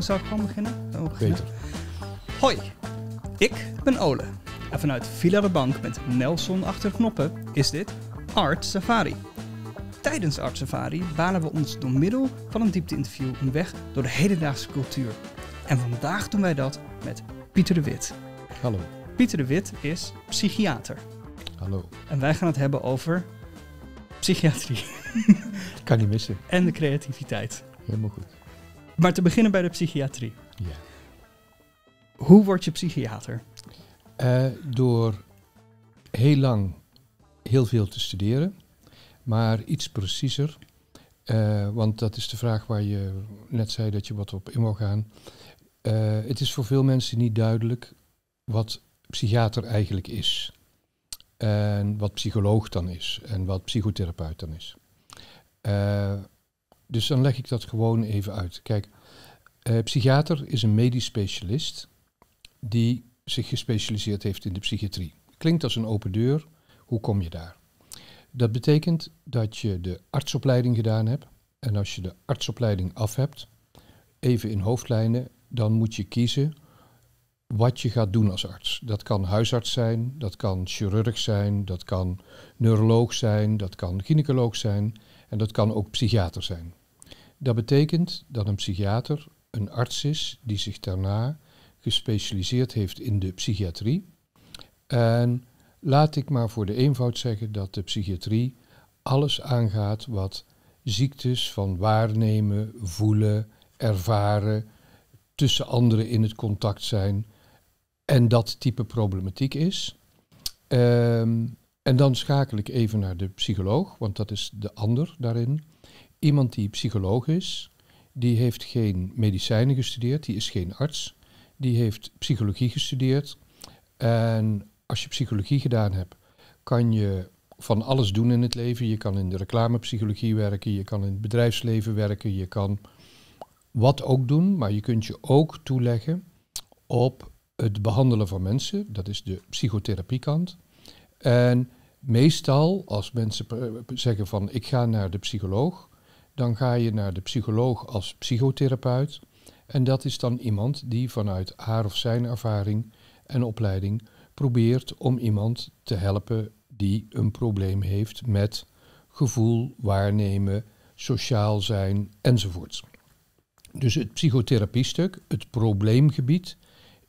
zou, ik gewoon beginnen? Beter. Hoi, ik ben Ole. En vanuit Villa de Bank met Nelson achter knoppen is dit Art Safari. Tijdens Art Safari banen we ons door middel van een diepte-interview een weg door de hedendaagse cultuur. En vandaag doen wij dat met Pieter de Wit. Hallo de Wit is psychiater. Hallo. En wij gaan het hebben over psychiatrie. kan niet missen. En de creativiteit. Helemaal goed. Maar te beginnen bij de psychiatrie. Ja. Hoe word je psychiater? Eh, door heel lang heel veel te studeren, maar iets preciezer. Uh, want dat is de vraag waar je net zei dat je wat op in wil gaan. Eh, het is voor veel mensen niet duidelijk wat psychiater eigenlijk is. En wat psycholoog dan is. En wat psychotherapeut dan is. Eh, dus dan leg ik dat gewoon even uit. Kijk, eh, psychiater is een medisch specialist die zich gespecialiseerd heeft in de psychiatrie. Klinkt als een open deur. Hoe kom je daar? Dat betekent dat je de artsopleiding gedaan hebt. En als je de artsopleiding af hebt, even in hoofdlijnen, dan moet je kiezen wat je gaat doen als arts. Dat kan huisarts zijn, dat kan chirurg zijn, dat kan neuroloog zijn, dat kan gynaecoloog zijn en dat kan ook psychiater zijn. Dat betekent dat een psychiater een arts is die zich daarna gespecialiseerd heeft in de psychiatrie. En laat ik maar voor de eenvoud zeggen dat de psychiatrie alles aangaat wat ziektes van waarnemen, voelen, ervaren, tussen anderen in het contact zijn, en dat type problematiek is. Ehm, en dan schakel ik even naar de psycholoog, want dat is de ander daarin. Iemand die psycholoog is, die heeft geen medicijnen gestudeerd, die is geen arts, die heeft psychologie gestudeerd. En als je psychologie gedaan hebt, kan je van alles doen in het leven. Je kan in de reclamepsychologie werken, je kan in het bedrijfsleven werken, je kan wat ook doen, maar je kunt je ook toeleggen op het behandelen van mensen, dat is de psychotherapiekant. En meestal als mensen zeggen van ik ga naar de psycholoog, dan ga je naar de psycholoog als psychotherapeut. En dat is dan iemand die vanuit haar of zijn ervaring en opleiding probeert om iemand te helpen die een probleem heeft met gevoel, waarnemen, sociaal zijn enzovoort. Dus het psychotherapiestuk, het probleemgebied,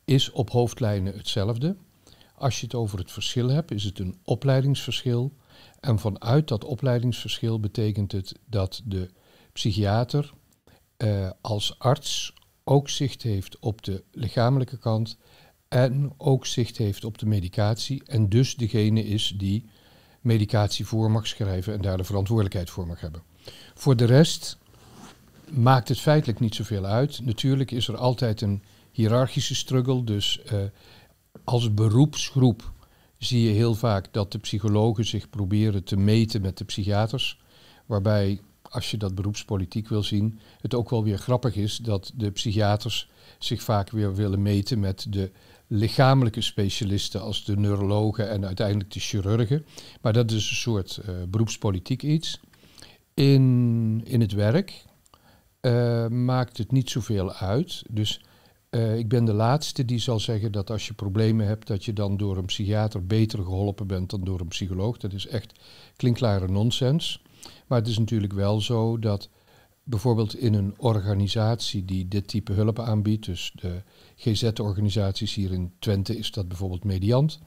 is op hoofdlijnen hetzelfde. Als je het over het verschil hebt, is het een opleidingsverschil. En vanuit dat opleidingsverschil betekent het dat de psychiater eh, als arts ook zicht heeft op de lichamelijke kant en ook zicht heeft op de medicatie. En dus degene is die medicatie voor mag schrijven en daar de verantwoordelijkheid voor mag hebben. Voor de rest maakt het feitelijk niet zoveel uit. Natuurlijk is er altijd een hiërarchische struggle. Dus eh, als beroepsgroep zie je heel vaak dat de psychologen zich proberen te meten met de psychiaters. Waarbij, als je dat beroepspolitiek wil zien, het ook wel weer grappig is dat de psychiaters zich vaak weer willen meten met de lichamelijke specialisten als de neurologen en uiteindelijk de chirurgen. Maar dat is een soort eh, beroepspolitiek iets. In, in het werk eh, maakt het niet zoveel uit. Dus eh, ik ben de laatste die zal zeggen dat als je problemen hebt, dat je dan door een psychiater beter geholpen bent dan door een psycholoog. Dat is echt klinkklare nonsens. Maar het is natuurlijk wel zo dat bijvoorbeeld in een organisatie die dit type hulp aanbiedt, dus de GZ-organisaties hier in Twente is dat bijvoorbeeld Mediant,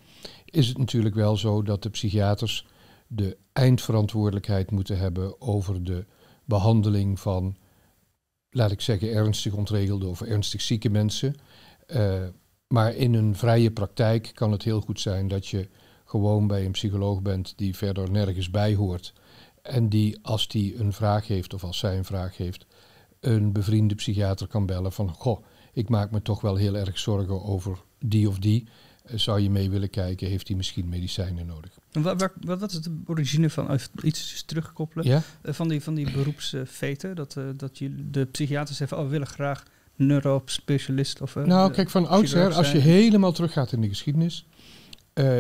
is het natuurlijk wel zo dat de psychiaters de eindverantwoordelijkheid moeten hebben over de behandeling van laat ik zeggen, ernstig ontregelde of ernstig zieke mensen. Eh, maar in een vrije praktijk kan het heel goed zijn dat je gewoon bij een psycholoog bent die verder nergens bij hoort. En die als die een vraag heeft of als zij een vraag heeft, een bevriende psychiater kan bellen van goh, ik maak me toch wel heel erg zorgen over die of die zou je mee willen kijken, heeft hij misschien medicijnen nodig. wat, wat, is de origine van, iets terugkoppelen, eh, van die, van die beroepsveten? Dat, eh, dat je, de psychiaters zeggen, oh, we willen graag neurospecialist of... Eh, nou, kijk, van oudsher, als je helemaal teruggaat in de geschiedenis...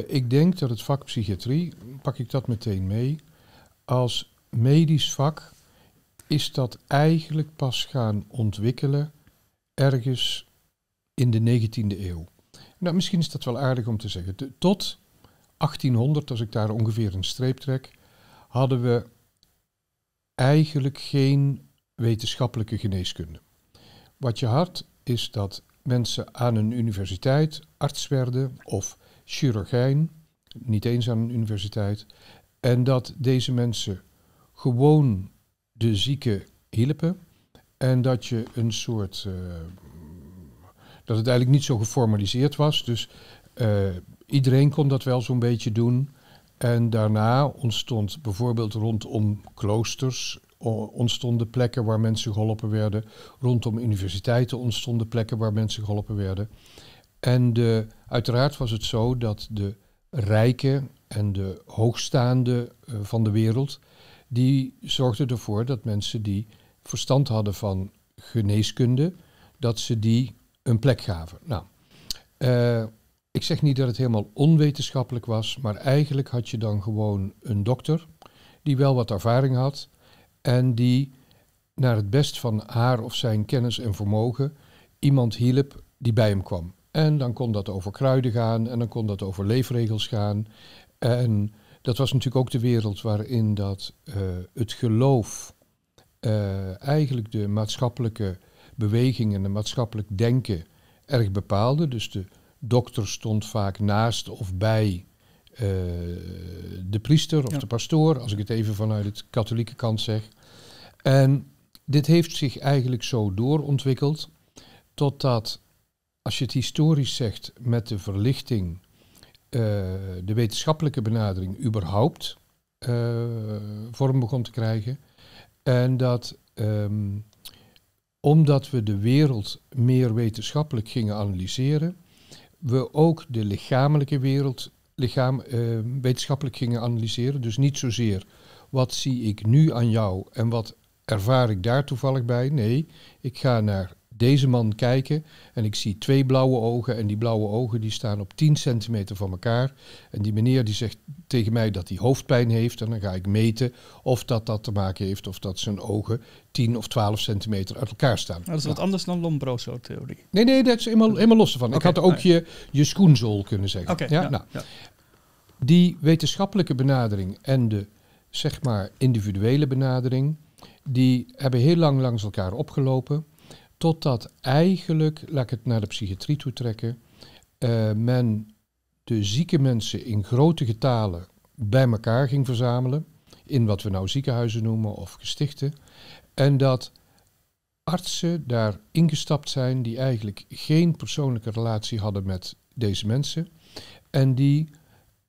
ik denk dat het vak psychiatrie, pak ik dat meteen mee, als medisch vak is dat eigenlijk pas gaan ontwikkelen ergens in de 19e eeuw. Nou, misschien is dat wel aardig om te zeggen. tot 1800, als ik daar ongeveer een streep trek, hadden we eigenlijk geen wetenschappelijke geneeskunde. Wat je had, is dat mensen aan een universiteit arts werden of chirurgijn, niet eens aan een universiteit, en dat deze mensen gewoon de zieken hielpen en dat je een soort eh, dat het eigenlijk niet zo geformaliseerd was. Dus eh, iedereen kon dat wel zo'n beetje doen. En daarna ontstond bijvoorbeeld rondom kloosters ontstonden plekken waar mensen geholpen werden. Rondom universiteiten ontstonden plekken waar mensen geholpen werden. En de, uiteraard was het zo dat de rijken en de hoogstaande eh, van de wereld, die zorgden ervoor dat mensen die verstand hadden van geneeskunde, dat ze die een plek gaven. Nou, eh, ik zeg niet dat het helemaal onwetenschappelijk was, maar eigenlijk had je dan gewoon een dokter die wel wat ervaring had en die naar het best van haar of zijn kennis en vermogen iemand hielp die bij hem kwam. En dan kon dat over kruiden gaan en dan kon dat over leefregels gaan. En dat was natuurlijk ook de wereld waarin dat, eh, het geloof eh, eigenlijk de maatschappelijke bewegingen en maatschappelijk denken erg bepaalde. Dus de dokter stond vaak naast of bij eh, de priester of de pastoor, als ik het even vanuit het katholieke kant zeg. En dit heeft zich eigenlijk zo doorontwikkeld totdat, als je het historisch zegt, met de verlichting, eh, de wetenschappelijke benadering überhaupt eh, vorm begon te krijgen. En dat ehm, omdat we de wereld meer wetenschappelijk gingen analyseren, we ook de lichamelijke wereld lichaam, eh, wetenschappelijk gingen analyseren. Dus niet zozeer wat zie ik nu aan jou en wat ervaar ik daar toevallig bij. Nee, ik ga naar deze man kijken en ik zie twee blauwe ogen en die blauwe ogen die staan op 10 centimeter van elkaar. En die meneer die zegt tegen mij dat hij hoofdpijn heeft en dan ga ik meten of dat dat te maken heeft of dat zijn ogen 10 of 12 centimeter uit elkaar staan. Nou, dat is wat nou. anders dan Lombroso-theorie. Nee, nee, dat is helemaal, helemaal los ervan. ik had ook je, je schoenzool kunnen zeggen. Okay, ja, nou, Die wetenschappelijke benadering en de zeg maar individuele benadering, die hebben heel lang langs elkaar opgelopen. Totdat eigenlijk, laat ik het naar de psychiatrie toe trekken, eh, men de zieke mensen in grote getalen bij elkaar ging verzamelen. In wat we nou ziekenhuizen noemen of gestichten. En dat artsen daar ingestapt zijn die eigenlijk geen persoonlijke relatie hadden met deze mensen. En die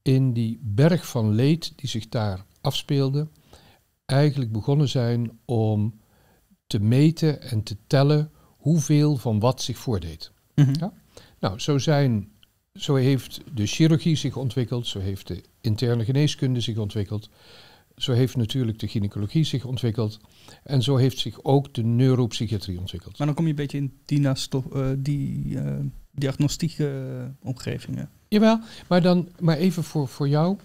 in die berg van leed die zich daar afspeelde, eigenlijk begonnen zijn om te meten en te tellen hoeveel van wat zich voordeed. Mhm. ja? Nou, zo, zijn, zo heeft de chirurgie zich ontwikkeld, zo heeft de interne geneeskunde zich ontwikkeld, zo heeft natuurlijk de gynaecologie zich ontwikkeld en zo heeft zich ook de neuropsychiatrie ontwikkeld. Maar dan kom je een beetje in die, eh, die uh, diagnostieke eh, omgevingen. Jawel, maar, dan, maar even voor, voor jou.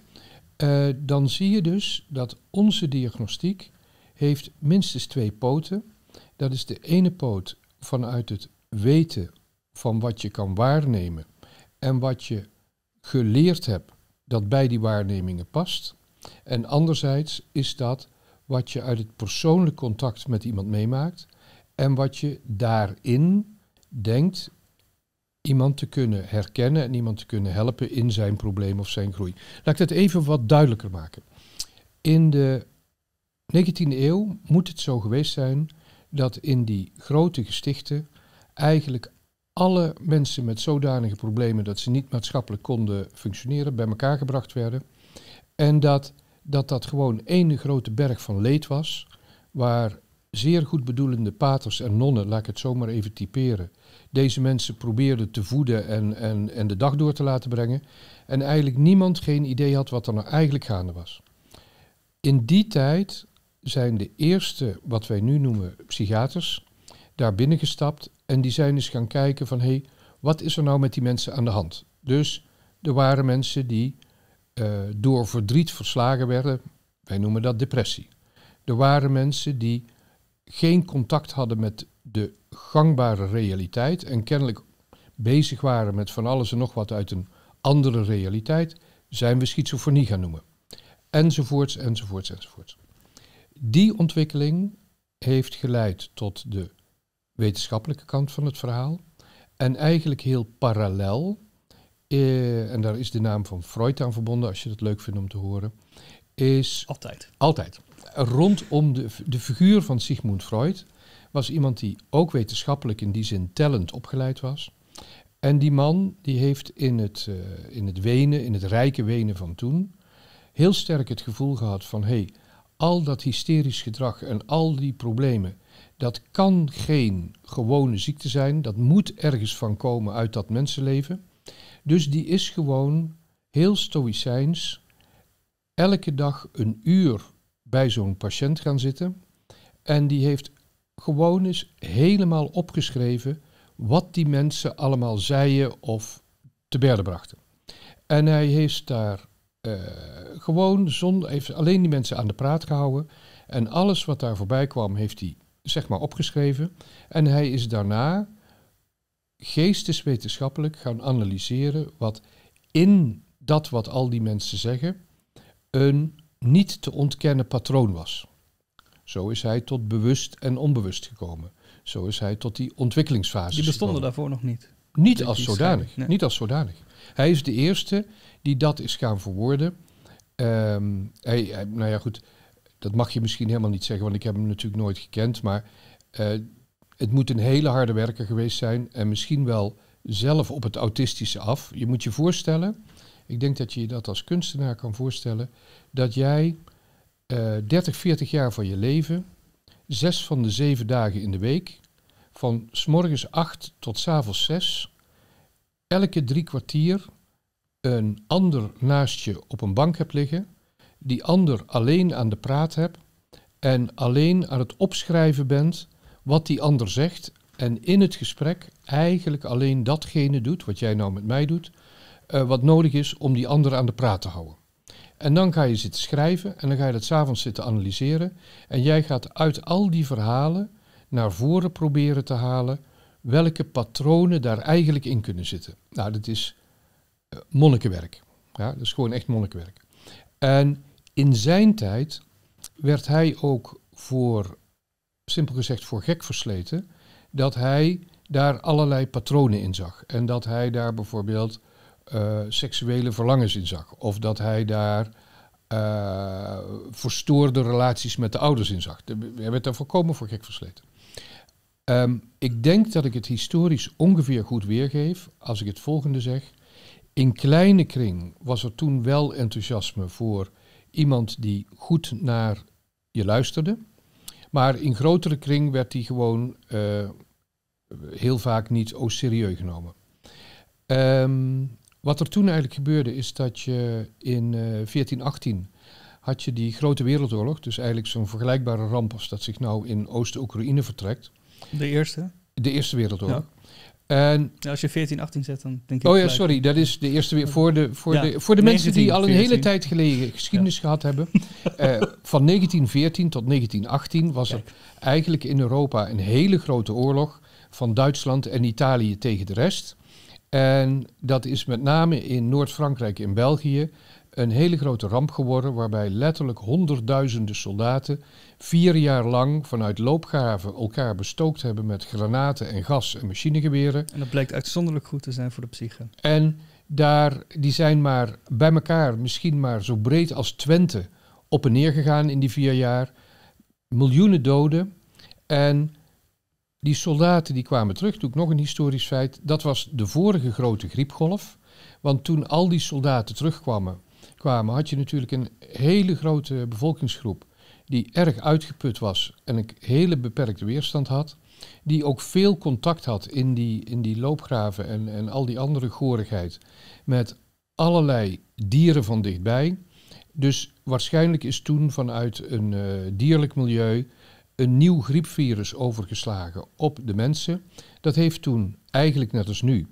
dan zie je dus dat onze diagnostiek heeft minstens twee poten. Dat is de ene poot vanuit het weten van wat je kan waarnemen en wat je geleerd hebt dat bij die waarnemingen past. En anderzijds is dat wat je uit het persoonlijk contact met iemand meemaakt en wat je daarin denkt iemand te kunnen herkennen en iemand te kunnen helpen in zijn probleem of zijn groei. Laat ik dat even wat duidelijker maken. In de 19e eeuw moet het zo geweest zijn dat in die grote gestichten eigenlijk alle mensen met zodanige problemen dat ze niet maatschappelijk konden functioneren, bij elkaar gebracht werden. En dat dat, dat gewoon één grote berg van leed was, waar zeer goed bedoelende paters en nonnen, laat ik het zomaar even typeren, deze mensen probeerden te voeden en, en, en de dag door te laten brengen. En eigenlijk niemand geen idee had wat er nou eigenlijk gaande was. In die tijd zijn de eerste, wat wij nu noemen psychiaters, daar binnengestapt en die zijn eens gaan kijken van hé, hey, wat is er nou met die mensen aan de hand? Dus er waren mensen die eh, door verdriet verslagen werden, wij noemen dat depressie. Er waren mensen die geen contact hadden met de gangbare realiteit en kennelijk bezig waren met van alles en nog wat uit een andere realiteit, zijn we schizofrenie gaan noemen. Enzovoorts, enzovoorts, enzovoorts die ontwikkeling heeft geleid tot de wetenschappelijke kant van het verhaal. En eigenlijk heel parallel, eh, en daar is de naam van Freud aan verbonden, als je dat leuk vindt om te horen, is... Altijd. Altijd. Rondom de, de figuur van Sigmund Freud was iemand die ook wetenschappelijk in die zin talent opgeleid was. En die man die heeft in het, eh, in het Wenen, in het rijke Wenen van toen, heel sterk het gevoel gehad van hey, al dat hysterisch gedrag en al die problemen, dat kan geen gewone ziekte zijn. Dat moet ergens van komen uit dat mensenleven. Dus die is gewoon heel stoïcijns elke dag een uur bij zo'n patiënt gaan zitten. En die heeft gewoon eens helemaal opgeschreven wat die mensen allemaal zeiden of te berden brachten. En hij heeft daar uh, gewoon zonder, heeft alleen die mensen aan de praat gehouden. En alles wat daar voorbij kwam, heeft hij zeg maar opgeschreven. En hij is daarna geesteswetenschappelijk gaan analyseren wat in dat wat al die mensen zeggen een niet te ontkennen patroon was. Zo is hij tot bewust en onbewust gekomen. Zo is hij tot die ontwikkelingsfase. Die bestonden daarvoor nog niet. Niet als zodanig. Niet als zodanig. Hij is de eerste die dat is gaan verwoorden. Um, nou ja, goed, dat mag je misschien helemaal niet zeggen, want ik heb hem natuurlijk nooit gekend. Maar eh, het moet een hele harde werker geweest zijn en misschien wel zelf op het autistische af. Je moet je voorstellen, ik denk dat je je dat als kunstenaar kan voorstellen, dat jij 30, eh, 40 jaar van je leven, zes van de zeven dagen in de week, van s morgens acht tot s avonds zes, elke drie kwartier een ander naast je op een bank hebt liggen, die ander alleen aan de praat hebt en alleen aan het opschrijven bent wat die ander zegt en in het gesprek eigenlijk alleen datgene doet, wat jij nou met mij doet, eh, wat nodig is om die ander aan de praat te houden. En dan ga je zitten schrijven en dan ga je dat s'avonds zitten analyseren. En jij gaat uit al die verhalen naar voren proberen te halen welke patronen daar eigenlijk in kunnen zitten. Nou, dat is eh, monnikenwerk. Ja, is gewoon echt monnikenwerk. En in zijn tijd werd hij ook voor, simpel gezegd, voor gek versleten dat hij daar allerlei patronen in zag. En dat hij daar bijvoorbeeld eh, seksuele verlangens in zag. Of dat hij daar eh, verstoorde relaties met de ouders in zag. Hij werd daar voorkomen voor gek versleten. Ehm, ik denk dat ik het historisch ongeveer goed weergeef als ik het volgende zeg. In kleine kring was er toen wel enthousiasme voor iemand die goed naar je luisterde. Maar in grotere kring werd die gewoon eh, heel vaak niet au serieus genomen. Ehm, wat er toen eigenlijk gebeurde is dat je in 1418 eh, had je die grote wereldoorlog, dus eigenlijk zo'n vergelijkbare ramp als dat zich nou in Oost-Oekraïne vertrekt. De eerste? De Eerste Wereldoorlog. Ja. En, als je 14, 18 zet, dan denk ik... Oh ja, sorry, dat is de eerste weer voor de, voor de, voor de mensen die al een hele tijd geleden geschiedenis gehad hebben. Eh, van 1914 tot 1918 was er eigenlijk in Europa een hele grote oorlog van Duitsland en Italië tegen de rest. En dat is met name in Noord-Frankrijk en België een hele grote ramp geworden waarbij letterlijk honderdduizenden soldaten vier jaar lang vanuit loopgraven elkaar bestookt hebben met granaten en gas en machinegeweren. En dat blijkt uitzonderlijk goed te zijn voor de psyche. En daar, die zijn maar bij elkaar misschien maar zo breed als Twente op en neer gegaan in die vier jaar. Miljoenen doden en die soldaten die kwamen terug, doe ik nog een historisch feit. Dat was de vorige grote griepgolf. Want toen al die soldaten terugkwamen had je natuurlijk een hele grote bevolkingsgroep die erg uitgeput was en een hele beperkte weerstand had. Die ook veel contact had in die, in die loopgraven en, en al die andere gorigheid met allerlei dieren van dichtbij. Dus waarschijnlijk is toen vanuit een eh, dierlijk milieu een nieuw griepvirus overgeslagen op de mensen. Dat heeft toen, eigenlijk net als nu,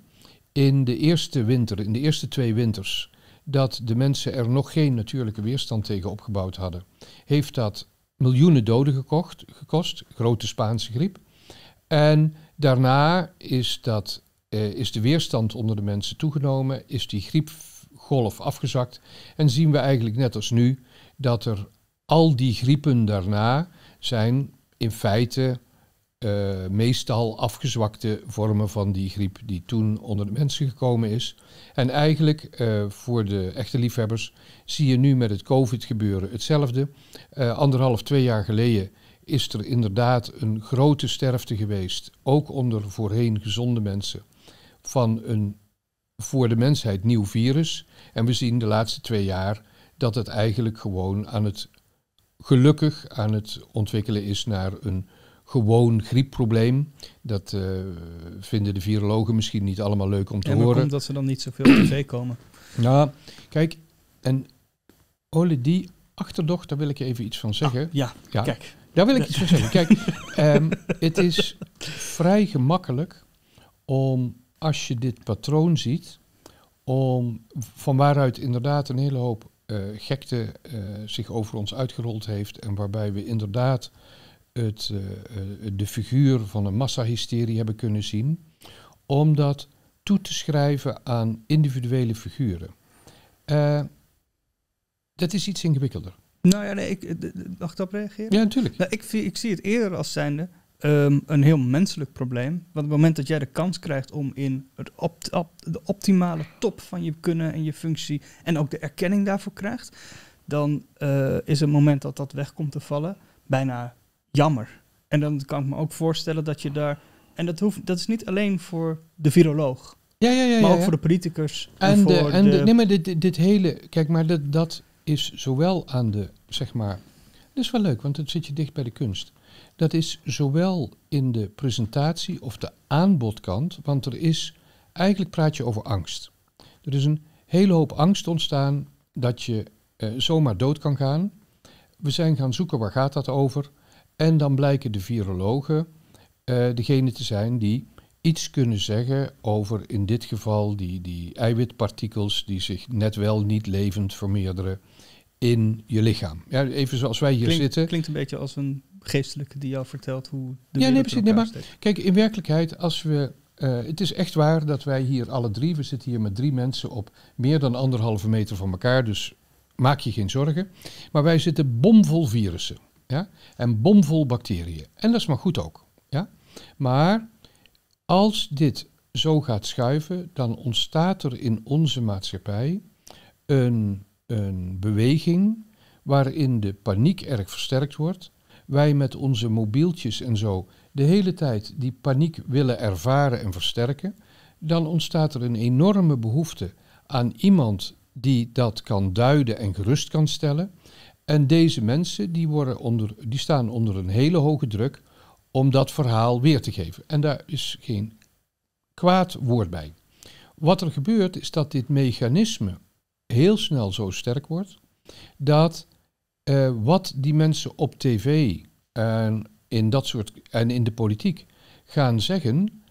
in de eerste winter, in de eerste twee winters, dat de mensen er nog geen natuurlijke weerstand tegen opgebouwd hadden. Heeft dat miljoenen doden gekocht, gekost, grote Spaanse griep. En daarna is, dat, eh, is de weerstand onder de mensen toegenomen, is die griepgolf afgezakt en zien we eigenlijk net als nu dat er al die griepen daarna zijn in feite eh, meestal afgezwakte vormen van die griep die toen onder de mensen gekomen is. En eigenlijk eh, voor de echte liefhebbers zie je nu met het COVID gebeuren hetzelfde. Eh, anderhalf, twee jaar geleden is er inderdaad een grote sterfte geweest, ook onder voorheen gezonde mensen, van een voor de mensheid nieuw virus. En we zien de laatste twee jaar dat het eigenlijk gewoon aan het gelukkig aan het ontwikkelen is naar een gewoon griepprobleem. Dat eh, vinden de virologen misschien niet allemaal leuk om te en horen. En dat ze dan niet zoveel op tv komen. Nou, kijk, en Ole, die achterdocht, daar wil ik even iets van zeggen. Ah, ja, kijk. Daar wil ik iets van zeggen. Kijk, ehm, het is vrij gemakkelijk om, als je dit patroon ziet, om van waaruit inderdaad een hele hoop uh, gekte eh, zich over ons uitgerold heeft en waarbij we inderdaad het, eh, eh, de figuur van een massahysterie hebben kunnen zien, om dat toe te schrijven aan individuele figuren. Eh, dat is iets ingewikkelder. Nou ja, nee, ik, mag dat daarop reageren? Ja, natuurlijk. Nou, ik, ik, zie het eerder als zijnde ehm, een heel menselijk probleem. Want op het moment dat jij de kans krijgt om in het de optimale top van je kunnen en je functie en ook de erkenning daarvoor krijgt, dan is het moment dat dat weg komt te vallen bijna jammer. En dan kan ik me ook voorstellen dat je daar. En dat, hoeft, dat is niet alleen voor de viroloog. Ja, ja, ja, maar ook voor de politicus. En, de, voor en de, nee, maar dit, dit hele. Kijk, maar dat, dat is zowel aan de, zeg maar. Dat is wel leuk, want dan zit je dicht bij de kunst. Dat is zowel in de presentatie of de aanbodkant, want er is. Eigenlijk praat je over angst. Er is een hele hoop angst ontstaan dat je eh, zomaar dood kan gaan. We zijn gaan zoeken waar gaat dat over en dan blijken de virologen eh, degene te zijn die iets kunnen zeggen over in dit geval die, die eiwitpartikels die zich net wel niet levend vermeerderen in je lichaam. Ja, even zoals wij hier zitten. zitten. Klinkt een beetje als een geestelijke die jou vertelt hoe de ja, nee, precies, nee, maar, Kijk, in werkelijkheid, als we eh, het is echt waar dat wij hier alle drie, we zitten hier met drie mensen op meer dan anderhalve meter van elkaar, dus maak je geen zorgen. Maar wij zitten bomvol virussen. Ja? En bomvol bacteriën. En dat is maar goed ook. Ja? Maar als dit zo gaat schuiven, dan ontstaat er in onze maatschappij een, een beweging waarin de paniek erg versterkt wordt. Wij met onze mobieltjes en zo de hele tijd die paniek willen ervaren en versterken. Dan ontstaat er een enorme behoefte aan iemand die dat kan duiden en gerust kan stellen. En deze mensen die, worden onder, die staan onder een hele hoge druk om dat verhaal weer te geven. En daar is geen kwaad woord bij. Wat er gebeurt is dat dit mechanisme heel snel zo sterk wordt dat eh, wat die mensen op tv en in, dat soort, en in de politiek gaan zeggen,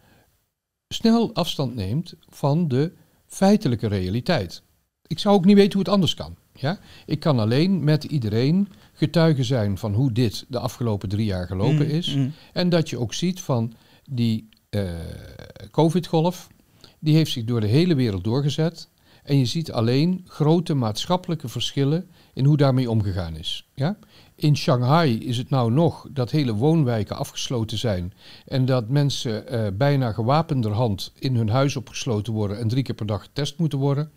snel afstand neemt van de feitelijke realiteit. Ik zou ook niet weten hoe het anders kan. Ja? Ik kan alleen met iedereen getuige zijn van hoe dit de afgelopen drie jaar gelopen mm, is. Mm. En dat je ook ziet van die uh, COVID-golf, die heeft zich door de hele wereld doorgezet. En je ziet alleen grote maatschappelijke verschillen in hoe daarmee omgegaan is. Ja? In Shanghai is het nou nog dat hele woonwijken afgesloten zijn en dat mensen uh, bijna gewapenderhand in hun huis opgesloten worden en drie keer per dag getest moeten worden.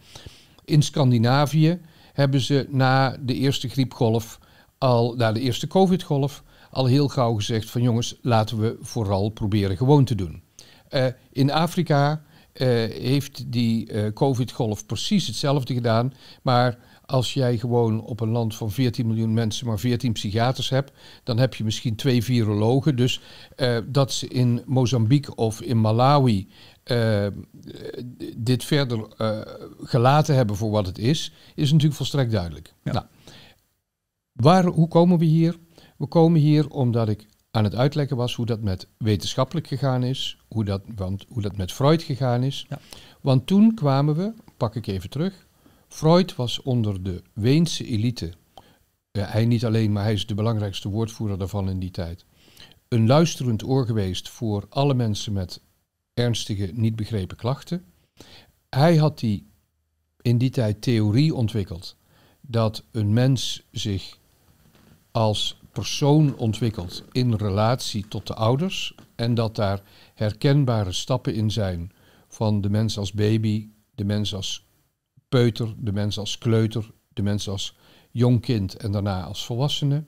In Scandinavië hebben ze na de eerste griepgolf, al, na de eerste covid-golf, al heel gauw gezegd van jongens, laten we vooral proberen gewoon te doen. Eh, in Afrika eh, heeft die eh, covid-golf precies hetzelfde gedaan, maar als jij gewoon op een land van 14 miljoen mensen maar 14 psychiaters hebt, dan heb je misschien twee virologen. Dus dat ze in Mozambique of in Malawi eh, dit verder eh, gelaten hebben voor wat het is, is natuurlijk volstrekt duidelijk. Nou, waar, hoe komen we hier? We komen hier omdat ik aan het uitleggen was hoe dat met wetenschappelijk gegaan is, hoe dat, want, hoe dat met Freud gegaan is. Ja. Want toen kwamen we, pak ik even terug, Freud was onder de Weense elite, eh, hij niet alleen, maar hij is de belangrijkste woordvoerder daarvan in die tijd, een luisterend oor geweest voor alle mensen met ernstige, niet begrepen klachten. Hij had die in die tijd theorie ontwikkeld dat een mens zich als persoon ontwikkelt in relatie tot de ouders en dat daar herkenbare stappen in zijn van de mens als baby, de mens als peuter, de mens als kleuter, de mens als jong kind en daarna als volwassene.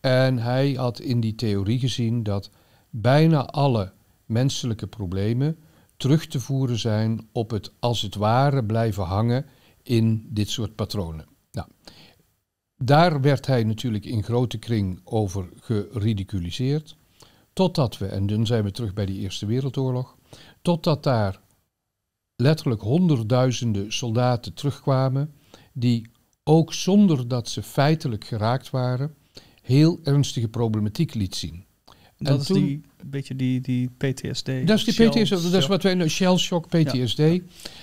En hij had in die theorie gezien dat bijna alle menselijke problemen terug te voeren zijn op het als het ware blijven hangen in dit soort patronen. Nou, daar werd hij natuurlijk in grote kring over geridiculiseerd. Totdat we, en dan zijn we terug bij de Eerste Wereldoorlog, totdat daar letterlijk honderdduizenden soldaten terugkwamen die ook zonder dat ze feitelijk geraakt waren, heel ernstige problematiek liet zien. Dat en is die een beetje die, die PTSD. Dat is die PTSD, dat is wat wij noemen shell shock PTSD.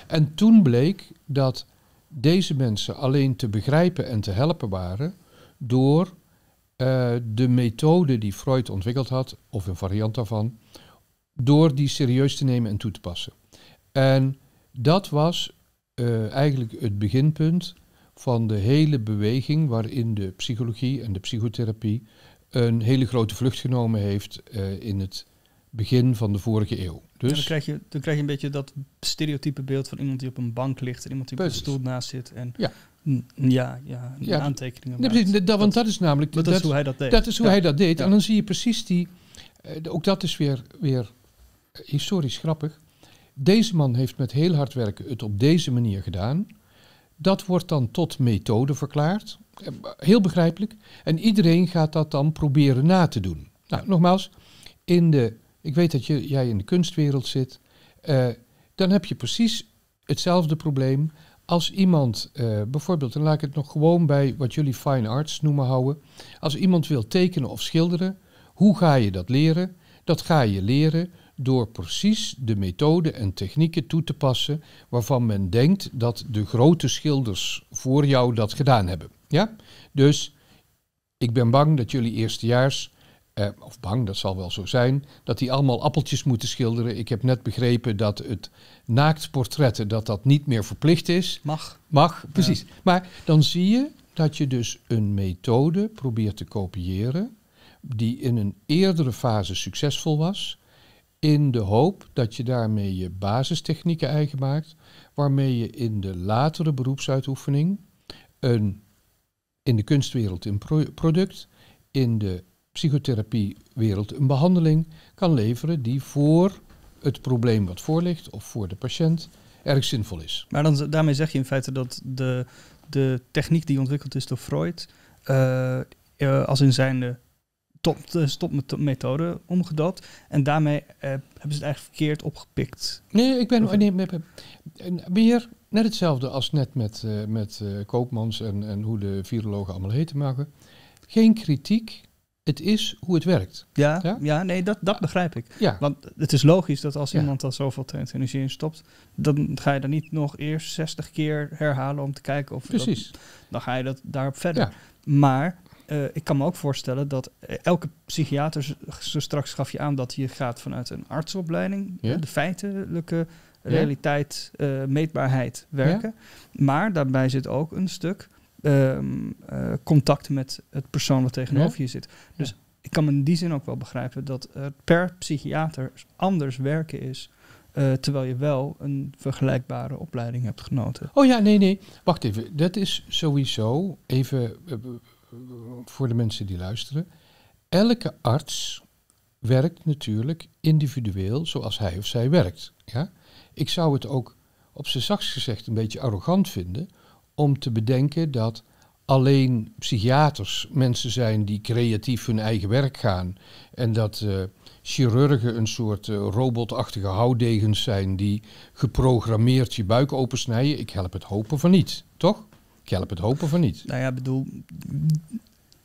En toen bleek dat deze mensen alleen te begrijpen en te helpen waren door eh, de methode die Freud ontwikkeld had, of een variant daarvan, door die serieus te nemen en toe te passen. En dat was eh, eigenlijk het beginpunt van de hele beweging waarin de psychologie en de psychotherapie een hele grote vlucht genomen heeft eh, in het begin van de vorige eeuw. Dus dan, krijg je, dan krijg je een beetje dat stereotype beeld van iemand die op een bank ligt en iemand die op een stoel naast zit. En ja. Ja, ja, aantekeningen. precies, dat, want dat is namelijk. Dat, dat, is hoe hij dat deed. Dat is hoe hij dat deed. En dan zie je precies die. Eh, ook dat is weer, weer historisch grappig. Deze man heeft met heel hard werken het op deze manier gedaan. Dat wordt dan tot methode verklaard. Heel begrijpelijk. En iedereen gaat dat dan proberen na te doen. Nou, nogmaals, in de, ik weet dat je, jij in de kunstwereld zit. Eh, dan heb je precies hetzelfde probleem als iemand eh, bijvoorbeeld, dan laat ik het nog gewoon bij wat jullie fine arts noemen houden. Als iemand wil tekenen of schilderen, hoe ga je dat leren? Dat ga je leren door precies de methoden en technieken toe te passen waarvan men denkt dat de grote schilders voor jou dat gedaan hebben. Ja? Dus ik ben bang dat jullie eerstejaars, eh, of bang, dat zal wel zo zijn, dat die allemaal appeltjes moeten schilderen. Ik heb net begrepen dat het naaktportretten, dat dat niet meer verplicht is. Mag. Mag, precies. Maar dan zie je dat je dus een methode probeert te kopiëren die in een eerdere fase succesvol was, in de hoop dat je daarmee je basistechnieken eigen maakt, waarmee je in de latere beroepsuitoefening een in de kunstwereld een pro product, in de psychotherapiewereld een behandeling kan leveren die voor het probleem wat voor ligt of voor de patiënt erg zinvol is. Maar dan, daarmee zeg je in feite dat de, de techniek die ontwikkeld is door Freud, eh, eh, als in zijn eh, top, stopmethode omgedat En daarmee hebben ze het eigenlijk verkeerd opgepikt. Nee, ik ben nee, meer Net hetzelfde als net met, eh, met eh, Koopmans en, en hoe de virologen allemaal heten maken. Geen kritiek, het is hoe het werkt. Ja, ja? nee, dat, dat begrijp ik. Ja. Want het is logisch dat als iemand al zoveel energie in stopt, dan ga je dat niet nog eerst 60 keer herhalen om te kijken of. Precies. dan ga je dat daarop verder. Maar eh, ik kan me ook voorstellen dat elke psychiater, zo straks gaf je aan dat je gaat vanuit een artsopleiding, de feitelijke realiteit, eh, meetbaarheid werken. Maar daarbij zit ook een stuk ehm, eh, contact met het persoon wat tegenover je zit. Dus ik kan me in die zin ook wel begrijpen dat het per psychiater anders werken is. Eh, terwijl je wel een vergelijkbare opleiding hebt genoten. Oh ja, nee, nee. Wacht even. Dat is sowieso, even voor de mensen die luisteren. Elke arts werkt natuurlijk individueel zoals hij of zij werkt. Ja? Ik zou het ook op zijn zachtst gezegd een beetje arrogant vinden om te bedenken dat alleen psychiaters mensen zijn die creatief hun eigen werk gaan en dat eh, chirurgen een soort eh, robotachtige houdegens zijn die geprogrammeerd je buik opensnijden. Ik help het hopen van niet, toch? Ik help het hopen van niet. Nou ja, bedoel,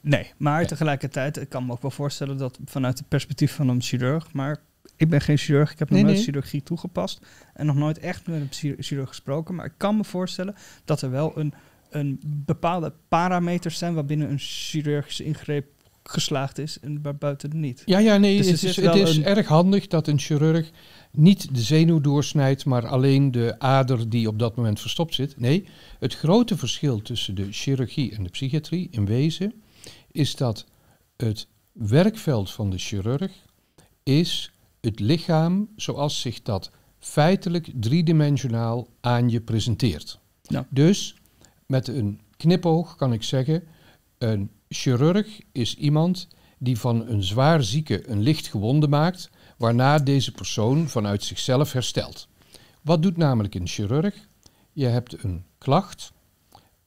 Nee, maar tegelijkertijd tegelijkertijd, ik kan me ook wel voorstellen dat vanuit het perspectief van een chirurg, maar ik ben geen chirurg, ik heb nog nooit chirurgie toegepast en nog nooit echt met een chirurg gesproken. Maar ik kan me voorstellen dat er wel een, een bepaalde parameters zijn waarbinnen een chirurgische ingreep geslaagd is en waarbuiten niet. Ja, ja, nee, dus het, is, het is erg handig dat een chirurg niet de zenuw doorsnijdt, maar alleen de ader die op dat moment verstopt zit. Nee, het grote verschil tussen de chirurgie en de psychiatrie in wezen is dat het werkveld van de chirurg is het lichaam zoals zich dat feitelijk driedimensionaal aan je presenteert. Ja. Dus met een knipoog kan ik zeggen, een chirurg is iemand die van een zwaar zieke een licht gewonde maakt, waarna deze persoon vanuit zichzelf herstelt. Wat doet namelijk een chirurg? Je hebt een klacht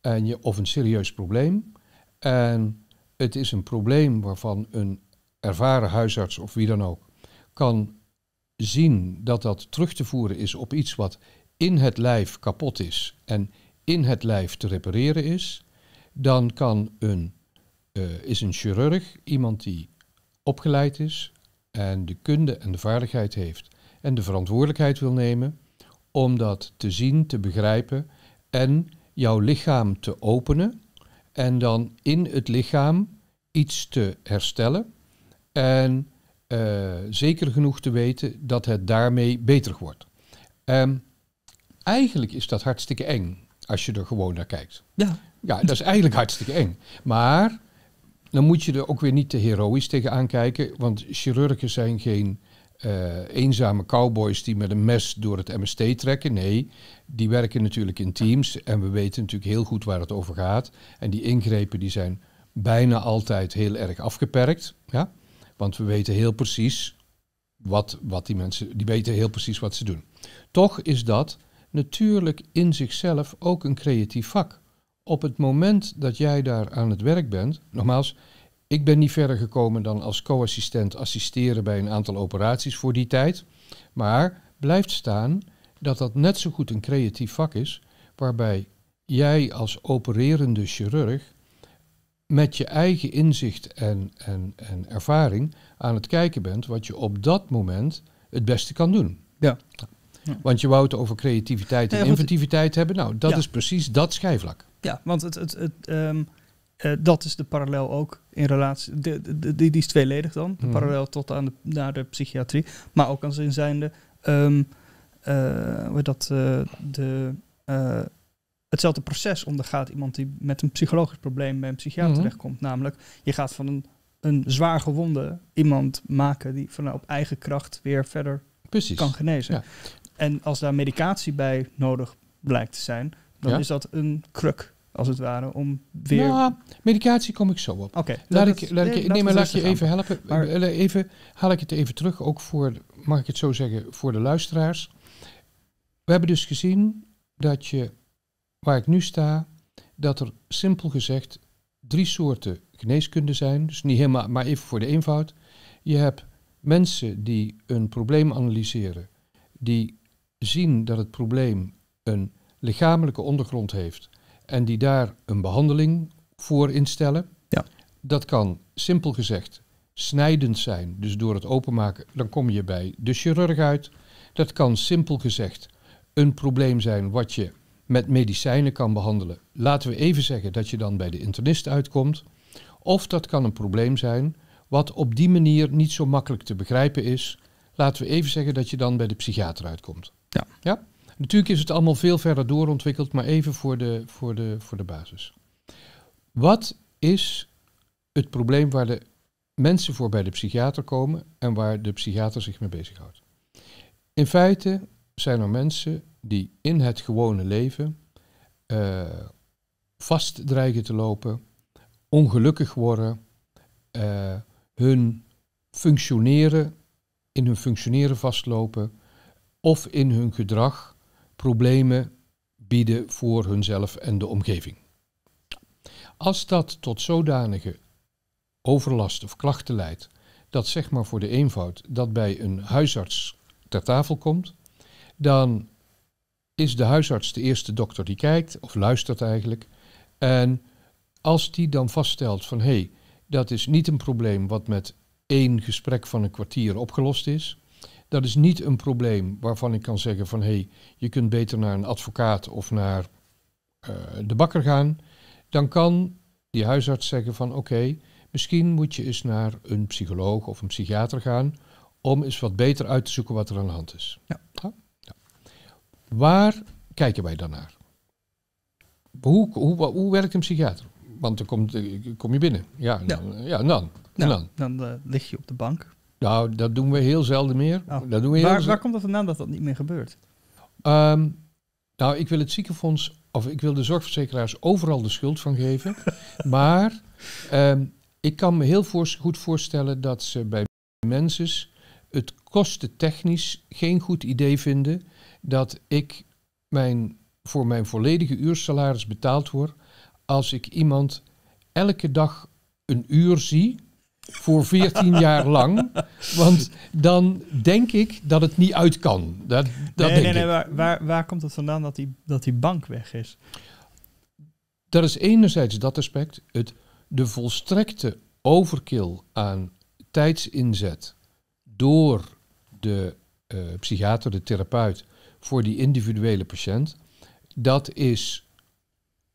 en je, of een serieus probleem. En het is een probleem waarvan een ervaren huisarts of wie dan ook kan zien dat dat terug te voeren is op iets wat in het lijf kapot is en in het lijf te repareren is, dan kan een, eh, is een chirurg iemand die opgeleid is en de kunde en de vaardigheid heeft en de verantwoordelijkheid wil nemen om dat te zien, te begrijpen en jouw lichaam te openen en dan in het lichaam iets te herstellen en eh, zeker genoeg te weten dat het daarmee beter wordt. Um, eigenlijk is dat hartstikke eng als je er gewoon naar kijkt. Ja. Ja, dat is eigenlijk hartstikke eng. Maar dan moet je er ook weer niet te heroïs tegenaan kijken, want chirurgen zijn geen eh, eenzame cowboys die met een mes door het MST trekken. Nee, die werken natuurlijk in teams en we weten natuurlijk heel goed waar het over gaat. En die ingrepen die zijn bijna altijd heel erg afgeperkt. Ja? Want we weten heel precies wat, wat die mensen, die weten heel precies wat ze doen. Toch is dat natuurlijk in zichzelf ook een creatief vak. Op het moment dat jij daar aan het werk bent, nogmaals, ik ben niet verder gekomen dan als co-assistent assisteren bij een aantal operaties voor die tijd, maar blijft staan dat dat net zo goed een creatief vak is, waarbij jij als opererende chirurg met je eigen inzicht en, en, en ervaring aan het kijken bent wat je op dat moment het beste kan doen. Ja. Want je wou het over creativiteit en inventiviteit hebben. Nou, dat is precies dat schijfvlak. Ja, want het, het, het, ehm, eh, dat is de parallel ook in relatie. De, de, die is tweeledig dan. De mhm. parallel tot aan de, naar de psychiatrie. Maar ook als inzijnde zijnde. Um, dat, eh, de, hetzelfde proces ondergaat iemand die met een psychologisch probleem bij een psychiater mhm. terechtkomt. Namelijk, je gaat van een, een zwaar gewonde iemand maken die van, nou, op eigen kracht weer verder Precies. kan genezen. Ja. En als daar medicatie bij nodig blijkt te zijn, dan is dat een kruk als het ware, om weer... Nou, medicatie kom ik zo op. Oké. laat ik, laat ik, maar laat je even helpen. Maar, eh, even, haal ik het even terug, ook voor, mag ik het zo zeggen, voor de luisteraars. We hebben dus gezien dat je waar ik nu sta, dat er simpel gezegd drie soorten geneeskunde zijn. Dus niet helemaal, maar even voor de eenvoud. Je hebt mensen die een probleem analyseren, die zien dat het probleem een lichamelijke ondergrond heeft en die daar een behandeling voor instellen. Ja. Dat kan simpel gezegd snijdend zijn, dus door het openmaken, dan kom je bij de chirurg uit. Dat kan simpel gezegd een probleem zijn wat je met medicijnen kan behandelen. Laten we even zeggen dat je dan bij de internist uitkomt. Of dat kan een probleem zijn wat op die manier niet zo makkelijk te begrijpen is. Laten we even zeggen dat je dan bij de psychiater uitkomt. Ja. ja? Natuurlijk is het allemaal veel verder doorontwikkeld, maar even voor de, voor de, voor de basis. Wat is het probleem waar de mensen voor bij de psychiater komen en waar de psychiater zich mee bezighoudt? In feite zijn er mensen die in het gewone leven uh, vast dreigen te lopen, ongelukkig worden, eh, hun functioneren, in hun functioneren vastlopen of in hun gedrag problemen bieden voor hunzelf en de omgeving. Als dat tot zodanige overlast of klachten leidt, dat zeg maar voor de eenvoud dat bij een huisarts ter tafel komt, dan is de huisarts de eerste dokter die kijkt, of luistert eigenlijk. En als die dan vaststelt van hé, hey, dat is niet een probleem wat met één gesprek van een kwartier opgelost is. Dat is niet een probleem waarvan ik kan zeggen van hé, hey, je kunt beter naar een advocaat of naar eh, de bakker gaan. Dan kan die huisarts zeggen van oké, misschien moet je eens naar een psycholoog of een psychiater gaan om eens wat beter uit te zoeken wat er aan de hand is. Ja. Waar kijken wij dan naar? Hoe, werkt een psychiater? Want dan kom je binnen. Ja, ja. Dan, dan. Nou, lig je op de bank. Nou, dat doen we heel zelden meer. Oh. waar, komt dat vandaan dat dat niet meer gebeurt? Ehm, nou, ik wil het ziekenfonds, of ik wil de zorgverzekeraars overal de schuld van geven. maar ehm, ik kan me heel goed voorstellen dat ze bij mensen het kostentechnisch geen goed idee vinden dat ik mijn, voor mijn volledige uursalaris betaald word als ik iemand elke dag een uur zie voor 14 jaar lang. Want dan denk ik dat het niet uit kan. Dat, dat nee, nee, waar, waar, waar, komt het vandaan dat die, dat die bank weg is? Dat is enerzijds dat aspect. Het, de volstrekte overkill aan tijdsinzet door de eh, psychiater, de therapeut, voor die individuele patiënt, dat is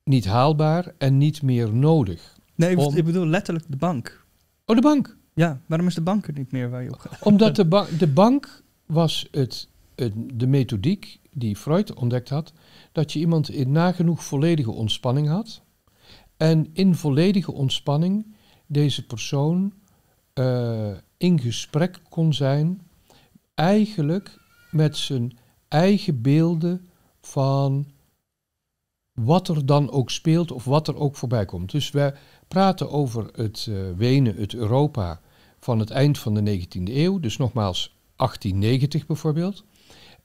niet haalbaar en niet meer nodig. Nee, ik bedoel letterlijk de bank. Oh, de bank? Ja, waarom is de bank er niet meer waar je op gaat? Omdat de, bank de bank was het, het, de methodiek die Freud ontdekt had, dat je iemand in nagenoeg volledige ontspanning had. En in volledige ontspanning deze persoon eh, in gesprek kon zijn, eigenlijk met zijn eigen beelden van wat er dan ook speelt of wat er ook voorbij komt. Dus we praten over het eh, Wenen, het Europa van het eind van de 19e eeuw, dus nogmaals 1890 bijvoorbeeld.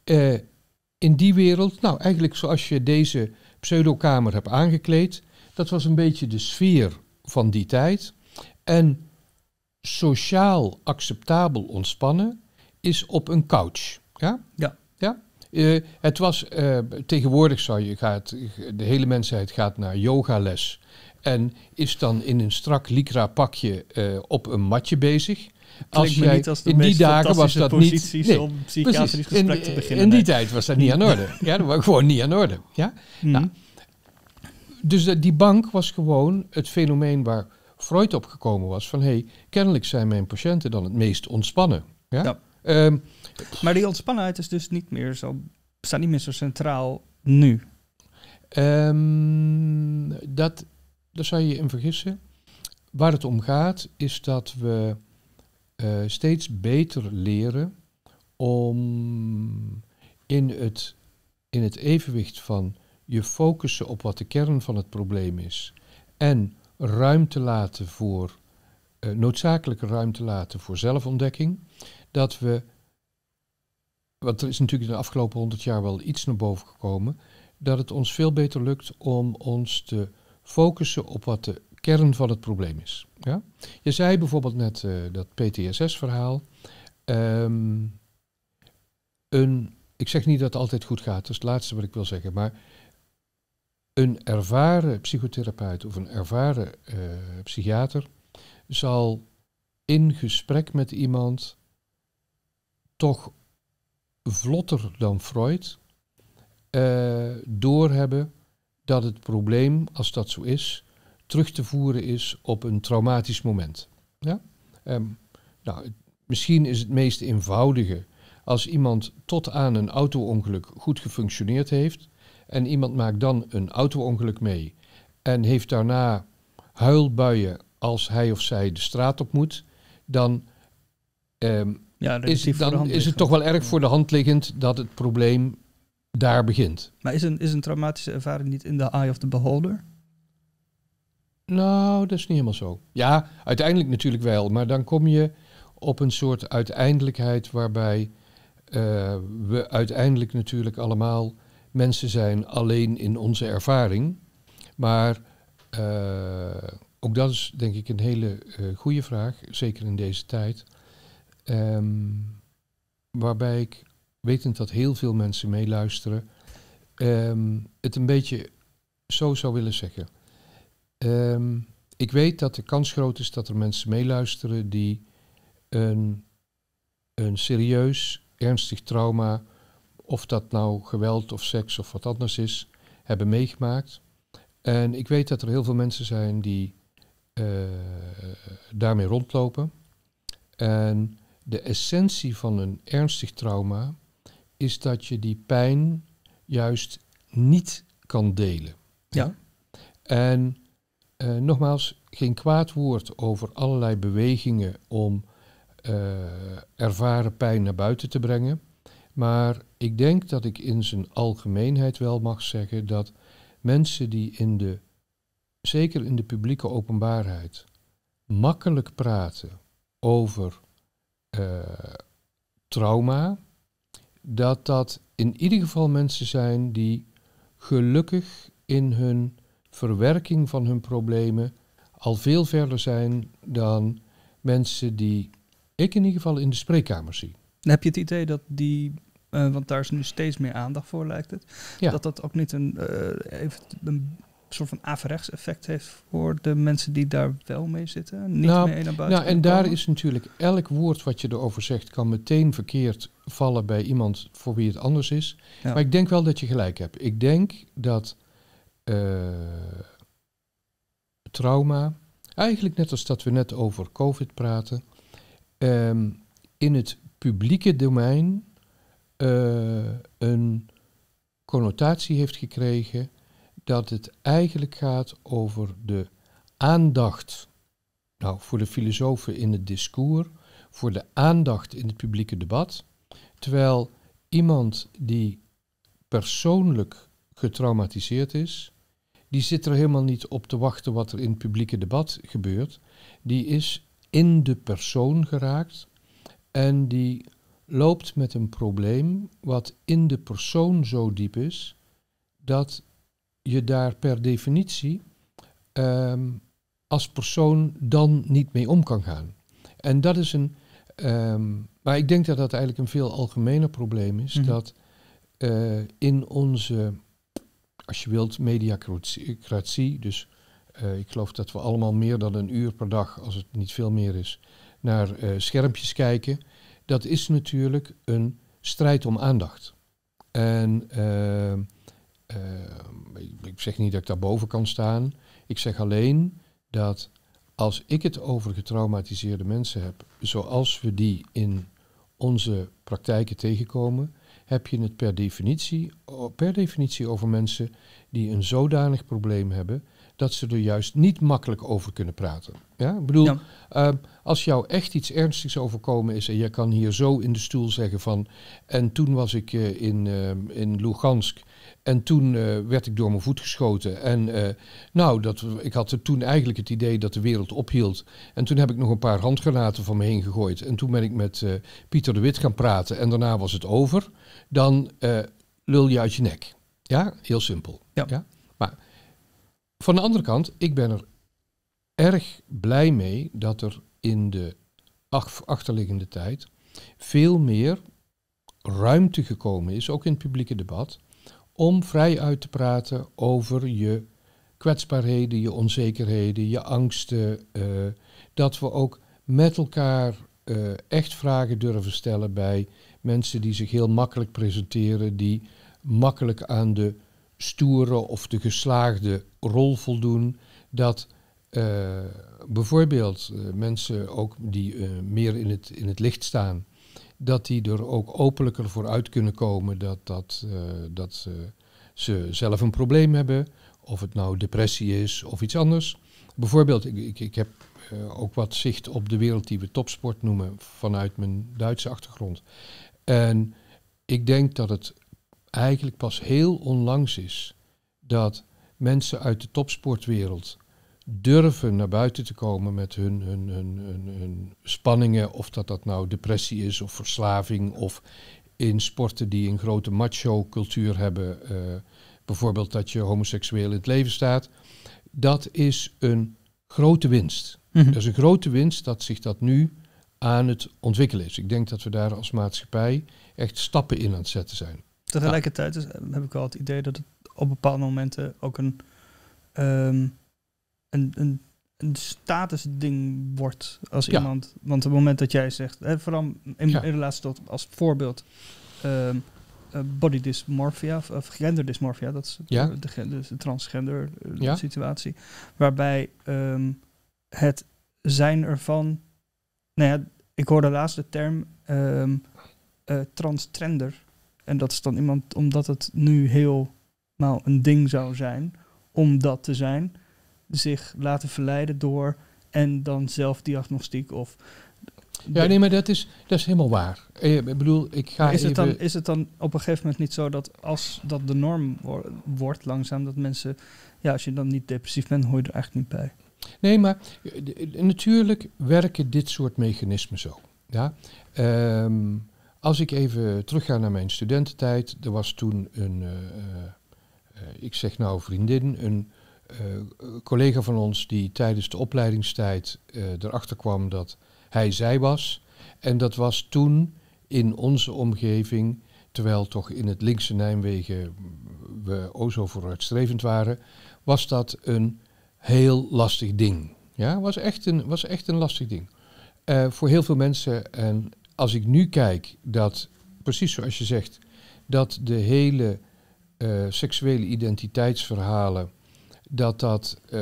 Eh, in die wereld, nou eigenlijk zoals je deze pseudokamer hebt aangekleed, dat was een beetje de sfeer van die tijd. En sociaal acceptabel ontspannen is op een couch. Ja? ja. Eh, het was uh, tegenwoordig zou je gaat, de hele mensheid gaat naar yogales en is dan in een strak lycra pakje eh, op een matje bezig. Als jij, als in die dagen was dat niet. om gesprek in, te beginnen. In die tijd was dat niet aan orde. ja, dat was gewoon niet aan orde. Ja? Mhm. Nou, dus die bank was gewoon het fenomeen waar Freud op gekomen was: van hé, hey, kennelijk zijn mijn patiënten dan het meest ontspannen. ja. Ehm, maar die ontspannenheid is dus niet meer zo, staat niet meer zo centraal nu. Um, dat, daar zou je je in vergissen. Waar het om gaat is dat we eh, steeds beter leren om in het, in het evenwicht van je focussen op wat de kern van het probleem is en ruimte laten voor, eh, noodzakelijke ruimte laten voor zelfontdekking, dat we, want er is natuurlijk in de afgelopen honderd jaar wel iets naar boven gekomen, dat het ons veel beter lukt om ons te focussen op wat de kern van het probleem is. Ja? Je zei bijvoorbeeld net eh, dat PTSS-verhaal. Ehm, een, ik zeg niet dat het altijd goed gaat, dat is het laatste wat ik wil zeggen, maar een ervaren psychotherapeut of een ervaren eh, psychiater zal in gesprek met iemand toch vlotter dan Freud uh, doorhebben dat het probleem, als dat zo is, terug te voeren is op een traumatisch moment. Ja? Ehm, nou, misschien is het meest eenvoudige als iemand tot aan een auto-ongeluk goed gefunctioneerd heeft en iemand maakt dan een auto-ongeluk mee en heeft daarna huilbuien als hij of zij de straat op moet, dan ehm, ja, is, dan is het toch wel erg voor de hand liggend dat het probleem daar begint. Maar is een, is een traumatische ervaring niet in de eye of the beholder? Nou, dat is niet helemaal zo. Ja, uiteindelijk natuurlijk wel, maar dan kom je op een soort uiteindelijkheid waarbij eh, we uiteindelijk natuurlijk allemaal mensen zijn alleen in onze ervaring. Maar eh, ook dat is denk ik een hele uh, goede vraag, zeker in deze tijd. Ehm, waarbij ik, wetend dat heel veel mensen meeluisteren, ehm, het een beetje zo zou willen zeggen. Ehm, ik weet dat de kans groot is dat er mensen meeluisteren die een, een serieus, ernstig trauma, of dat nou geweld of seks of wat anders is, hebben meegemaakt. En ik weet dat er heel veel mensen zijn die eh, daarmee rondlopen. En de essentie van een ernstig trauma is dat je die pijn juist niet kan delen. Ja. En eh, nogmaals, geen kwaad woord over allerlei bewegingen om uh, ervaren pijn naar buiten te brengen. Maar ik denk dat ik in zijn algemeenheid wel mag zeggen dat mensen die in de, zeker in de publieke openbaarheid, makkelijk praten over eh, trauma, dat dat in ieder geval mensen zijn die gelukkig in hun verwerking van hun problemen al veel verder zijn dan mensen die ik in ieder geval in de spreekkamer zie. Heb je het idee dat die, eh, want daar is nu steeds meer aandacht voor lijkt het, dat dat ook niet een, eh, even een soort van averechts effect heeft voor de mensen die daar wel mee zitten. Niet nou, mee naar buiten. Nou, en daar is natuurlijk elk woord wat je erover zegt, kan meteen verkeerd vallen bij iemand voor wie het anders is. Maar ik denk wel dat je gelijk hebt. Ik denk dat eh, trauma, eigenlijk net als dat we net over COVID praten, ehm, in het publieke domein eh, een connotatie heeft gekregen dat het eigenlijk gaat over de aandacht. Nou, voor de filosofen in het discours, voor de aandacht in het publieke debat. Terwijl iemand die persoonlijk getraumatiseerd is, die zit er helemaal niet op te wachten wat er in het publieke debat gebeurt. Die is in de persoon geraakt en die loopt met een probleem wat in de persoon zo diep is dat je daar per definitie ehm, als persoon dan niet mee om kan gaan. En dat is een. Ehm, maar ik denk dat dat eigenlijk een veel algemener probleem is. Mhm. Dat eh, in onze, als je wilt, mediacratie. Dus eh, ik geloof dat we allemaal meer dan een uur per dag, als het niet veel meer is, naar eh, schermpjes kijken. Dat is natuurlijk een strijd om aandacht. En ehm, Ehm, ik zeg niet dat ik daar boven kan staan. Ik zeg alleen dat als ik het over getraumatiseerde mensen heb, zoals we die in onze praktijken tegenkomen, heb je het per definitie, per definitie over mensen die een zodanig probleem hebben dat ze er juist niet makkelijk over kunnen praten. Ja? Ik bedoel, ehm, als jou echt iets ernstigs overkomen is en je kan hier zo in de stoel zeggen van, en toen was ik eh, in, uh, in Lugansk en toen eh, werd ik door mijn voet geschoten. En eh, nou, dat, ik had toen eigenlijk het idee dat de wereld ophield. En toen heb ik nog een paar handgranaten van me heen gegooid. En toen ben ik met eh, Pieter de Wit gaan praten. En daarna was het over. Dan lul je uit je nek. Ja, heel simpel. Ja. ja. Maar van de andere kant, ik ben er erg blij mee dat er in de achterliggende tijd veel meer ruimte gekomen is, ook in het publieke debat om vrij uit te praten over je kwetsbaarheden, je onzekerheden, je angsten. Eh, dat we ook met elkaar eh, echt vragen durven stellen bij mensen die zich heel makkelijk presenteren, die makkelijk aan de stoere of de geslaagde rol voldoen. Dat eh, bijvoorbeeld mensen ook die meer in het, in het licht staan dat die er ook openlijker voor uit kunnen komen dat, dat, eh, dat ze, ze, zelf een probleem hebben. Of het nou depressie is of iets anders. Bijvoorbeeld, ik, ik, ik heb eh, ook wat zicht op de wereld die we topsport noemen vanuit mijn Duitse achtergrond. En ik denk dat het eigenlijk pas heel onlangs is dat mensen uit de topsportwereld durven naar buiten te komen met hun, hun, hun, hun, spanningen. Of dat dat nou depressie is of verslaving. Of in sporten die een grote macho-cultuur hebben. Eh, bijvoorbeeld dat je homoseksueel in het leven staat. Dat is een grote winst. Mhm. Dat is een grote winst dat zich dat nu aan het ontwikkelen is. Ik denk dat we daar als maatschappij echt stappen in aan het zetten zijn. Tegelijkertijd heb ik wel het idee dat het op bepaalde momenten ook een... Ehm, een, een, een statusding wordt als iemand. Want op het moment dat jij zegt, hè, vooral in, relatie tot als voorbeeld. Um, body dysmorphia of, gender dysmorphia, dat is de, dus de, transgender eh, situatie, waarbij ehm, het zijn ervan, nou ja, ik hoorde laatst de term um, ehm, eh, transtrender. En dat is dan iemand, omdat het nu helemaal een ding zou zijn om dat te zijn, zich laten verleiden door en dan zelf diagnostiek of... Ja, nee, maar dat is, dat is helemaal waar. Eh, ik bedoel, ik ga is, het dan, is het dan op een gegeven moment niet zo dat als dat de norm wordt langzaam, dat mensen, ja, als je dan niet depressief bent, hoor je er eigenlijk niet bij? Nee, maar eh, natuurlijk werken dit soort mechanismen zo. Ja? Ehm, als ik even terugga naar mijn studententijd, er was toen een, eh, ik zeg nou vriendin, een eh, collega van ons die tijdens de opleidingstijd eh, erachter kwam dat hij zij was. En dat was toen in onze omgeving, terwijl toch in het linkse Nijmegen we o zo vooruitstrevend waren, was dat een heel lastig ding. Ja, was echt een, was echt een lastig ding. Eh, voor heel veel mensen. En als ik nu kijk dat, precies zoals je zegt, dat de hele seksuele identiteitsverhalen dat dat, eh,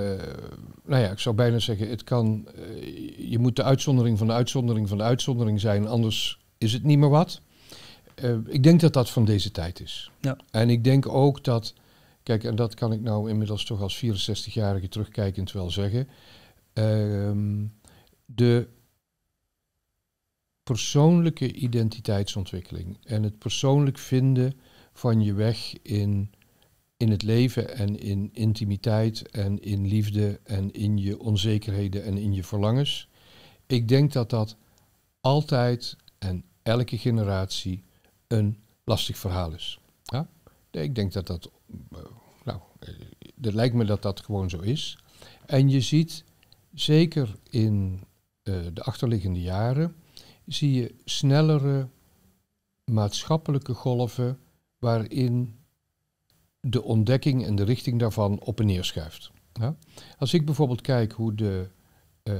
nou ja, ik zou bijna zeggen, het kan, eh, je moet de uitzondering van de uitzondering van de uitzondering zijn, anders is het niet meer wat. Eh, ik denk dat dat van deze tijd is. Ja. En ik denk ook dat, kijk, en dat kan ik nou inmiddels toch als 64-jarige terugkijkend wel zeggen, ehm, de persoonlijke identiteitsontwikkeling en het persoonlijk vinden van je weg in in het leven en in intimiteit en in liefde en in je onzekerheden en in je verlangens. Ik denk dat dat altijd en elke generatie een lastig verhaal is. Ja? ik denk dat dat. Eh, nou, eh, het lijkt me dat dat gewoon zo is. En je ziet, zeker in eh, de achterliggende jaren, zie je snellere maatschappelijke golven waarin de ontdekking en de richting daarvan op en neer schuift. Ja? Als ik bijvoorbeeld kijk hoe de eh,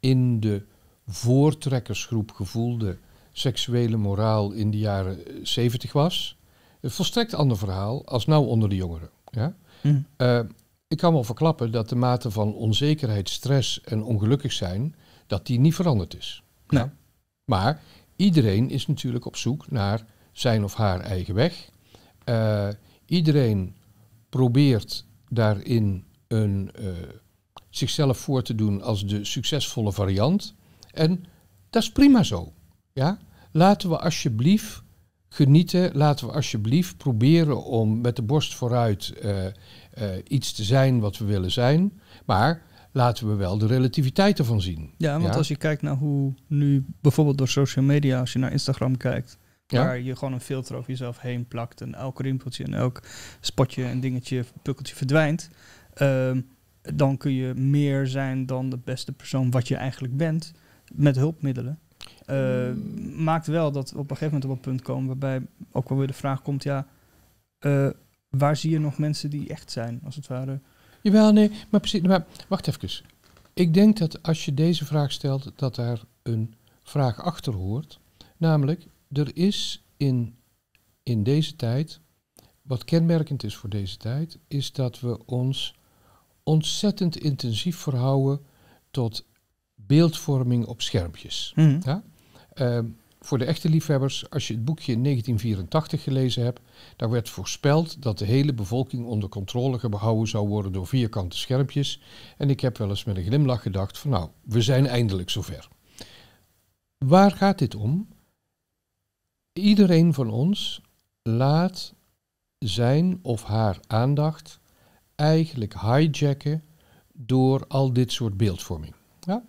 in de voortrekkersgroep gevoelde seksuele moraal in de jaren 70 eh, was, een volstrekt ander verhaal als nou onder de jongeren. Ja? Mm. Eh, ik kan wel verklappen dat de mate van onzekerheid, stress en ongelukkig zijn, dat die niet veranderd is. Ja? Maar iedereen is natuurlijk op zoek naar zijn of haar eigen weg. Eh, iedereen probeert daarin een, eh, zichzelf voor te doen als de succesvolle variant. En dat is prima zo. Ja? Laten we alsjeblieft genieten. Laten we alsjeblieft proberen om met de borst vooruit eh, iets te zijn wat we willen zijn. Maar laten we wel de relativiteit ervan zien. Ja, want als je kijkt naar hoe nu bijvoorbeeld door social media, als je naar Instagram kijkt, Waar je gewoon een filter over jezelf heen plakt. En elk rimpeltje en elk spotje en dingetje, pukkeltje verdwijnt. Ehm, dan kun je meer zijn dan de beste persoon wat je eigenlijk bent. Met hulpmiddelen. Eh, hmm. Maakt wel dat op een gegeven moment op een punt komen waarbij ook wel weer de vraag komt: ja, eh, waar zie je nog mensen die echt zijn, als het ware? Jawel, nee, maar precies. Maar wacht even. Ik denk dat als je deze vraag stelt, dat daar een vraag achter hoort. Namelijk, er is in, in deze tijd, wat kenmerkend is voor deze tijd, is dat we ons ontzettend intensief verhouden tot beeldvorming op schermpjes. Hmm. Ja? Ehm, voor de echte liefhebbers, als je het boekje in 1984 gelezen hebt, daar werd voorspeld dat de hele bevolking onder controle gehouden zou worden door vierkante schermpjes. En ik heb wel eens met een glimlach gedacht van nou, we zijn eindelijk zover. Waar gaat dit om? Iedereen van ons laat zijn of haar aandacht eigenlijk hijacken door al dit soort beeldvorming. Ja?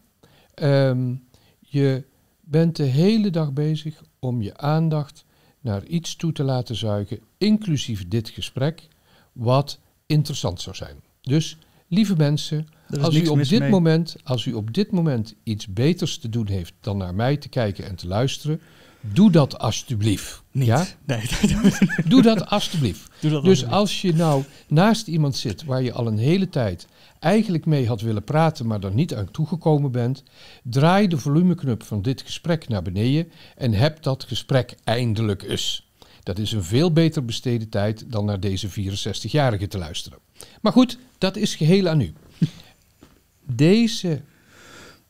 Ehm, je bent de hele dag bezig om je aandacht naar iets toe te laten zuigen, inclusief dit gesprek, wat interessant zou zijn. Dus lieve mensen, als u, op dit moment, als u op dit moment iets beters te doen heeft dan naar mij te kijken en te luisteren, Doe dat alstublieft. Niet. Ja? Nee. Doe dat alstublieft. Doe dat dus als je nou naast iemand zit waar je al een hele tijd eigenlijk mee had willen praten, maar er niet aan toegekomen bent, draai de volumeknop van dit gesprek naar beneden en heb dat gesprek eindelijk eens. Dat is een veel beter besteden tijd dan naar deze 64-jarige te luisteren. Maar goed, dat is geheel aan u. Deze,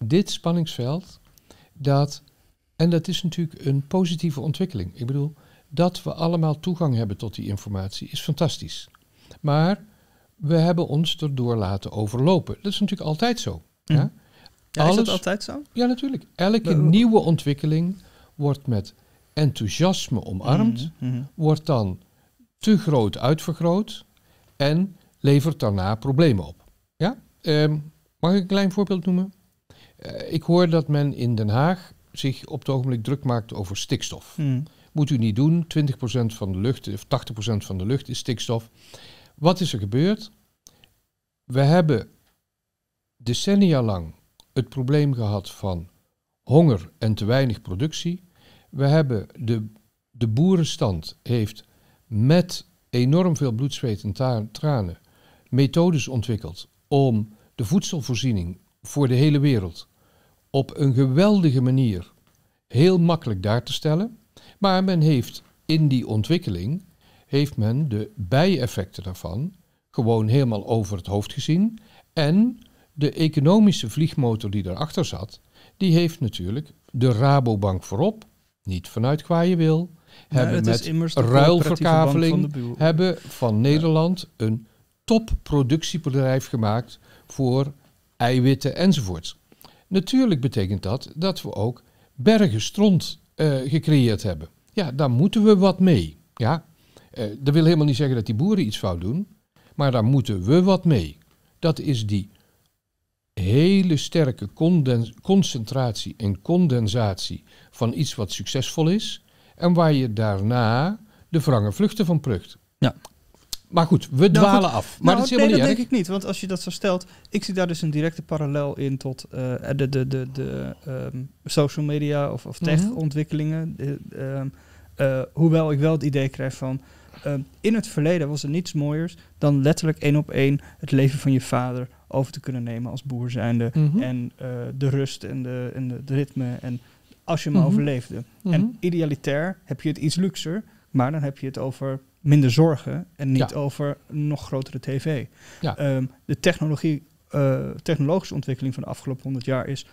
dit spanningsveld, dat en dat is natuurlijk een positieve ontwikkeling. Ik bedoel, dat we allemaal toegang hebben tot die informatie is fantastisch. Maar we hebben ons erdoor laten overlopen. Dat is natuurlijk altijd zo. Ja? is dat altijd zo? Ja, natuurlijk. Elke nieuwe ontwikkeling wordt met enthousiasme omarmd, mhm, mhm. wordt dan te groot uitvergroot en levert daarna problemen op. Ja? Ehm, mag ik een klein voorbeeld noemen? Eh, ik hoor dat men in Den Haag zich op het ogenblik druk maakt over stikstof. Dat hmm. Moet u niet doen, 20% van de lucht of 80% van de lucht is stikstof. Wat is er gebeurd? We hebben decennia lang het probleem gehad van honger en te weinig productie. We hebben de, de boerenstand heeft met enorm veel bloed, zweet en tranen methodes ontwikkeld om de voedselvoorziening voor de hele wereld op een geweldige manier heel makkelijk daar te stellen. Maar men heeft in die ontwikkeling heeft men de bijeffecten daarvan gewoon helemaal over het hoofd gezien. En de economische vliegmotor die daarachter zat, die heeft natuurlijk de Rabobank voorop, niet vanuit qua je wil, hebben met ruilverkaveling, hebben van Nederland een topproductiebedrijf gemaakt voor eiwitten enzovoort. Natuurlijk betekent dat dat we ook bergen stront eh, gecreëerd hebben. Ja, daar moeten we wat mee. Ja? Uh, dat wil helemaal niet zeggen dat die boeren iets fout doen, maar daar moeten we wat mee. Dat is die hele sterke concentratie en condensatie van iets wat succesvol is en waar je daarna de wrange vluchten van plukt. Ja. Maar goed, we nou, dwalen af. Maar nou, dat nee, niet dat denk ik niet. Want als je dat zo stelt, ik zie daar dus een directe parallel in tot eh, de, de, de, de ehm, social media of, of mhm. tech-ontwikkelingen. Ehm, eh, hoewel ik wel het idee krijg van, ehm, in het verleden was er niets mooiers dan letterlijk één op één het leven van je vader over te kunnen nemen als boer zijnde. Mhm. En eh, de rust en de, en de, ritme en als je hem mhm. overleefde. En idealitair heb je het iets luxer, maar dan heb je het over minder zorgen en niet over nog grotere tv. Ehm, de technologie, eh, technologische ontwikkeling van de afgelopen 100 jaar is,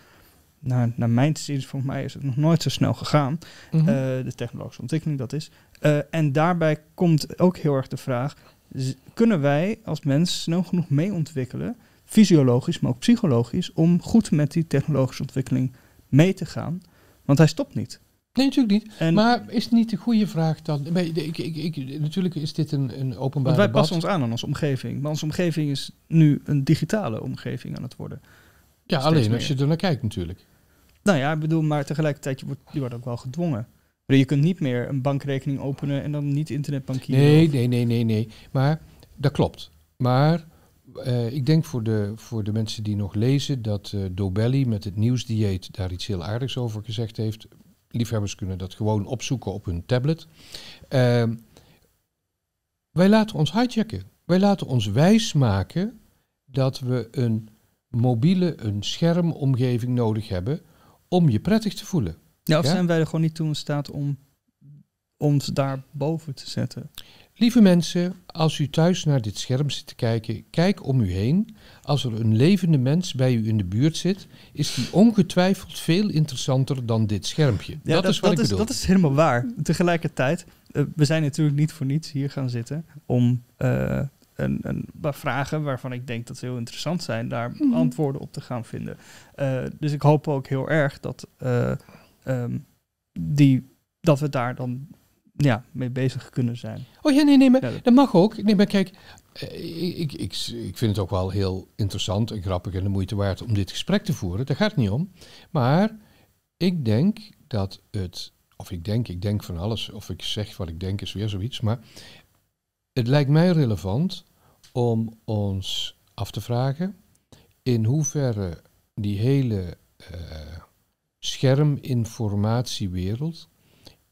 naar, naar mijn zin, volgens mij is het nog nooit zo snel gegaan. Mhm. Eh, de technologische ontwikkeling, dat is. Eh, en daarbij komt ook heel erg de vraag, kunnen wij als mens snel genoeg mee ontwikkelen, fysiologisch, maar ook psychologisch, om goed met die technologische ontwikkeling mee te gaan? Want hij stopt niet. Nee, natuurlijk niet. maar is het niet de goede vraag dan? Ik, ik, ik, natuurlijk is dit een, een openbaar wij passen ons aan aan onze omgeving. Maar onze omgeving is nu een digitale omgeving aan het worden. Ja, alleen als je er naar kijkt natuurlijk. Nou ja, ik bedoel, maar tegelijkertijd je wordt, je wordt ook wel gedwongen. Je kunt niet meer een bankrekening openen en dan niet internetbankieren. Nee, nee, nee, nee, nee. Maar dat klopt. Maar eh, ik denk voor de, voor de mensen die nog lezen dat uh, Dobelli met het nieuwsdieet daar iets heel aardigs over gezegd heeft liefhebbers kunnen dat gewoon opzoeken op hun tablet. Ehm, wij laten ons hijacken. Wij laten ons wijsmaken dat we een mobiele, een schermomgeving nodig hebben om je prettig te voelen. Ja, of zijn wij er gewoon niet toe in staat om ons daar boven te zetten? Lieve mensen, als u thuis naar dit scherm zit te kijken, kijk om u heen. Als er een levende mens bij u in de buurt zit, is die ongetwijfeld veel interessanter dan dit schermpje. Ja, dat, is wat ik bedoel. Dat is helemaal waar. Tegelijkertijd, eh, we zijn natuurlijk niet voor niets hier gaan zitten om eh, een, een, paar vragen waarvan ik denk dat ze heel interessant zijn, daar mhm. antwoorden op te gaan vinden. Eh, dus ik hoop ook heel erg dat, ehm, die, dat we daar dan ja, mee bezig kunnen zijn. Oh ja, nee, nee, maar dat... mag ook. Nee, maar kijk, eh, ik, ik, ik vind het ook wel heel interessant en grappig en de moeite waard om dit gesprek te voeren. Daar gaat het niet om. Maar ik denk dat het, of ik denk, ik denk van alles, of ik zeg wat ik denk is weer zoiets, maar het lijkt mij relevant om ons af te vragen in hoeverre die hele eh, scherminformatiewereld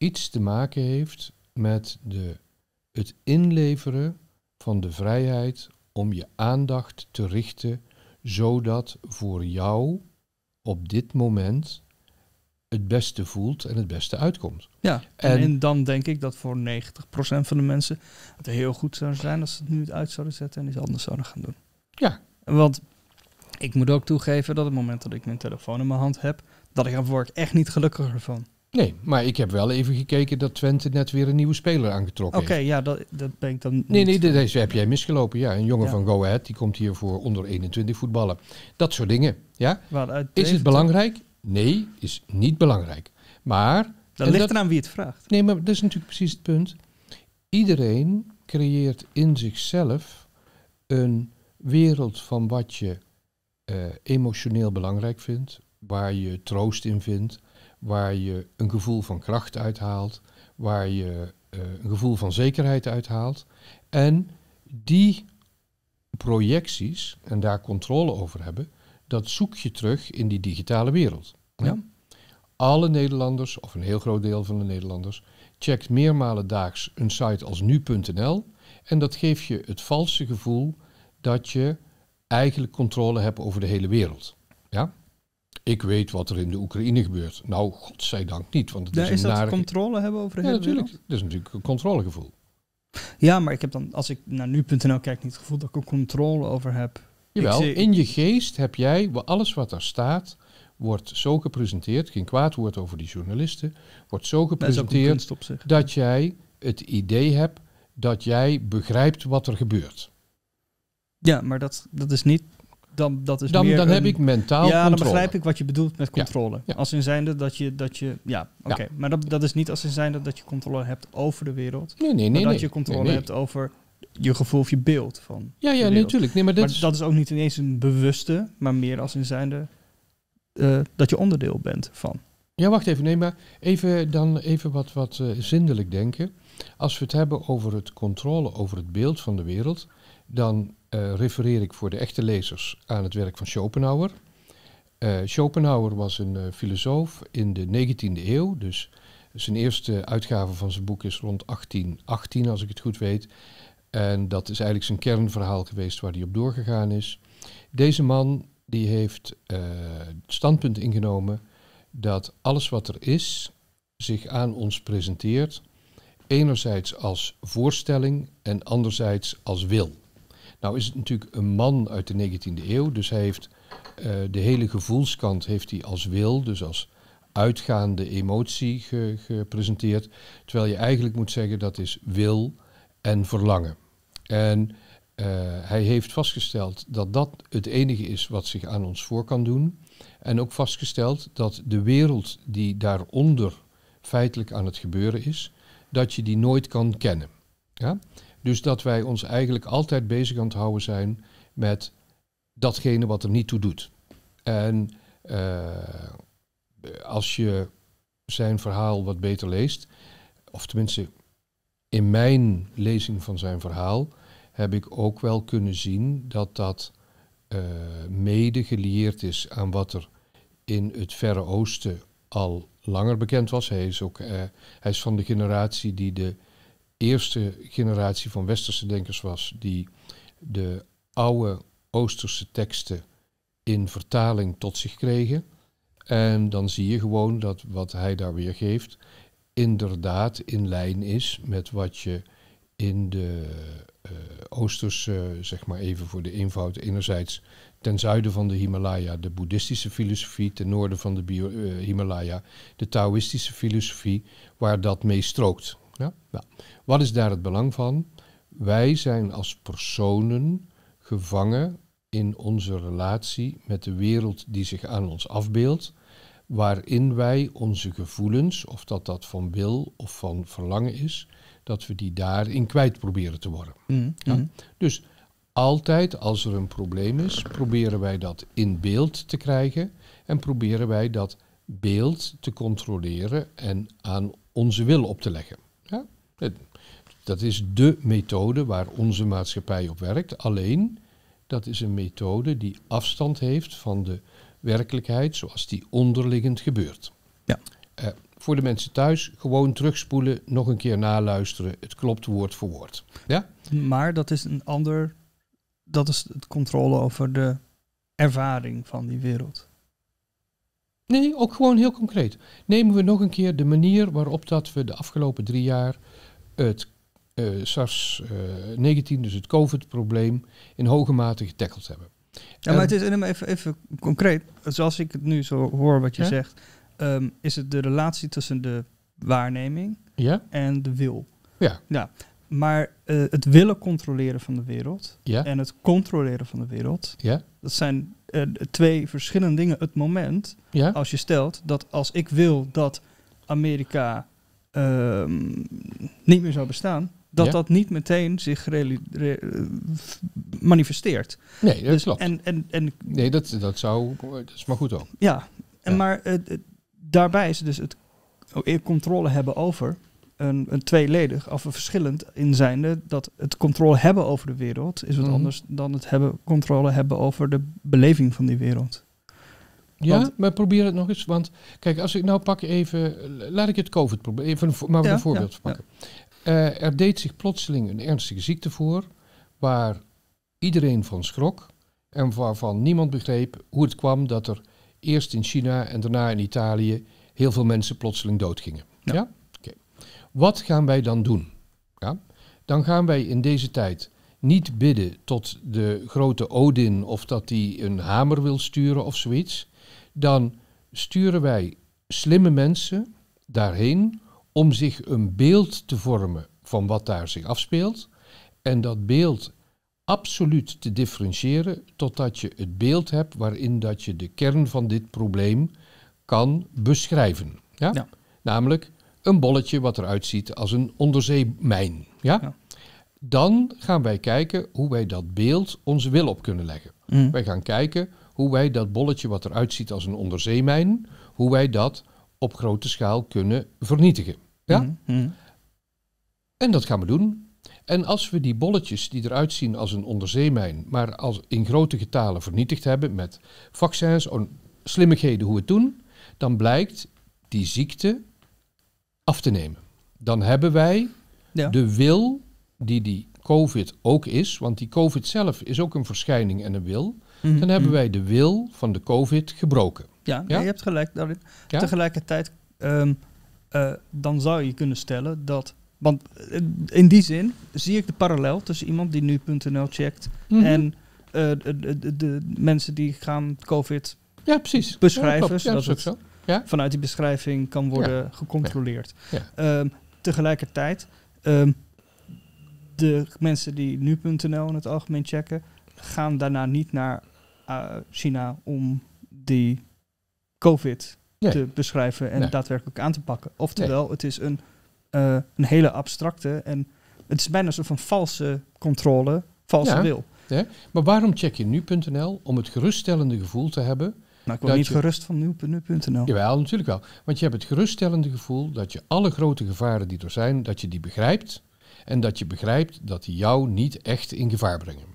iets te maken heeft met de, het inleveren van de vrijheid om je aandacht te richten zodat voor jou op dit moment het beste voelt en het beste uitkomt. Ja, en, en, dan denk ik dat voor 90% van de mensen het heel goed zou zijn als ze het nu het uit zouden zetten en iets anders zouden gaan doen. Ja. Want ik moet ook toegeven dat het moment dat ik mijn telefoon in mijn hand heb, dat ik er word echt niet gelukkiger van. Nee, maar ik heb wel even gekeken dat Twente net weer een nieuwe speler aangetrokken okay, heeft. Oké, ja, dat, dat ik dan Nee, nee, deze heb jij misgelopen. Ja, een jongen van Go Ahead, die komt hier voor onder 21 voetballen. Dat soort dingen, ja. is het belangrijk? Nee, is niet belangrijk. Maar... Dat ligt eraan wie het vraagt. Nee, maar dat is natuurlijk precies het punt. Iedereen creëert in zichzelf een wereld van wat je eh, emotioneel belangrijk vindt, waar je troost in vindt, waar je een gevoel van kracht uithaalt, waar je eh, een gevoel van zekerheid uithaalt. En die projecties en daar controle over hebben, dat zoek je terug in die digitale wereld. Alle Nederlanders, of een heel groot deel van de Nederlanders, checkt meermalen daags een site als nu.nl. En dat geeft je het valse gevoel dat je eigenlijk controle hebt over de hele wereld. Ja? ik weet wat er in de Oekraïne gebeurt. Nou, godzijdank niet. Want het ja, is, is dat controle hebben over de ja, natuurlijk. Dat is natuurlijk een controlegevoel. Ja, maar ik heb dan, als ik naar nu.nl kijk, niet het gevoel dat ik er controle over heb. Jawel, in je geest heb jij, alles wat daar staat, wordt zo gepresenteerd, geen kwaad woord over die journalisten, wordt zo gepresenteerd dat, dat jij het idee hebt dat jij begrijpt wat er gebeurt. Ja, maar dat, dat is niet dan, dat is meer dan een, heb ik mentaal. Ja, dan begrijp ik wat je bedoelt met controle. Als in zijnde dat je. Dat je ja, oké. Maar dat, dat is niet als in zijnde dat je controle hebt over de wereld. Nee, nee, nee. Maar dat je controle hebt over je gevoel of je beeld van. Ja, ja, natuurlijk. Nee, maar dat, maar is... dat is ook niet ineens een bewuste, maar meer als in zijnde eh, dat je onderdeel bent van. Ja, wacht even. Nee, maar even, dan even wat, wat uh, zindelijk denken. Als we het hebben over het controle over het beeld van de wereld, dan eh, refereer ik voor de echte lezers aan het werk van Schopenhauer. Eh, Schopenhauer was een eh, filosoof in de 19e eeuw, dus zijn eerste uitgave van zijn boek is rond 1818, als ik het goed weet. En dat is eigenlijk zijn kernverhaal geweest waar hij op doorgegaan is. Deze man die heeft het standpunt ingenomen dat alles wat er is zich aan ons presenteert, enerzijds als voorstelling en anderzijds als wil. Nou is het natuurlijk een man uit de 19e eeuw, dus hij heeft eh, de hele gevoelskant heeft hij als wil, dus als uitgaande emotie gepresenteerd. Terwijl je eigenlijk moet zeggen dat is wil en verlangen. En eh, hij heeft vastgesteld dat dat het enige is wat zich aan ons voor kan doen. En ook vastgesteld dat de wereld die daaronder feitelijk aan het gebeuren is, dat je die nooit kan kennen. Ja? Dus dat wij ons eigenlijk altijd bezig aan het houden zijn met datgene wat er niet toe doet. En eh, als je zijn verhaal wat beter leest, of tenminste in mijn lezing van zijn verhaal, heb ik ook wel kunnen zien dat dat uh, mede gelieerd is aan wat er in het Verre Oosten al langer bekend was. Hij is ook eh, hij is van de generatie die de eerste generatie van westerse denkers was die de oude Oosterse teksten in vertaling tot zich kregen. En dan zie je gewoon dat wat hij daar weer geeft inderdaad in lijn is met wat je in de uh, Oosterse, zeg maar even voor de eenvoud, enerzijds ten zuiden van de Himalaya de boeddhistische filosofie, ten noorden van de eh, Himalaya de Taoïstische filosofie, waar dat mee strookt. Ja? Nou, wat is daar het belang van? Wij zijn als personen gevangen in onze relatie met de wereld die zich aan ons afbeeldt, waarin wij onze gevoelens, of dat dat van wil of van verlangen is, dat we die daarin kwijt proberen te worden. Mm, mm. Dus altijd als er een probleem is, proberen wij dat in beeld te krijgen en proberen wij dat beeld te controleren en aan onze wil op te leggen. Ja? Dat is de methode waar onze maatschappij op werkt. Alleen, dat is een methode die afstand heeft van de werkelijkheid zoals die onderliggend gebeurt. Ja. Eh, voor de mensen thuis, gewoon terugspoelen, nog een keer naluisteren. Het klopt woord voor woord. Ja? Maar dat is een ander, dat is het controle over de ervaring van die wereld. Nee, ook gewoon heel concreet. Nemen we nog een keer de manier waarop dat we de afgelopen drie jaar het eh, SARS-19, eh, dus het COVID-probleem, in hoge mate getackeld hebben. Ja, maar het is even, even concreet. Zoals ik het nu zo hoor wat je zegt, ehm, is het de relatie tussen de waarneming ja? en de wil. Ja. ja. Maar eh, het willen controleren van de wereld en het controleren van de wereld, dat zijn eh, twee verschillende dingen. Het moment, als je stelt dat als ik wil dat Amerika ehm, niet meer zou bestaan, dat dat niet meteen zich eh, manifesteert. Nee, dat is dus klopt. En, en, en, nee, dat, dat zou, dat is maar goed ook. Ja, en maar daarbij is dus het oh, controle hebben over een, een tweeledig of een verschillend in zijnde dat het controle hebben over de wereld is wat mhm. anders dan het hebben, controle hebben over de beleving van die wereld. Ja, maar probeer het nog eens. Want kijk, als ik nou pak even, laat ik het covid proberen. even maar ja, een voorbeeld pakken. Eh, er deed zich plotseling een ernstige ziekte voor, waar iedereen van schrok en waarvan niemand begreep hoe het kwam dat er eerst in China en daarna in Italië heel veel mensen plotseling doodgingen. Ja. Wat gaan wij dan doen? Ja? Dan gaan wij in deze tijd niet bidden tot de grote Odin of dat hij een hamer wil sturen of zoiets. Dan sturen wij slimme mensen daarheen om zich een beeld te vormen van wat daar zich afspeelt. En dat beeld absoluut te differentiëren totdat je het beeld hebt waarin dat je de kern van dit probleem kan beschrijven. ja. Namelijk, een bolletje wat eruit ziet als een onderzeemijn. Ja? ja? Dan gaan wij kijken hoe wij dat beeld onze wil op kunnen leggen. Mm. Wij gaan kijken hoe wij dat bolletje wat eruit ziet als een onderzeemijn, hoe wij dat op grote schaal kunnen vernietigen. Ja? Mm, mm. En dat gaan we doen. En als we die bolletjes die eruit zien als een onderzeemijn, maar als in grote getalen vernietigd hebben met vaccins, slimmigheden hoe we het doen, dan blijkt die ziekte af te nemen. Dan hebben wij de wil die die COVID ook is, want die COVID zelf is ook een verschijning en een wil. Mhm. Dan hebben mhm. wij de wil van de COVID gebroken. Ja, je hebt gelijk daarin. Ja? Tegelijkertijd, ehm, eh, dan zou je kunnen stellen dat. Want eh, in die zin zie ik de parallel tussen iemand die nu.nl checkt mhm. en eh, de, mensen die gaan COVID ja, precies. beschrijven. Ja, dat, ja, dat is ook zo vanuit die beschrijving kan worden gecontroleerd. Ehm, tegelijkertijd, ehm, de mensen die nu.nl in het algemeen checken, gaan daarna niet naar eh, China om die COVID te beschrijven en daadwerkelijk aan te pakken. Oftewel, het is een, eh, een hele abstracte en het is bijna een soort van valse controle, valse wil. Ja. Maar waarom check je nu.nl? Om het geruststellende gevoel te hebben maar nou, ik word niet gerust van nu.nl. Jawel, natuurlijk wel. Want je hebt het geruststellende gevoel dat je alle grote gevaren die er zijn, dat je die begrijpt. En dat je begrijpt dat die jou niet echt in gevaar brengen.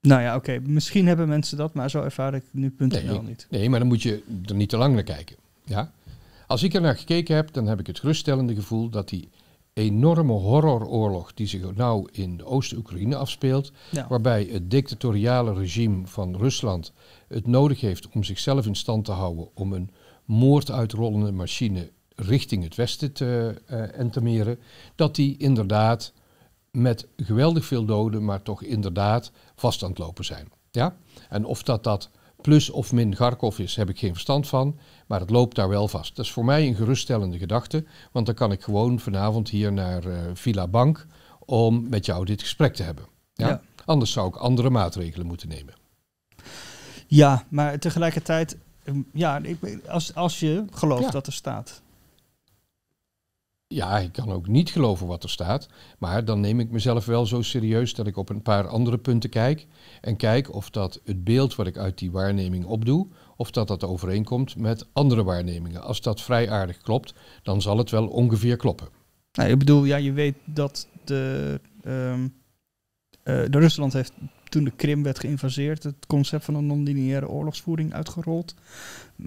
Nou ja, oké. Misschien hebben mensen dat, maar zo ervaar ik nu.nl niet. Nee, maar dan moet je er niet te lang naar kijken. Ja? Als ik er naar gekeken heb, dan heb ik het geruststellende gevoel dat die enorme horroroorlog die zich nou in Oost-Oekraïne afspeelt, waarbij het dictatoriale regime van Rusland het nodig heeft om zichzelf in stand te houden, om een moord uitrollende machine richting het westen te uh, eh, entameren, dat die inderdaad met geweldig veel doden, maar toch inderdaad vast aan het lopen zijn. Ja? En of dat dat plus of min Garkov is, heb ik geen verstand van, maar het loopt daar wel vast. Dat is voor mij een geruststellende gedachte, want dan kan ik gewoon vanavond hier naar eh, Villa Bank om met jou dit gesprek te hebben. ja. Anders zou ik andere maatregelen moeten nemen. Ja, maar tegelijkertijd, ehm, ja, als, als je gelooft dat er staat. Ja, ik kan ook niet geloven wat er staat. Maar dan neem ik mezelf wel zo serieus dat ik op een paar andere punten kijk. En kijk of dat het beeld wat ik uit die waarneming opdoe, of dat dat overeenkomt met andere waarnemingen. Als dat vrij aardig klopt, dan zal het wel ongeveer kloppen. Nou, ik bedoel, ja, je weet dat de, ehm, eh, de Rusland heeft toen de Krim werd geïnvaseerd, het concept van een non-lineaire oorlogsvoering uitgerold.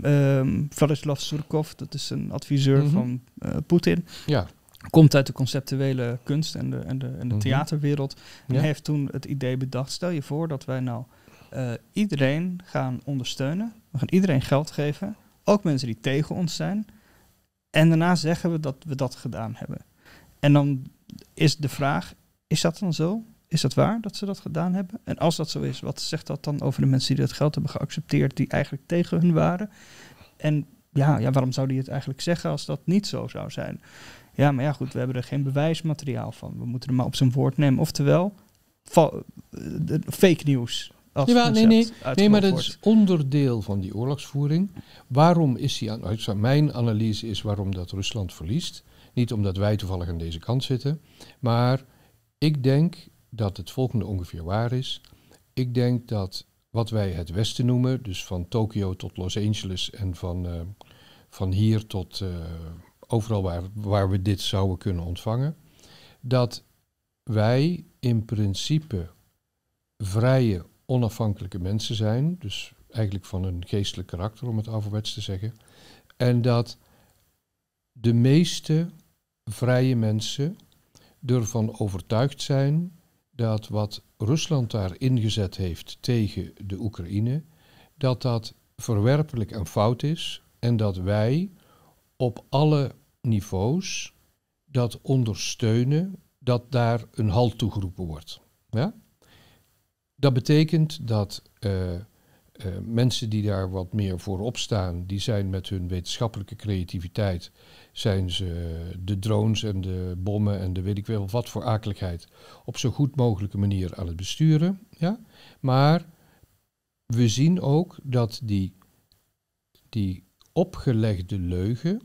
Um, Vladislav Surkov, dat is een adviseur mhm. van eh, Poetin. Ja. Komt uit de conceptuele kunst en de, en de, en de mhm. theaterwereld. En heeft toen het idee bedacht: stel je voor dat wij nou eh, iedereen gaan ondersteunen. We gaan iedereen geld geven. Ook mensen die tegen ons zijn. En daarna zeggen we dat we dat gedaan hebben. En dan is de vraag: is dat dan zo? Is dat waar dat ze dat gedaan hebben? En als dat zo is, wat zegt dat dan over de mensen die dat geld hebben geaccepteerd, die eigenlijk tegen hun waren? En ja, ja waarom zou die het eigenlijk zeggen als dat niet zo zou zijn? Ja, maar ja, goed, we hebben er geen bewijsmateriaal van. We moeten er maar op zijn woord nemen. Oftewel, eh, fake nieuws. Ja, nee, nee. nee, maar dat is onderdeel van die oorlogsvoering. Waarom is die aan, mijn analyse is waarom dat Rusland verliest. Niet omdat wij toevallig aan deze kant zitten, maar ik denk dat het volgende ongeveer waar is. Ik denk dat wat wij het Westen noemen, dus van Tokio tot Los Angeles en van, eh, van hier tot eh, overal waar, waar we dit zouden kunnen ontvangen, dat wij in principe vrije, onafhankelijke mensen zijn, dus eigenlijk van een geestelijk karakter om het overwets te zeggen, en dat de meeste vrije mensen ervan overtuigd zijn dat wat Rusland daar ingezet heeft tegen de Oekraïne, dat dat verwerpelijk en fout is en dat wij op alle niveaus dat ondersteunen dat daar een halt toegeroepen wordt. Ja? Dat betekent dat eh, eh, mensen die daar wat meer voor opstaan, die zijn met hun wetenschappelijke creativiteit, zijn ze de drones en de bommen en de weet ik wel wat voor akeligheid op zo goed mogelijke manier aan het besturen. Ja? Maar we zien ook dat die, die opgelegde leugen,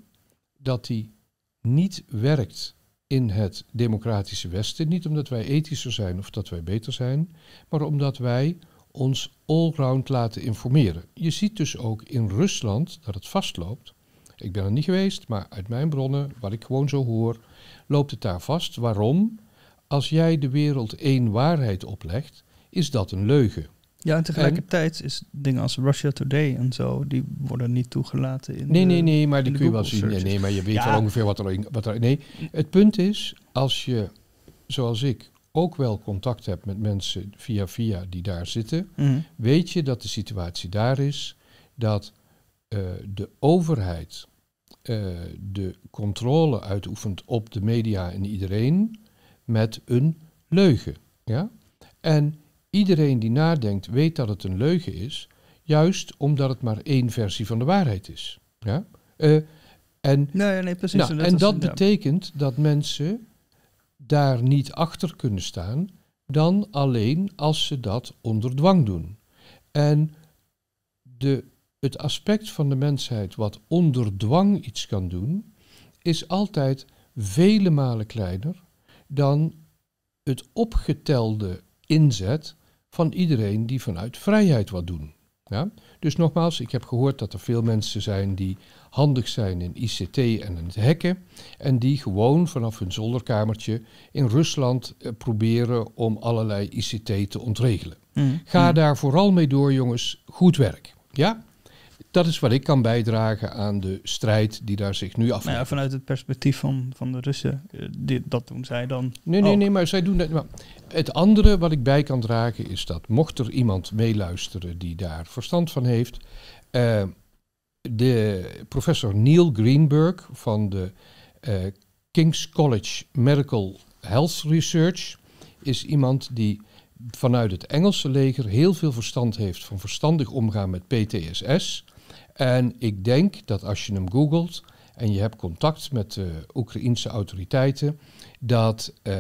dat die niet werkt in het democratische Westen. Niet omdat wij ethischer zijn of dat wij beter zijn, maar omdat wij ons allround laten informeren. Je ziet dus ook in Rusland dat het vastloopt. Ik ben er niet geweest, maar uit mijn bronnen, wat ik gewoon zo hoor, loopt het daar vast. Waarom? Als jij de wereld één waarheid oplegt, is dat een leugen. Ja, en tegelijkertijd is dingen als Russia Today en zo, die worden niet toegelaten in Nee, nee, nee, maar die kun je wel zien. Nee, nee, maar je weet ja. wel ongeveer wat er, wat er... Nee, het punt is, als je, zoals ik, ook wel contact hebt met mensen via via die daar zitten, mhm. weet je dat de situatie daar is dat eh, de overheid eh, de controle uitoefent op de media en iedereen met een leugen. Ja? En iedereen die nadenkt weet dat het een leugen is, juist omdat het maar één versie van de waarheid is. Ja? Eh, en, nee, nee, precies, nou, en dat, betekent dat mensen daar niet achter kunnen staan dan alleen als ze dat onder dwang doen. En de, het aspect van de mensheid wat onder dwang iets kan doen, is altijd vele malen kleiner dan het opgetelde inzet van iedereen die vanuit vrijheid wat doen. Ja? Dus nogmaals, ik heb gehoord dat er veel mensen zijn die handig zijn in ICT en in het hacken. En die gewoon vanaf hun zolderkamertje in Rusland eh, proberen om allerlei ICT te ontregelen. Mm. Ga mm. daar vooral mee door, jongens. Goed werk. Ja? dat is wat ik kan bijdragen aan de strijd die daar zich nu afspeelt. Nou ja, vanuit het perspectief van, van de Russen, eh, dat doen zij dan. Nee, nee, nee, maar zij doen dat. Maar het andere wat ik bij kan dragen is dat mocht er iemand meeluisteren die daar verstand van heeft, uh, de professor Neil Greenberg van de eh, King's College Medical Health Research is iemand die vanuit het Engelse leger heel veel verstand heeft van verstandig omgaan met PTSS. En ik denk dat als je hem googelt en je hebt contact met de Oekraïnse autoriteiten, dat eh,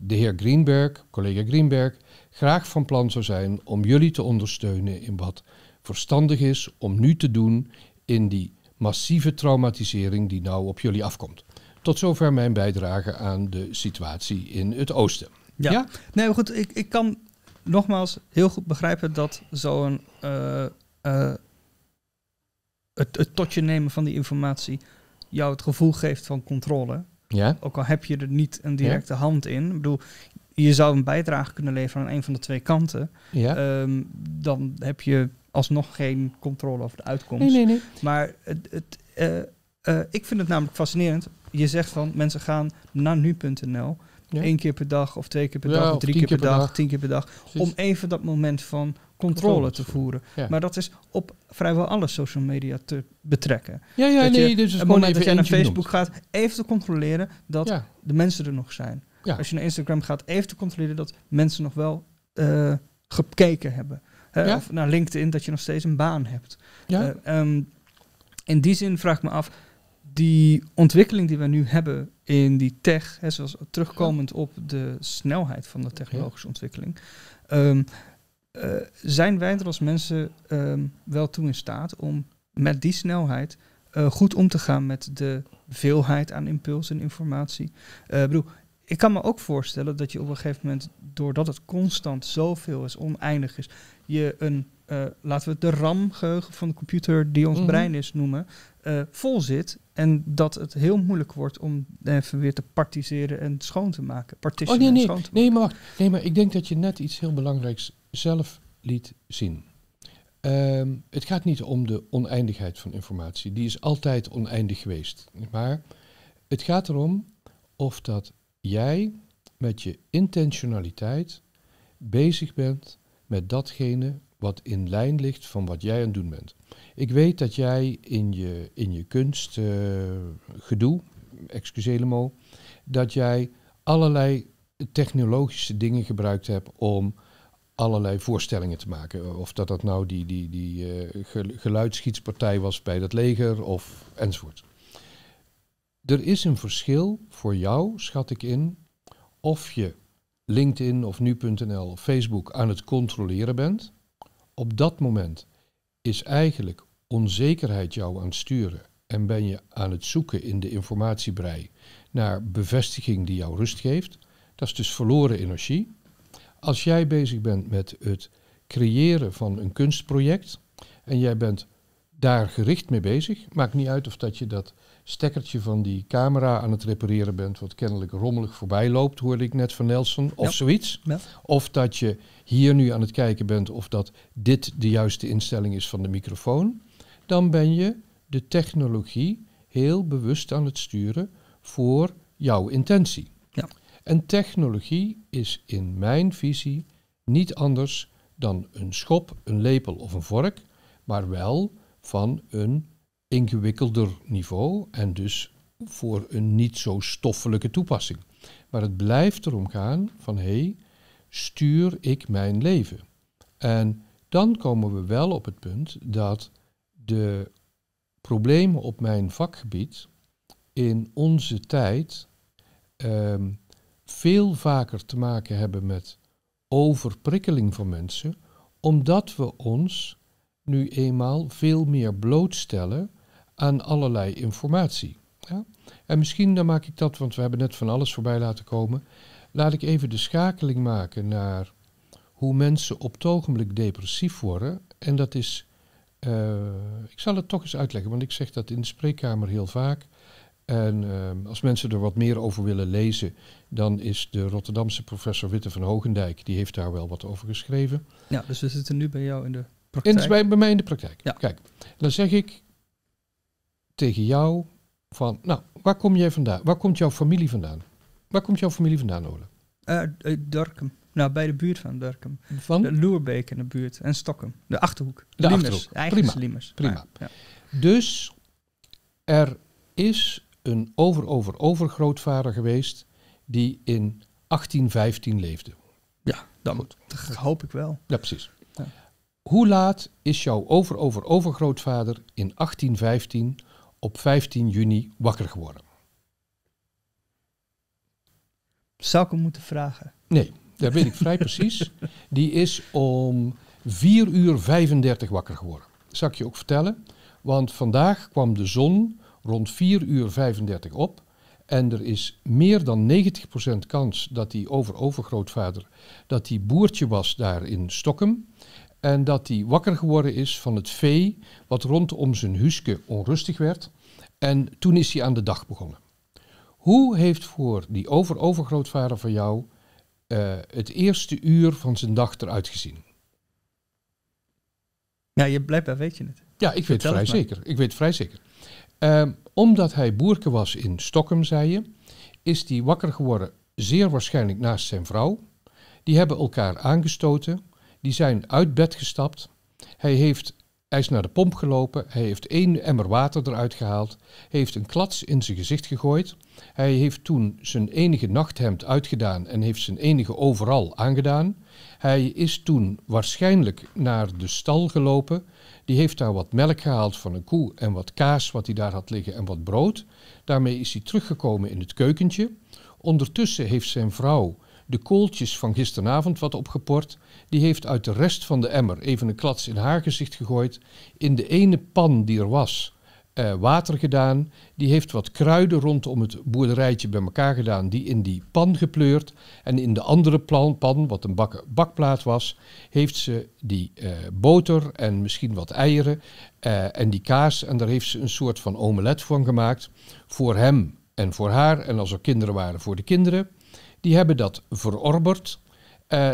de heer Greenberg, collega Greenberg, graag van plan zou zijn om jullie te ondersteunen in wat verstandig is om nu te doen in die massieve traumatisering die nou op jullie afkomt. Tot zover mijn bijdrage aan de situatie in het oosten. Ja, nee, maar goed, ik, ik kan nogmaals heel goed begrijpen dat zo'n eh, eh, het, het je nemen van die informatie jou het gevoel geeft van controle. Ja. Ook al heb je er niet een directe hand in. Ik bedoel, je zou een bijdrage kunnen leveren aan een van de twee kanten. Ja. Ehm, dan heb je alsnog geen controle over de uitkomst. Nee, nee, nee. Maar het, het, eh, eh, ik vind het namelijk fascinerend. Je zegt van mensen gaan naar nu.nl. Ja. keer per dag of twee keer per dag of drie keer, per dag, dag, tien keer per dag. Om even dat moment van controle te voeren. Maar dat is op vrijwel alle social media te betrekken. Ja, ja, nee, dus het moment dat je naar Facebook gaat, even te controleren dat de mensen er nog zijn. Als je naar Instagram gaat, even te controleren dat mensen nog wel eh, gekeken hebben. of naar LinkedIn, dat je nog steeds een baan hebt. Eh, ehm, in die zin vraag ik me af, die ontwikkeling die we nu hebben in die tech, zoals terugkomend op de snelheid van de technologische ontwikkeling. Ehm, eh, zijn wij er als mensen ehm, wel toe in staat om met die snelheid eh, goed om te gaan met de veelheid aan impuls en informatie? Uh, bedoel, ik kan me ook voorstellen dat je op een gegeven moment, doordat het constant zoveel is, oneindig is, je een, laten we het de RAM-geheugen van de computer die ons mhm. brein is noemen, vol zit. En dat het heel moeilijk wordt om even weer te partiseren en schoon te maken. Partitionen oh nee, nee, nee, maar wacht. Nee, maar ik denk dat je net iets heel belangrijks zelf liet zien. Ehm, het gaat niet om de oneindigheid van informatie, die is altijd oneindig geweest. Maar het gaat erom of dat jij met je intentionaliteit bezig bent met datgene wat in lijn ligt van wat jij aan het doen bent. Ik weet dat jij in je, in je kunst, uh, excuseer me, dat jij allerlei technologische dingen gebruikt hebt om allerlei voorstellingen te maken. Of dat dat nou die, die, die eh, geluidschietspartij was bij dat leger of enzovoort. Er is een verschil voor jou, schat ik in, of je LinkedIn of nu.nl of Facebook aan het controleren bent. Op dat moment is eigenlijk onzekerheid jou aan het sturen en ben je aan het zoeken in de informatiebrei naar bevestiging die jou rust geeft. Dat is dus verloren energie. Als jij bezig bent met het creëren van een kunstproject en jij bent daar gericht mee bezig, maakt niet uit of dat je dat stekkertje van die camera aan het repareren bent, wat kennelijk rommelig voorbij loopt, hoorde ik net van Nelson, of zoiets. Of dat je hier nu aan het kijken bent of dat dit de juiste instelling is van de microfoon, dan ben je de technologie heel bewust aan het sturen voor jouw intentie. En technologie is in mijn visie niet anders dan een schop, een lepel of een vork, maar wel van een ingewikkelder niveau en dus voor een niet zo stoffelijke toepassing. Maar het blijft erom gaan van hé, hey, stuur ik mijn leven? En dan komen we wel op het punt dat de problemen op mijn vakgebied in onze tijd ehm, veel vaker te maken hebben met overprikkeling van mensen, omdat we ons nu eenmaal veel meer blootstellen aan allerlei informatie. Ja? En misschien dan maak ik dat, want we hebben net van alles voorbij laten komen. Laat ik even de schakeling maken naar hoe mensen op het ogenblik depressief worden. En dat is, eh, ik zal het toch eens uitleggen, want ik zeg dat in de spreekkamer heel vaak. En ehm, als mensen er wat meer over willen lezen, dan is de Rotterdamse professor Witte van Hogendijk, die heeft daar wel wat over geschreven. Ja, dus we zitten nu bij jou in de praktijk. En bij, mij in de praktijk. Ja. Kijk, dan zeg ik tegen jou van, nou, waar kom jij vandaan? Waar komt jouw familie vandaan? Waar komt jouw familie vandaan, Ole? uit eh, eh, Dorkum. Nou, bij de buurt van Dorkum. Van? De Loerbeek in de buurt. En Stokkum. De Achterhoek. De Limers. Achterhoek. Prima. Limers. Prima. Ja. Dus er is een over-over-overgrootvader geweest die in 1815 leefde. Ja, dat moet. hoop ik wel. Ja, precies. Ja. Hoe laat is jouw over-over-overgrootvader in 1815 op 15 juni wakker geworden? Zou ik hem moeten vragen? Nee, dat weet ik vrij precies. Die is om 4 uur 35 wakker geworden. Dat zal ik je ook vertellen. Want vandaag kwam de zon rond 4 uur 35 op. En er is meer dan 90% kans dat die over-overgrootvader, dat die boertje was daar in Stockholm. En dat hij wakker geworden is van het vee wat rondom zijn huske onrustig werd. En toen is hij aan de dag begonnen. Hoe heeft voor die over-overgrootvader van jou eh, het eerste uur van zijn dag eruit gezien? Ja, je daar weet je het. Ja, ik weet het vrij zeker. Ik weet het vrij zeker. Ehm, omdat hij boerke was in Stockholm, zei je, is hij wakker geworden, zeer waarschijnlijk naast zijn vrouw. Die hebben elkaar aangestoten, die zijn uit bed gestapt. Hij, heeft, hij is naar de pomp gelopen, hij heeft één emmer water eruit gehaald, heeft een klats in zijn gezicht gegooid. Hij heeft toen zijn enige nachthemd uitgedaan en heeft zijn enige overal aangedaan. Hij is toen waarschijnlijk naar de stal gelopen, die heeft daar wat melk gehaald van een koe en wat kaas wat hij daar had liggen en wat brood. Daarmee is hij teruggekomen in het keukentje. Ondertussen heeft zijn vrouw de kooltjes van gisteravond wat opgeport. Die heeft uit de rest van de emmer even een klats in haar gezicht gegooid. In de ene pan die er was eh, water gedaan. Die heeft wat kruiden rondom het boerderijtje bij elkaar gedaan. Die in die pan gepleurd. En in de andere plan, pan, wat een bak, bakplaat was, heeft ze die eh, boter en misschien wat eieren eh, en die kaas. En daar heeft ze een soort van omelet van gemaakt. Voor hem en voor haar. En als er kinderen waren, voor de kinderen. Die hebben dat verorberd.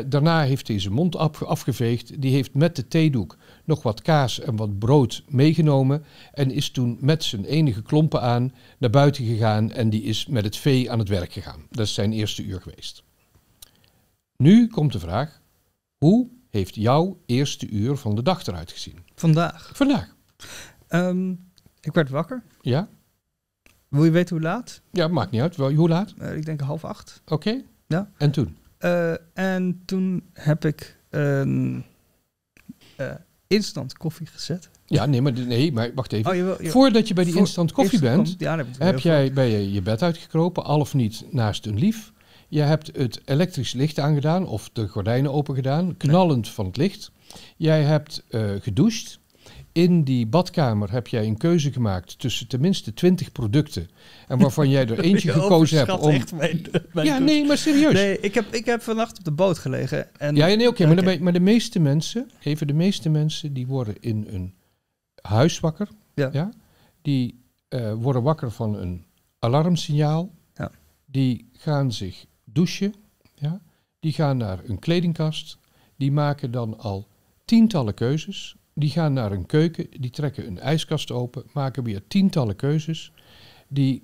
daarna heeft hij zijn mond afgeveegd. Die heeft met de theedoek nog wat kaas en wat brood meegenomen en is toen met zijn enige klompen aan naar buiten gegaan en die is met het vee aan het werk gegaan. Dat is zijn eerste uur geweest. Nu komt de vraag, hoe heeft jouw eerste uur van de dag eruit gezien? Vandaag. Vandaag. Ehm, ik werd wakker. Ja. Wil je weten hoe laat? Ja, maakt niet uit. Hoe laat? Eh, ik denk half acht. Oké. Ja. En toen? Eh, en toen heb ik eh, instant koffie gezet. Ja, nee, maar, nee, maar wacht even. Oh, Voordat je bij die instant koffie bent, heb jij, bij je je bed uitgekropen, al of niet naast een lief. Je hebt het elektrisch licht aangedaan of de gordijnen open gedaan, knallend van het licht. Jij hebt eh, gedoucht in die badkamer heb jij een keuze gemaakt tussen tenminste 20 producten. En waarvan jij er eentje gekozen hebt. Om... ja, nee, maar serieus. Nee, ik heb, ik heb vannacht op de boot gelegen. En... Ja, nee, oké. maar, maar, de meeste mensen, even de meeste mensen, die worden in een huis wakker. Ja. ja? Die eh, worden wakker van een alarmsignaal. Ja. Die gaan zich douchen. Ja? Die gaan naar een kledingkast. Die maken dan al tientallen keuzes die gaan naar een keuken, die trekken een ijskast open, maken weer tientallen keuzes. Die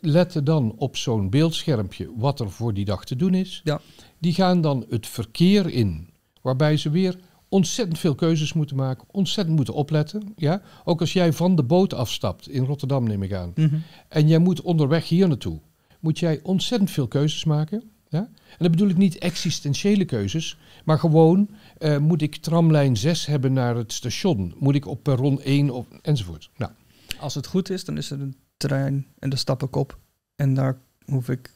letten dan op zo'n beeldschermpje wat er voor die dag te doen is. Ja. Die gaan dan het verkeer in, waarbij ze weer ontzettend veel keuzes moeten maken, ontzettend moeten opletten. Ja? Ook als jij van de boot afstapt, in Rotterdam neem ik aan, mhm. en jij moet onderweg hier naartoe, moet jij ontzettend veel keuzes maken. Ja? En dan bedoel ik niet existentiële keuzes, maar gewoon uh, moet ik tramlijn 6 hebben naar het station? Moet ik op perron 1 of, enzovoort? Nou. Als het goed is, dan is er een trein en daar stap ik op. En daar hoef ik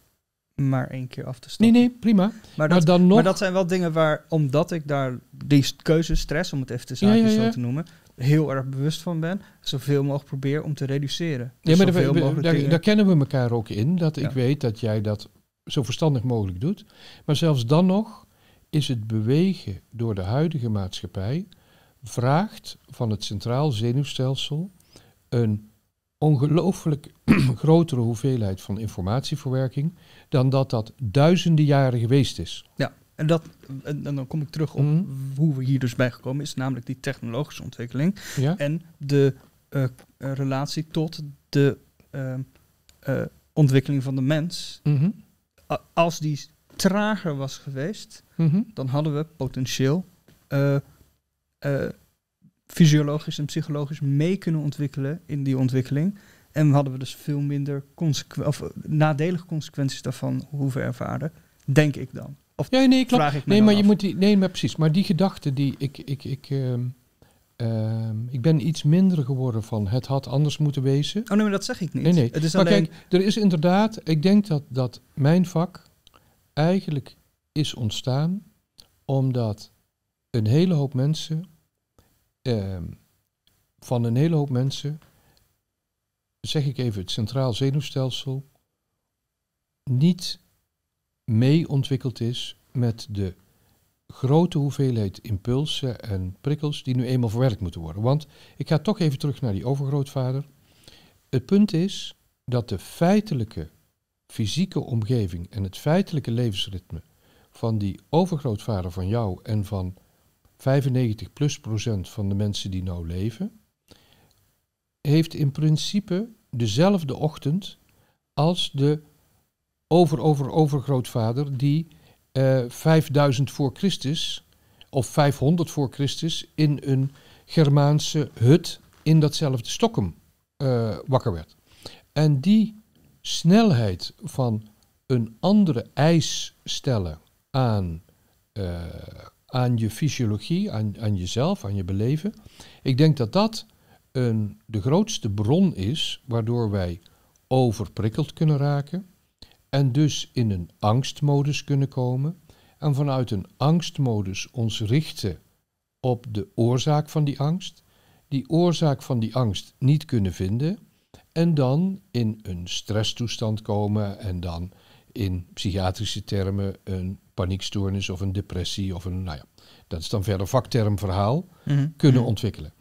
maar één keer af te stappen. Nee, nee, prima. Maar, dat, dan nog... maar dat zijn wel dingen waar, omdat ik daar die keuzestress, om het even te zeggen, zo te noemen, heel erg bewust van ben, zoveel mogelijk probeer om te reduceren. ja, maar dus daar, kennen we elkaar ook in, dat ik weet dat jij dat zo verstandig mogelijk doet. Maar zelfs dan nog is het bewegen door de huidige maatschappij vraagt van het centraal zenuwstelsel een ongelooflijk grotere hoeveelheid van informatieverwerking dan dat dat duizenden jaren geweest is. Ja, en, dat, en dan kom ik terug op mhm. hoe we hier dus bij gekomen is, namelijk die technologische ontwikkeling en de eh, relatie tot de ehm, eh, ontwikkeling van de mens. Mhm. Als die trager was geweest, mhm. dan hadden we potentieel eh, eh, fysiologisch en psychologisch mee kunnen ontwikkelen in die ontwikkeling. En hadden we dus veel minder of eh, nadelige consequenties daarvan hoeven ervaren, denk ik dan. Of ja, nee, klopt. Ik nee, maar je moet die, nee, maar precies. Maar die gedachte die ik, ik, ik, ehm, ehm, ik ben iets minder geworden van het had anders moeten wezen. Oh nee, maar dat zeg ik niet. Nee, nee. Het is maar alleen... kijk, er is inderdaad, ik denk dat, dat mijn vak eigenlijk is ontstaan omdat een hele hoop mensen, ehm, van een hele hoop mensen, zeg ik even het centraal zenuwstelsel, niet mee ontwikkeld is met de grote hoeveelheid impulsen en prikkels die nu eenmaal verwerkt moeten worden. Want ik ga toch even terug naar die overgrootvader. Het punt is dat de feitelijke fysieke omgeving en het feitelijke levensritme van die overgrootvader van jou en van 95 plus procent van de mensen die nou leven, heeft in principe dezelfde ochtend als de over, over, overgrootvader die 5000 eh, voor Christus of 500 voor Christus in een Germaanse hut in datzelfde Stockholm eh, wakker werd. En die snelheid van een andere eis stellen aan, eh, aan je fysiologie, aan, aan jezelf, aan je beleven. Ik denk dat dat een, de grootste bron is waardoor wij overprikkeld kunnen raken en dus in een angstmodus kunnen komen en vanuit een angstmodus ons richten op de oorzaak van die angst, die oorzaak van die angst niet kunnen vinden en dan in een stresstoestand komen en dan in psychiatrische termen een paniekstoornis of een depressie of een, nou ja, dat is dan verder vaktermverhaal, mm kunnen mhm. ontwikkelen.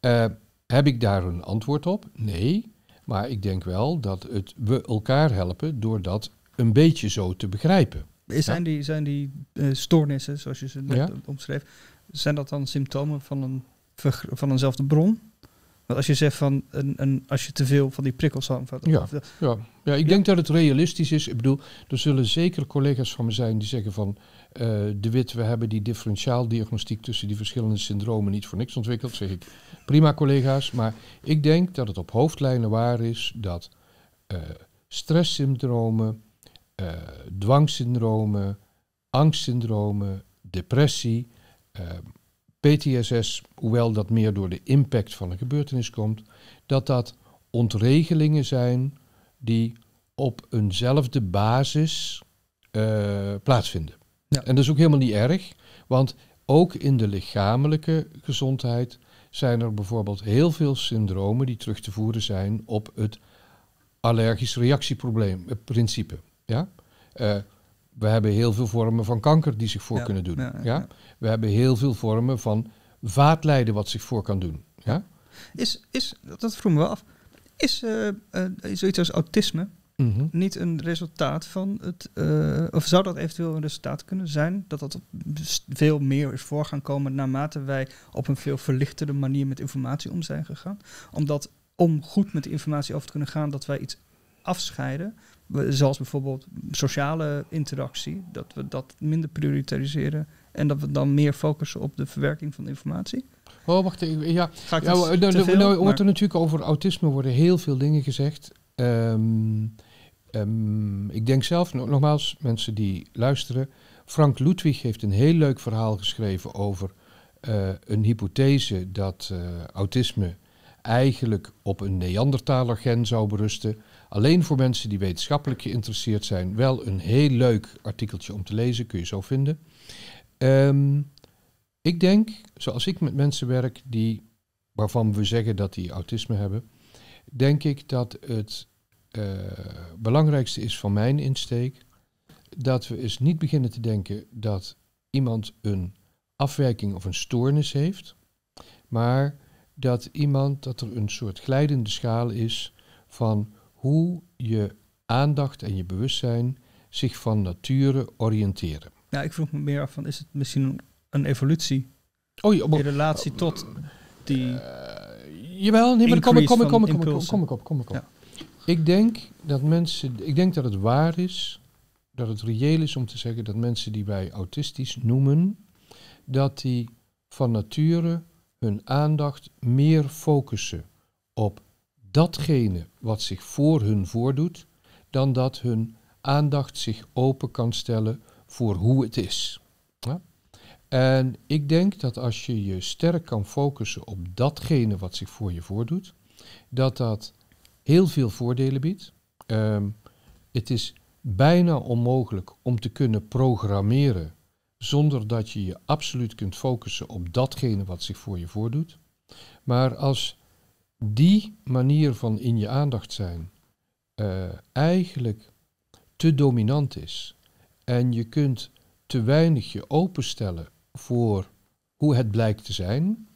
Eh, heb ik daar een antwoord op? Nee, maar ik denk wel dat het, we elkaar helpen door dat een beetje zo te begrijpen. Zijn die, zijn die eh, stoornissen, zoals je ze net omschreef, zijn dat dan symptomen van, een, van eenzelfde bron? Want als je zegt van een, een, als je te veel van die prikkels aanvat. Ja, ja. ja, ik denk dat het realistisch is. Ik bedoel, er zullen zeker collega's van me zijn die zeggen van eh, de wit, we hebben die differentiaaldiagnostiek tussen die verschillende syndromen niet voor niks ontwikkeld. Zeg ik prima collega's. Maar ik denk dat het op hoofdlijnen waar is dat eh, stresssyndromen, eh, dwangsyndromen, angstsyndromen, depressie. PTSS, hoewel dat meer door de impact van een gebeurtenis komt, dat dat ontregelingen zijn die op eenzelfde basis eh, plaatsvinden. Ja. En dat is ook helemaal niet erg, want ook in de lichamelijke gezondheid zijn er bijvoorbeeld heel veel syndromen die terug te voeren zijn op het allergisch reactieprobleem, principe. Ja? Eh, we hebben heel veel vormen van kanker die zich voor kunnen doen. Ja, We hebben heel veel vormen van vaatlijden wat zich voor kan doen. Ja? Is, is, dat vroeg me wel af. Eh, eh, is zoiets als autisme mhm. niet een resultaat van het. Eh, of zou dat eventueel een resultaat kunnen zijn? Dat dat veel meer is voor gaan komen naarmate wij op een veel verlichtere manier met informatie om zijn gegaan? Omdat om goed met informatie over te kunnen gaan, dat wij iets afscheiden Zoals bijvoorbeeld sociale interactie, dat we dat minder prioritariseren en dat we dan meer focussen op de verwerking van informatie. Oh, wacht even. Ja, ja, nou, nou, nou wordt er natuurlijk over autisme worden heel veel dingen gezegd. Ehm, ehm, ik denk zelf, nogmaals, mensen die luisteren, Frank Ludwig heeft een heel leuk verhaal geschreven over eh, een hypothese dat eh, autisme eigenlijk op een Neandertaler gen zou berusten. Alleen voor mensen die wetenschappelijk geïnteresseerd zijn, wel een heel leuk artikeltje om te lezen, kun je zo vinden. Ehm, ik denk, zoals ik met mensen werk die, waarvan we zeggen dat die autisme hebben, denk ik dat het eh, belangrijkste is van mijn insteek dat we eens niet beginnen te denken dat iemand een afwijking of een stoornis heeft, maar dat iemand dat er een soort glijdende schaal is van hoe je aandacht en je bewustzijn zich van nature oriënteren. Nou, ik vroeg me meer af van, is het misschien een, evolutie oh, in relatie tot die... Uh, jawel, nee, maar kom ik, kom ik, kom ik, kom op, kom ik op. Ik denk dat mensen, ik denk dat het waar is, dat het reëel is om te zeggen dat mensen die wij autistisch noemen, dat die van nature hun aandacht meer focussen op datgene wat zich voor hun voordoet, dan dat hun aandacht zich open kan stellen voor hoe het is. Ja? En ik denk dat als je je sterk kan focussen op datgene wat zich voor je voordoet, dat dat heel veel voordelen biedt. Ehm, het is bijna onmogelijk om te kunnen programmeren zonder dat je je absoluut kunt focussen op datgene wat zich voor je voordoet. Maar als die manier van in je aandacht zijn uh, eigenlijk te dominant is. En je kunt te weinig je openstellen voor hoe het blijkt te zijn,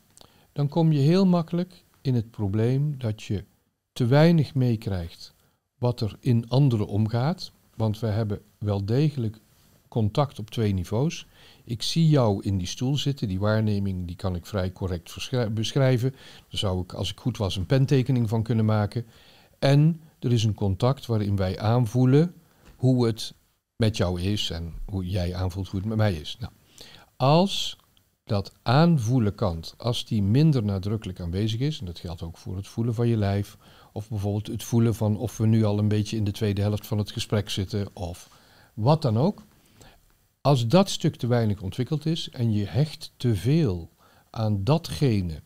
dan kom je heel makkelijk in het probleem dat je te weinig meekrijgt wat er in anderen omgaat. Want we hebben wel degelijk contact op twee niveaus. Ik zie jou in die stoel zitten. Die waarneming die kan ik vrij correct beschrijven. Daar zou ik, als ik goed was, een pentekening van kunnen maken. En er is een contact waarin wij aanvoelen hoe het met jou is en hoe jij aanvoelt hoe het met mij is. Nou, als dat aanvoelen kant, als die minder nadrukkelijk aanwezig is, en dat geldt ook voor het voelen van je lijf, of bijvoorbeeld het voelen van of we nu al een beetje in de tweede helft van het gesprek zitten, of wat dan ook, als dat stuk te weinig ontwikkeld is en je hecht te veel aan datgene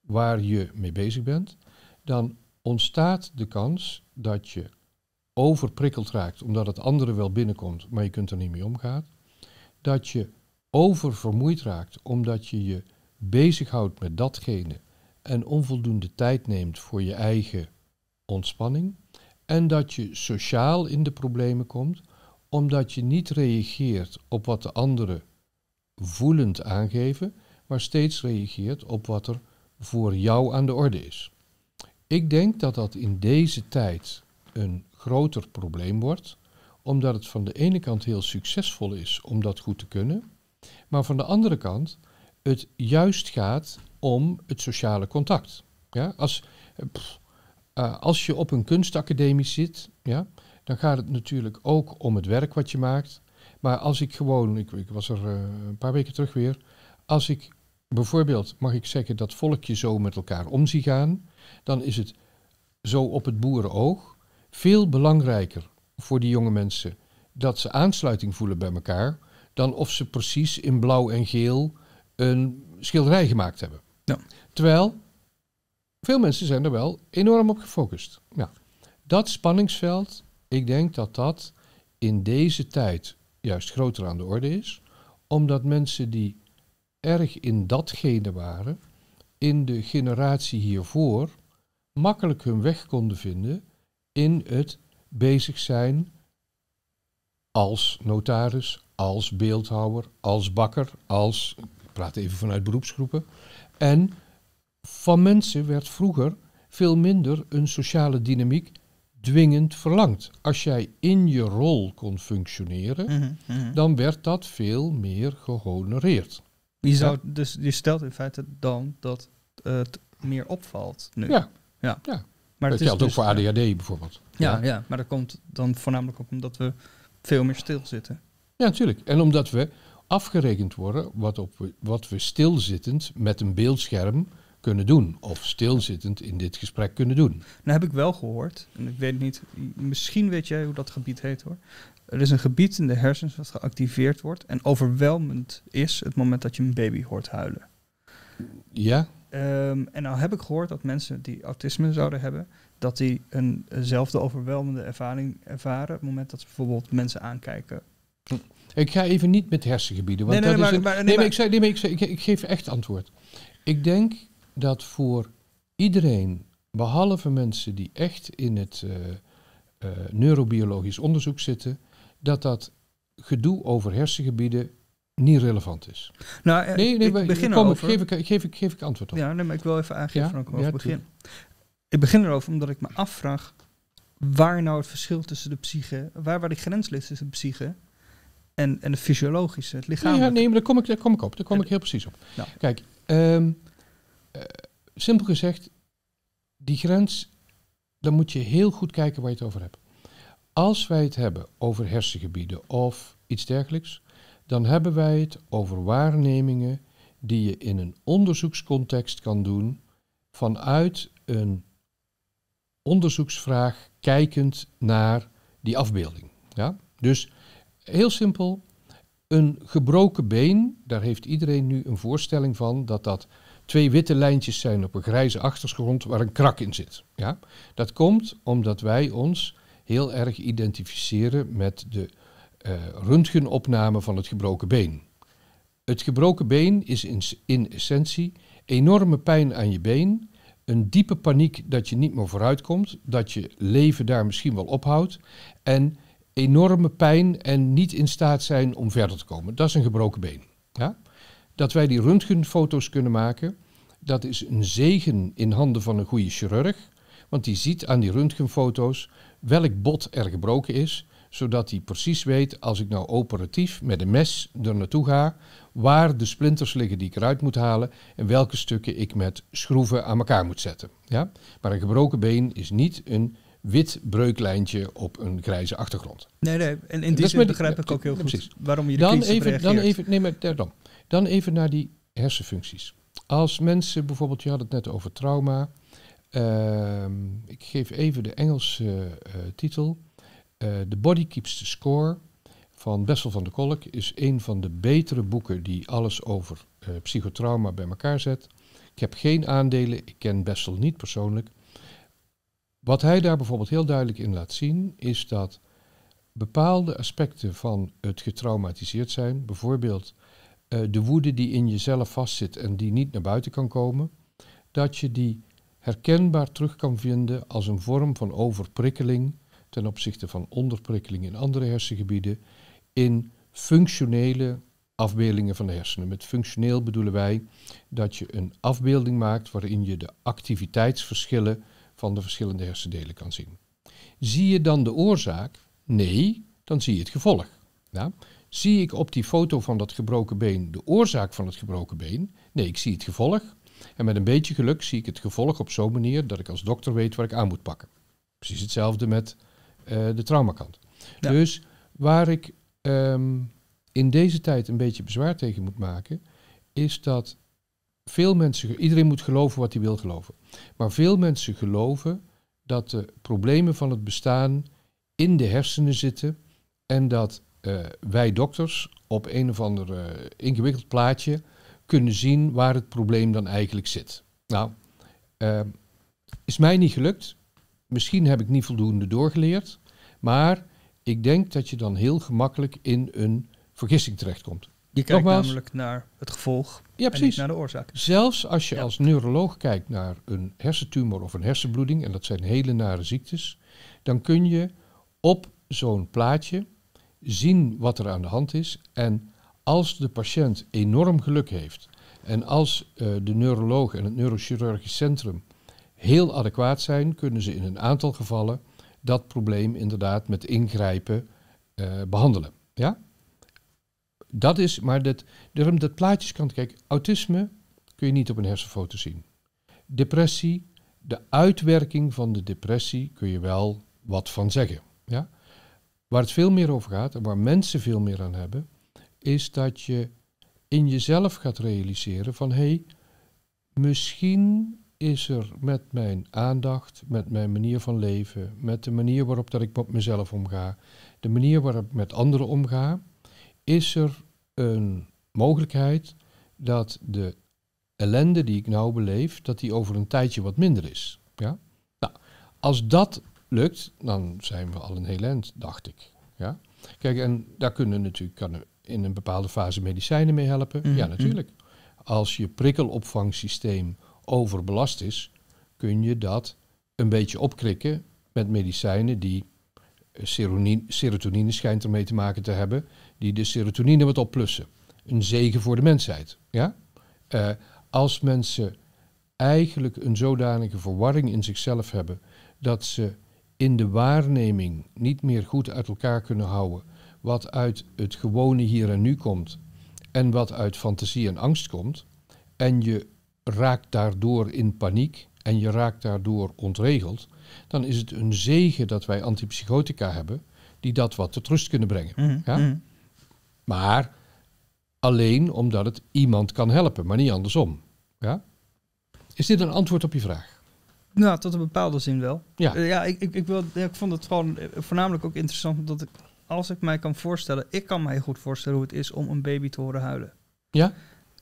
waar je mee bezig bent, dan ontstaat de kans dat je overprikkeld raakt omdat het andere wel binnenkomt, maar je kunt er niet mee omgaan. Dat je oververmoeid raakt omdat je je bezighoudt met datgene en onvoldoende tijd neemt voor je eigen ontspanning. En dat je sociaal in de problemen komt omdat je niet reageert op wat de anderen voelend aangeven, maar steeds reageert op wat er voor jou aan de orde is. Ik denk dat dat in deze tijd een groter probleem wordt, omdat het van de ene kant heel succesvol is om dat goed te kunnen, maar van de andere kant het juist gaat om het sociale contact. Ja, als, eh, eh, als je op een kunstacademie zit, ja, dan gaat het natuurlijk ook om het werk wat je maakt. Maar als ik gewoon, ik, was er eh, een paar weken terug weer, als ik bijvoorbeeld, mag ik zeggen, dat volkje zo met elkaar omzie gaan, dan is het zo op het boerenoog veel belangrijker voor die jonge mensen dat ze aansluiting voelen bij elkaar, dan of ze precies in blauw en geel een schilderij gemaakt hebben. Ja. Terwijl veel mensen zijn er wel enorm op gefocust. Ja. Nou, dat spanningsveld ik denk dat dat in deze tijd juist groter aan de orde is, omdat mensen die erg in datgene waren, in de generatie hiervoor makkelijk hun weg konden vinden in het bezig zijn als notaris, als beeldhouwer, als bakker, als, ik praat even vanuit beroepsgroepen. En van mensen werd vroeger veel minder een sociale dynamiek dwingend verlangt. Als jij in je rol kon functioneren, mhm, mhm. dan werd dat veel meer gehonoreerd. Je, zou, dus, je stelt in feite dan dat het meer opvalt nu. Ja. ja. Maar dat geldt ook dus- voor ADHD bijvoorbeeld. Ja, ja, maar dat komt dan voornamelijk ook omdat we veel meer stilzitten. Ja, natuurlijk. En omdat we afgerekend worden wat, op, wat we stilzittend met een beeldscherm kunnen doen. Of stilzittend in dit gesprek kunnen doen. Nou heb ik wel gehoord, en ik weet niet, misschien weet jij hoe dat gebied heet hoor. Er is een gebied in de hersens dat geactiveerd wordt en overweldigend is het moment dat je een baby hoort huilen. Ja. Ehm, en nou heb ik gehoord dat mensen die autisme zouden hebben, dat die eenzelfde overweldigende ervaring ervaren op het moment dat ze bijvoorbeeld mensen aankijken ik ga even niet met hersengebieden. Want nee, maar, ik, zei, nee, ik, ik, geef echt antwoord. Ik denk dat voor iedereen, behalve mensen die echt in het eh, eh, neurobiologisch onderzoek zitten, dat dat gedoe over hersengebieden niet relevant is. Nou, eh, nee, nee, ik kom, Geef ik, geef, ik, geef ik antwoord op. Ja, nee, maar ik wil even aangeven ja? over ja, begin. Ik begin erover omdat ik me afvraag waar nou het verschil tussen de psyche, waar, waar die grens ligt tussen de psyche en, en de fysiologische, het lichaam. Ja, nee, maar daar kom ik, daar kom ik op. Daar kom ik heel precies op. Nou. Kijk, um, eh, simpel gezegd, die grens, dan moet je heel goed kijken waar je het over hebt. Als wij het hebben over hersengebieden of iets dergelijks, dan hebben wij het over waarnemingen die je in een onderzoekscontext kan doen vanuit een onderzoeksvraag kijkend naar die afbeelding. Ja? Dus heel simpel, een gebroken been, daar heeft iedereen nu een voorstelling van dat dat twee witte lijntjes zijn op een grijze achtergrond waar een krak in zit. Ja? Dat komt omdat wij ons heel erg identificeren met de eh, röntgenopname van het gebroken been. Het gebroken been is in, in essentie enorme pijn aan je been, een diepe paniek dat je niet meer vooruitkomt, dat je leven daar misschien wel ophoudt en enorme pijn en niet in staat zijn om verder te komen. Dat is een gebroken been. Ja? Dat wij die röntgenfoto's kunnen maken, dat is een zegen in handen van een goede chirurg. Want die ziet aan die röntgenfoto's welk bot er gebroken is, zodat hij precies weet als ik nou operatief met een mes er naartoe ga, waar de splinters liggen die ik eruit moet halen en welke stukken ik met schroeven aan elkaar moet zetten. Ja? Maar een gebroken been is niet een wit breuklijntje op een grijze achtergrond. Nee, nee, en in dit begrijp ik ook heel goed precies. waarom je de dan even, dan even, Nee, maar dan. Dan even naar die hersenfuncties. Als mensen bijvoorbeeld, je had het net over trauma. Ehm, ik geef even de Engelse eh, titel. Eh, the Body Keeps the Score van Bessel van der Kolk is een van de betere boeken die alles over eh, psychotrauma bij elkaar zet. Ik heb geen aandelen, ik ken Bessel niet persoonlijk. Wat hij daar bijvoorbeeld heel duidelijk in laat zien, is dat bepaalde aspecten van het getraumatiseerd zijn, bijvoorbeeld eh, de woede die in jezelf vastzit en die niet naar buiten kan komen, dat je die herkenbaar terug kan vinden als een vorm van overprikkeling ten opzichte van onderprikkeling in andere hersengebieden in functionele afbeeldingen van de hersenen. Met functioneel bedoelen wij dat je een afbeelding maakt waarin je de activiteitsverschillen van de verschillende hersendelen kan zien. Zie je dan de oorzaak? Nee, dan zie je het gevolg. Ja? Nou, Zie ik op die foto van dat gebroken been de oorzaak van het gebroken been? Nee, ik zie het gevolg. En met een beetje geluk zie ik het gevolg op zo'n manier dat ik als dokter weet waar ik aan moet pakken. Precies hetzelfde met eh, de traumakant. Dus waar ik ehm, in deze tijd een beetje bezwaar tegen moet maken, is dat veel mensen, iedereen moet geloven wat hij wil geloven. Maar veel mensen geloven dat de problemen van het bestaan in de hersenen zitten en dat eh, wij dokters op een of ander eh, ingewikkeld plaatje kunnen zien waar het probleem dan eigenlijk zit. Nou, ehm, is mij niet gelukt. Misschien heb ik niet voldoende doorgeleerd. Maar ik denk dat je dan heel gemakkelijk in een vergissing terechtkomt. Je kijkt namelijk naar het gevolg en niet naar de oorzaak. Zelfs als je als neuroloog kijkt naar een hersentumor of een hersenbloeding, en dat zijn hele nare ziektes, dan kun je op zo'n plaatje zien wat er aan de hand is. En als de patiënt enorm geluk heeft en als eh, de neuroloog en het neurochirurgisch centrum heel adequaat zijn, kunnen ze in een aantal gevallen dat probleem inderdaad met ingrijpen eh, behandelen. Ja? Dat is, maar dat, daarom dat plaatjeskant, kijk, autisme kun je niet op een hersenfoto zien. Depressie, de uitwerking van de depressie kun je wel wat van zeggen. Ja? Waar het veel meer over gaat en waar mensen veel meer aan hebben, is dat je in jezelf gaat realiseren van hé, hey, misschien is er met mijn aandacht, met mijn manier van leven, met de manier waarop dat ik met mezelf omga, de manier waarop ik met anderen omga, is er een mogelijkheid dat de ellende die ik nou beleef, dat die over een tijdje wat minder is. Ja? Nou, als dat lukt, dan zijn we al een heel eind, dacht ik. Ja? Kijk, en daar kunnen natuurlijk kan in een bepaalde fase medicijnen mee helpen. Ja, mhm, natuurlijk. Mhm. Als je prikkelopvangsysteem overbelast is, kun je dat een beetje opkrikken met medicijnen die eh, serotonine, serotonine schijnt ermee te maken te hebben, die de serotonine wat opplussen. Een zegen voor de mensheid. Ja? Eh, als mensen eigenlijk een zodanige verwarring in zichzelf hebben dat ze in de waarneming niet meer goed uit elkaar kunnen houden wat uit het gewone hier en nu komt en wat uit fantasie en angst komt, en je raakt daardoor in paniek en je raakt daardoor ontregeld, dan is het een zegen dat wij antipsychotica hebben die dat wat tot rust kunnen brengen. Mhm, ja? Mhm. Maar alleen omdat het iemand kan helpen, maar niet andersom. Ja? Is dit een antwoord op je vraag? Nou, tot een bepaalde zin wel. Ja, eh, ja, ik, ik, ik, wil, ik vond het gewoon eh, voornamelijk ook interessant omdat ik, als ik mij kan voorstellen, ik kan mij goed voorstellen hoe het is om een baby te horen huilen. Ja.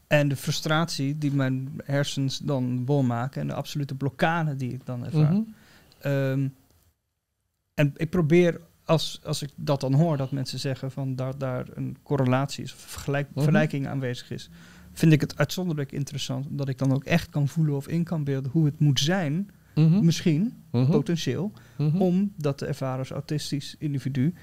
En de frustratie die mijn hersens dan bol maken en de absolute blokkade die ik dan ervaar. Mm en ik probeer, als, als ik dat dan hoor, dat mensen zeggen van dat daar een correlatie is of mhm. vergelijking aanwezig is vind ik het uitzonderlijk interessant. Omdat ik dan ook echt kan voelen of in kan beelden hoe het moet zijn. Mhm. Misschien, mhm. potentieel, mhm. om dat te ervaren als autistisch individu.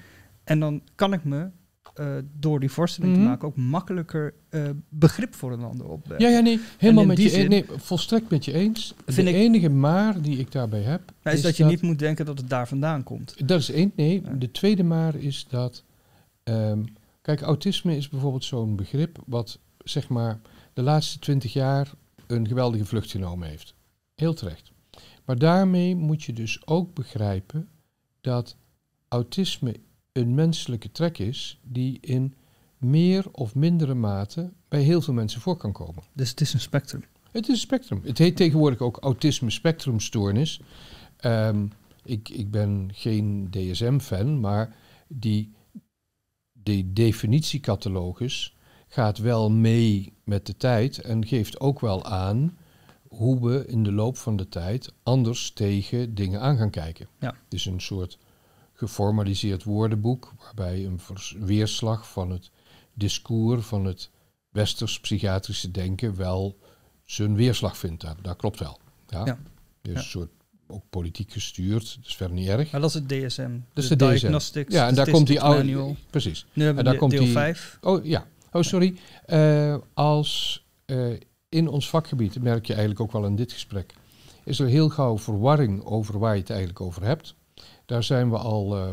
En dan kan ik me eh, door die voorstelling te maken ook makkelijker eh, begrip voor een ander opwerken. Ja, ja, nee, helemaal met je e- eens, volstrekt met je eens. de enige maar die ik daarbij heb. Nou, is, dat je niet moet denken dat het daar vandaan komt. Dat is één, nee. De tweede maar is dat. Ehm, kijk, autisme is bijvoorbeeld zo'n begrip wat zeg maar, de laatste twintig jaar een geweldige vlucht genomen heeft. Heel terecht. Maar daarmee moet je dus ook begrijpen dat autisme een menselijke trek is die in meer of mindere mate bij heel veel mensen voor kan komen. Dus het is een spectrum. Het is een spectrum. Het heet tegenwoordig ook autisme spectrumstoornis. Um, ik, ik ben geen DSM-fan, maar die, die definitiecatalogus gaat wel mee met de tijd en geeft ook wel aan hoe we in de loop van de tijd anders tegen dingen aan gaan kijken. Ja. Het is een soort geformaliseerd woordenboek waarbij een weerslag van het discours van het westers psychiatrische denken wel zijn weerslag vindt. Dat, dat klopt wel. Ja. ja. Dus een soort ook politiek gestuurd, dus verder niet erg. Maar dat is het DSM. dus de, diagnostics. Ja, en daar komt die oude. Manual. Precies. Nu hebben en daar de, komt deel die, 5. Oh ja, Oh, sorry. Eh, als eh, in ons vakgebied, dat merk je eigenlijk ook wel in dit gesprek, is er heel gauw verwarring over waar je het eigenlijk over hebt. Daar zijn we al eh,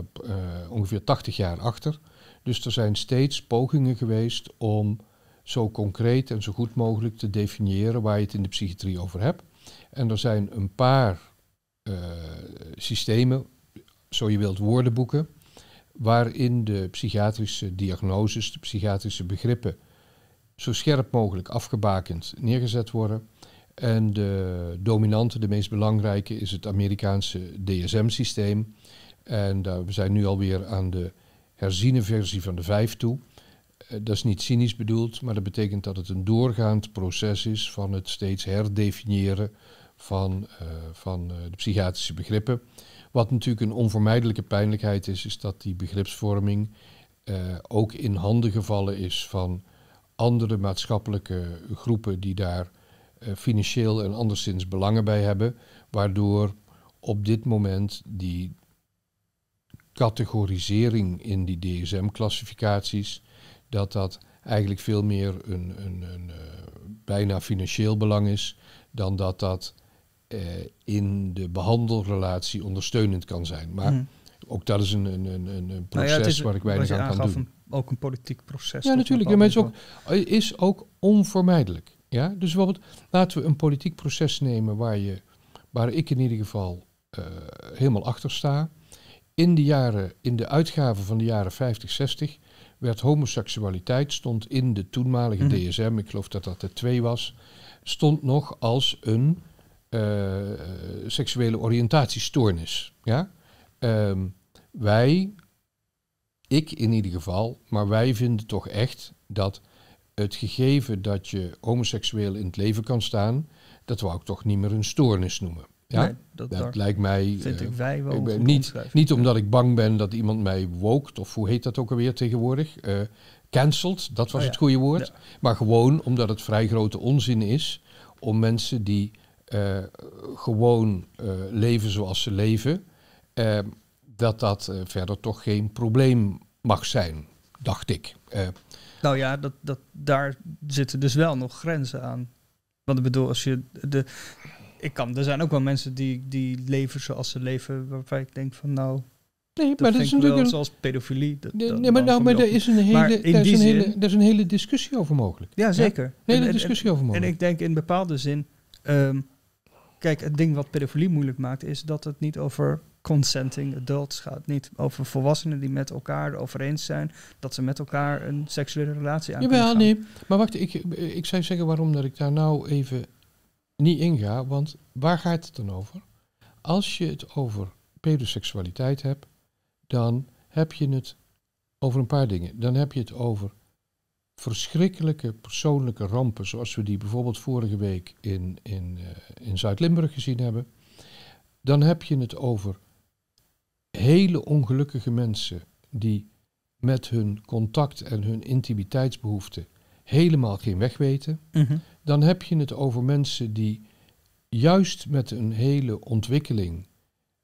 ongeveer 80 jaar achter. Dus er zijn steeds pogingen geweest om zo concreet en zo goed mogelijk te definiëren waar je het in de psychiatrie over hebt. En er zijn een paar systemen, zo je wilt woordenboeken, waarin de psychiatrische diagnoses, de psychiatrische begrippen zo scherp mogelijk afgebakend neergezet worden. En de dominante, de meest belangrijke, is het Amerikaanse DSM-systeem. En daar, we zijn nu alweer aan de herziene versie van de 5 toe. Eh, dat is niet cynisch bedoeld, maar dat betekent dat het een doorgaand proces is van het steeds herdefiniëren van, eh, van eh, de psychiatrische begrippen. Wat natuurlijk een onvermijdelijke pijnlijkheid is, is dat die begripsvorming eh, ook in handen gevallen is van andere maatschappelijke groepen die daar eh, financieel en anderszins belangen bij hebben, waardoor op dit moment die categorisering in die DSM-classificaties, dat dat eigenlijk veel meer een, een, een eh, bijna financieel belang is dan dat dat eh, in de behandelrelatie ondersteunend kan zijn. Maar hmm. ook dat is een, een, een, een nou proces waar ik weinig aan kan doen. ook een politiek proces. Ja, natuurlijk. Mensen is ook, is ook onvermijdelijk. Ja? Dus bijvoorbeeld, laten we een politiek proces nemen waar, je, waar ik in ieder geval eh, helemaal achter sta. In de, jaren, in de uitgaven van de jaren 50, 60 werd homoseksualiteit, stond in de toenmalige DSM, hmm. ik geloof dat dat de twee was, stond nog als een eh, eh, seksuele oriëntatiestoornis. Ja? Ehm, wij, ik in ieder geval, maar wij vinden toch echt dat het gegeven dat je homoseksueel in het leven kan staan, dat wou ik toch niet meer een stoornis noemen. Ja, dat, lijkt mij. Vind eh, ik wij wel. Ik niet, niet omdat ik bang ben dat iemand mij wokt, of hoe heet dat ook alweer tegenwoordig? cancelt, dat was oh het goede woord. Maar gewoon omdat het vrij grote onzin is om mensen die uh, gewoon uh, leven zoals ze leven, uh, dat dat verder toch geen probleem mag zijn, dacht ik. nou ja, dat, dat, daar zitten dus wel nog grenzen aan. Want ik bedoel, als je de. Ik kan, er zijn ook wel mensen die, die leven zoals ze leven, waarbij ik denk van nou, Nee, maar dat is natuurlijk wel, zoals pedofilie. Dat, nee, maar, nou, maar daar is een hele, daar is een hele, daar is een hele discussie over mogelijk. Ja, zeker. een hele en, discussie over mogelijk. En ik denk in bepaalde zin um, Kijk, het ding wat pedofilie moeilijk maakt is dat het niet over consenting adults gaat. Niet over volwassenen die met elkaar erover eens zijn dat ze met elkaar een seksuele relatie aan Ja, nee. Maar wacht, ik, ik zou zeggen waarom dat ik daar nou even niet in ga. Want waar gaat het dan over? Als je het over pedoseksualiteit hebt, dan heb je het over een paar dingen. Dan heb je het over verschrikkelijke persoonlijke rampen, zoals we die bijvoorbeeld vorige week in, in, eh, in Zuid-Limburg gezien hebben, dan heb je het over hele ongelukkige mensen die met hun contact en hun intimiteitsbehoeften helemaal geen weg weten. Mhm. Dan heb je het over mensen die juist met een hele ontwikkeling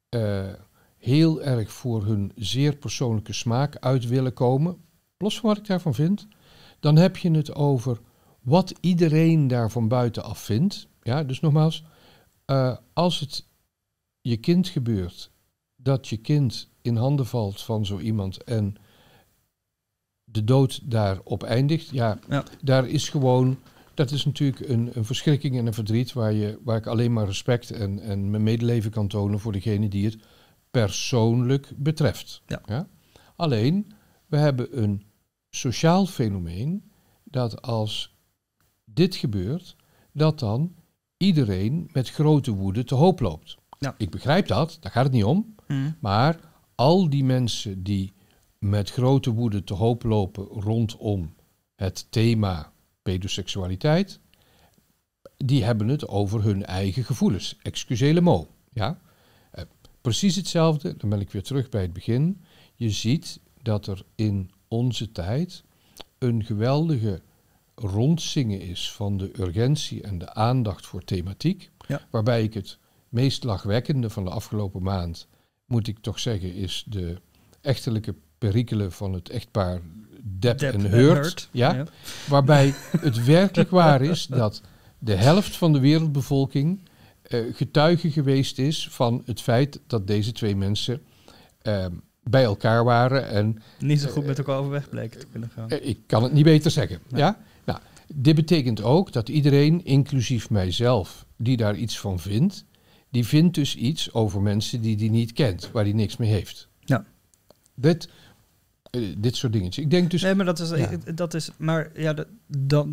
eh, heel erg voor hun zeer persoonlijke smaak uit willen komen. Los van wat ik daarvan vind dan heb je het over wat iedereen daar van buitenaf vindt. Ja, dus nogmaals, eh, als het je kind gebeurt, dat je kind in handen valt van zo iemand en de dood daarop eindigt, ja, daar is gewoon, dat is natuurlijk een, een verschrikking en een verdriet waar, je, waar ik alleen maar respect en, en mijn medeleven kan tonen voor degene die het persoonlijk betreft. ja? Alleen, we hebben een sociaal fenomeen dat als dit gebeurt, dat dan iedereen met grote woede te hoop loopt. Ja. Ik begrijp dat, daar gaat het niet om. Mm. Maar al die mensen die met grote woede te hoop lopen rondom het thema pedoseksualiteit, die hebben het over hun eigen gevoelens. Excusele mo. Ja? Eh, precies hetzelfde, dan ben ik weer terug bij het begin. Je ziet dat er in onze tijd een geweldige rondzingen is van de urgentie en de aandacht voor thematiek. Waarbij ik het meest lachwekkende van de afgelopen maand, moet ik toch zeggen, is de echtelijke perikelen van het echtpaar Depp, en hurt, Ja, Waarbij het werkelijk waar is dat de helft van de wereldbevolking uh, getuige geweest is van het feit dat deze twee mensen ehm, bij elkaar waren. En, niet zo goed eh, met elkaar overweg bleken te kunnen gaan. Eh, ik kan het niet beter zeggen. Ja? Nou, dit betekent ook dat iedereen, inclusief mijzelf, die daar iets van vindt, die vindt dus iets over mensen die die niet kent, waar die niks mee heeft. Ja. Dit, eh, dit soort dingetjes. Ik denk dus. Nee, maar dat is. Ja. dat is maar ja, dat,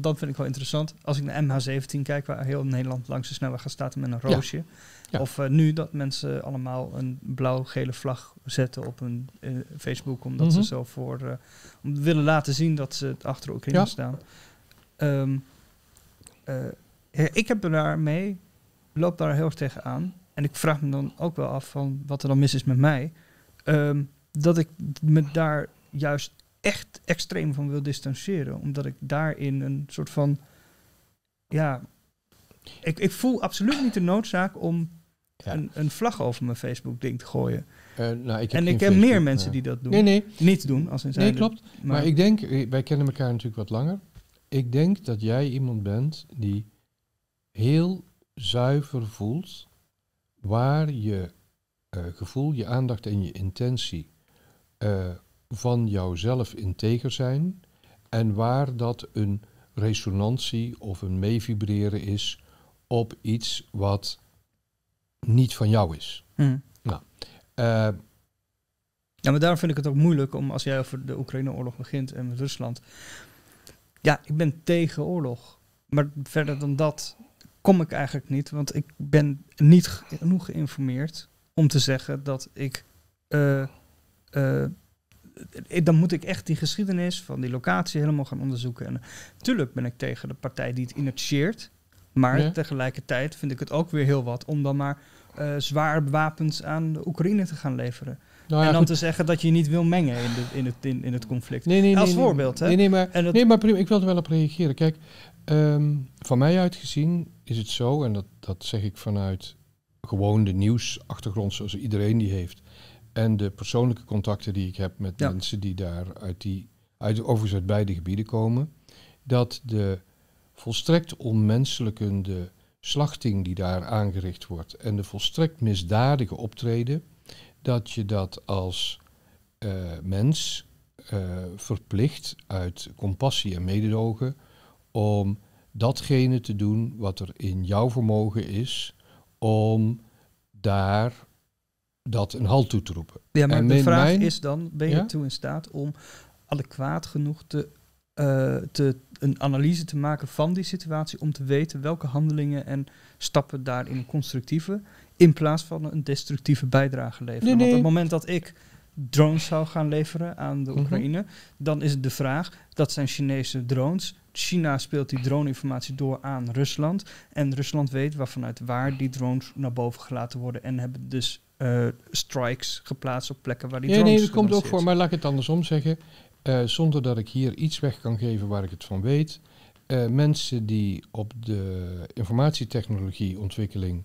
dat, vind ik wel interessant. Als ik naar MH17 kijk, waar heel Nederland langs de snelweg gaat staat met een roosje. Of eh, nu dat mensen allemaal een blauw-gele vlag zetten op hun eh, Facebook, omdat ze mhm. zo voor eh, om willen laten zien dat ze achter Oekraïne staan. Ehm, ik heb er daarmee, loop daar heel erg tegenaan. En ik vraag me dan ook wel af van wat er dan mis is met mij. Ehm, dat ik me daar juist echt extreem van wil distancieren. Omdat ik daarin een soort van. Ja, ik, ik voel absoluut niet de noodzaak om een, een, vlag over mijn Facebook-ding te gooien. Uh, nou, ik heb en ik ken meer mensen die dat doen. Nee, nee. Niet doen, als in zijn. Nee, klopt. Maar, ik denk, eh, wij kennen elkaar natuurlijk wat langer. Ik denk dat jij iemand bent die heel zuiver voelt waar je eh, gevoel, je aandacht en je intentie van jouzelf integer zijn en waar dat een resonantie of een meevibreren is op iets wat niet van jou is. Mm. Nou, uh, ja, maar daarom vind ik het ook moeilijk om als jij over de Oekraïne-oorlog begint en Rusland. Ja, ik ben tegen oorlog. Maar verder dan dat kom ik eigenlijk niet, want ik ben niet genoeg geïnformeerd om te zeggen dat ik. Eh, eh, dan moet ik echt die geschiedenis van die locatie helemaal gaan onderzoeken. En natuurlijk ben ik tegen de partij die het initieert. Maar tegelijkertijd vind ik het ook weer heel wat om dan maar eh, zwaar wapens aan de Oekraïne te gaan leveren. Nou en dan te zeggen dat je niet wil mengen in, in, het, in, het conflict. Als voorbeeld. Nee, Nee, maar, dat nee, maar prima, ik wil er wel op reageren. Kijk, ehm, van mij uitgezien is het zo, en dat, dat zeg ik vanuit gewoon de nieuwsachtergrond zoals iedereen die heeft. En de persoonlijke contacten die ik heb met mensen die daar uit die, uit, overigens uit beide gebieden komen. Dat de volstrekt onmenselijkende slachting die daar aangericht wordt en de volstrekt misdadige optreden, dat je dat als eh, mens eh, verplicht uit compassie en mededogen om datgene te doen wat er in jouw vermogen is om daar dat een halt toe te roepen. Ja, maar en de vraag is dan, ben je ja? toe in staat om adequaat genoeg te, uh, te, een analyse te maken van die situatie om te weten welke handelingen en stappen daarin een constructieve in plaats van een destructieve bijdrage leveren. Want op het moment dat ik drones zou gaan leveren aan de mhm. Oekraïne, dan is het de vraag, dat zijn Chinese drones. China speelt die drone-informatie door aan Rusland. En Rusland weet waarvanuit waar die drones naar boven gelaten worden en hebben dus eh, strikes geplaatst op plekken waar die nee, drones Nee, dat komt ook voor, maar laat ik het andersom zeggen. Eh, zonder dat ik hier iets weg kan geven waar ik het van weet. Eh, mensen die op de informatietechnologieontwikkeling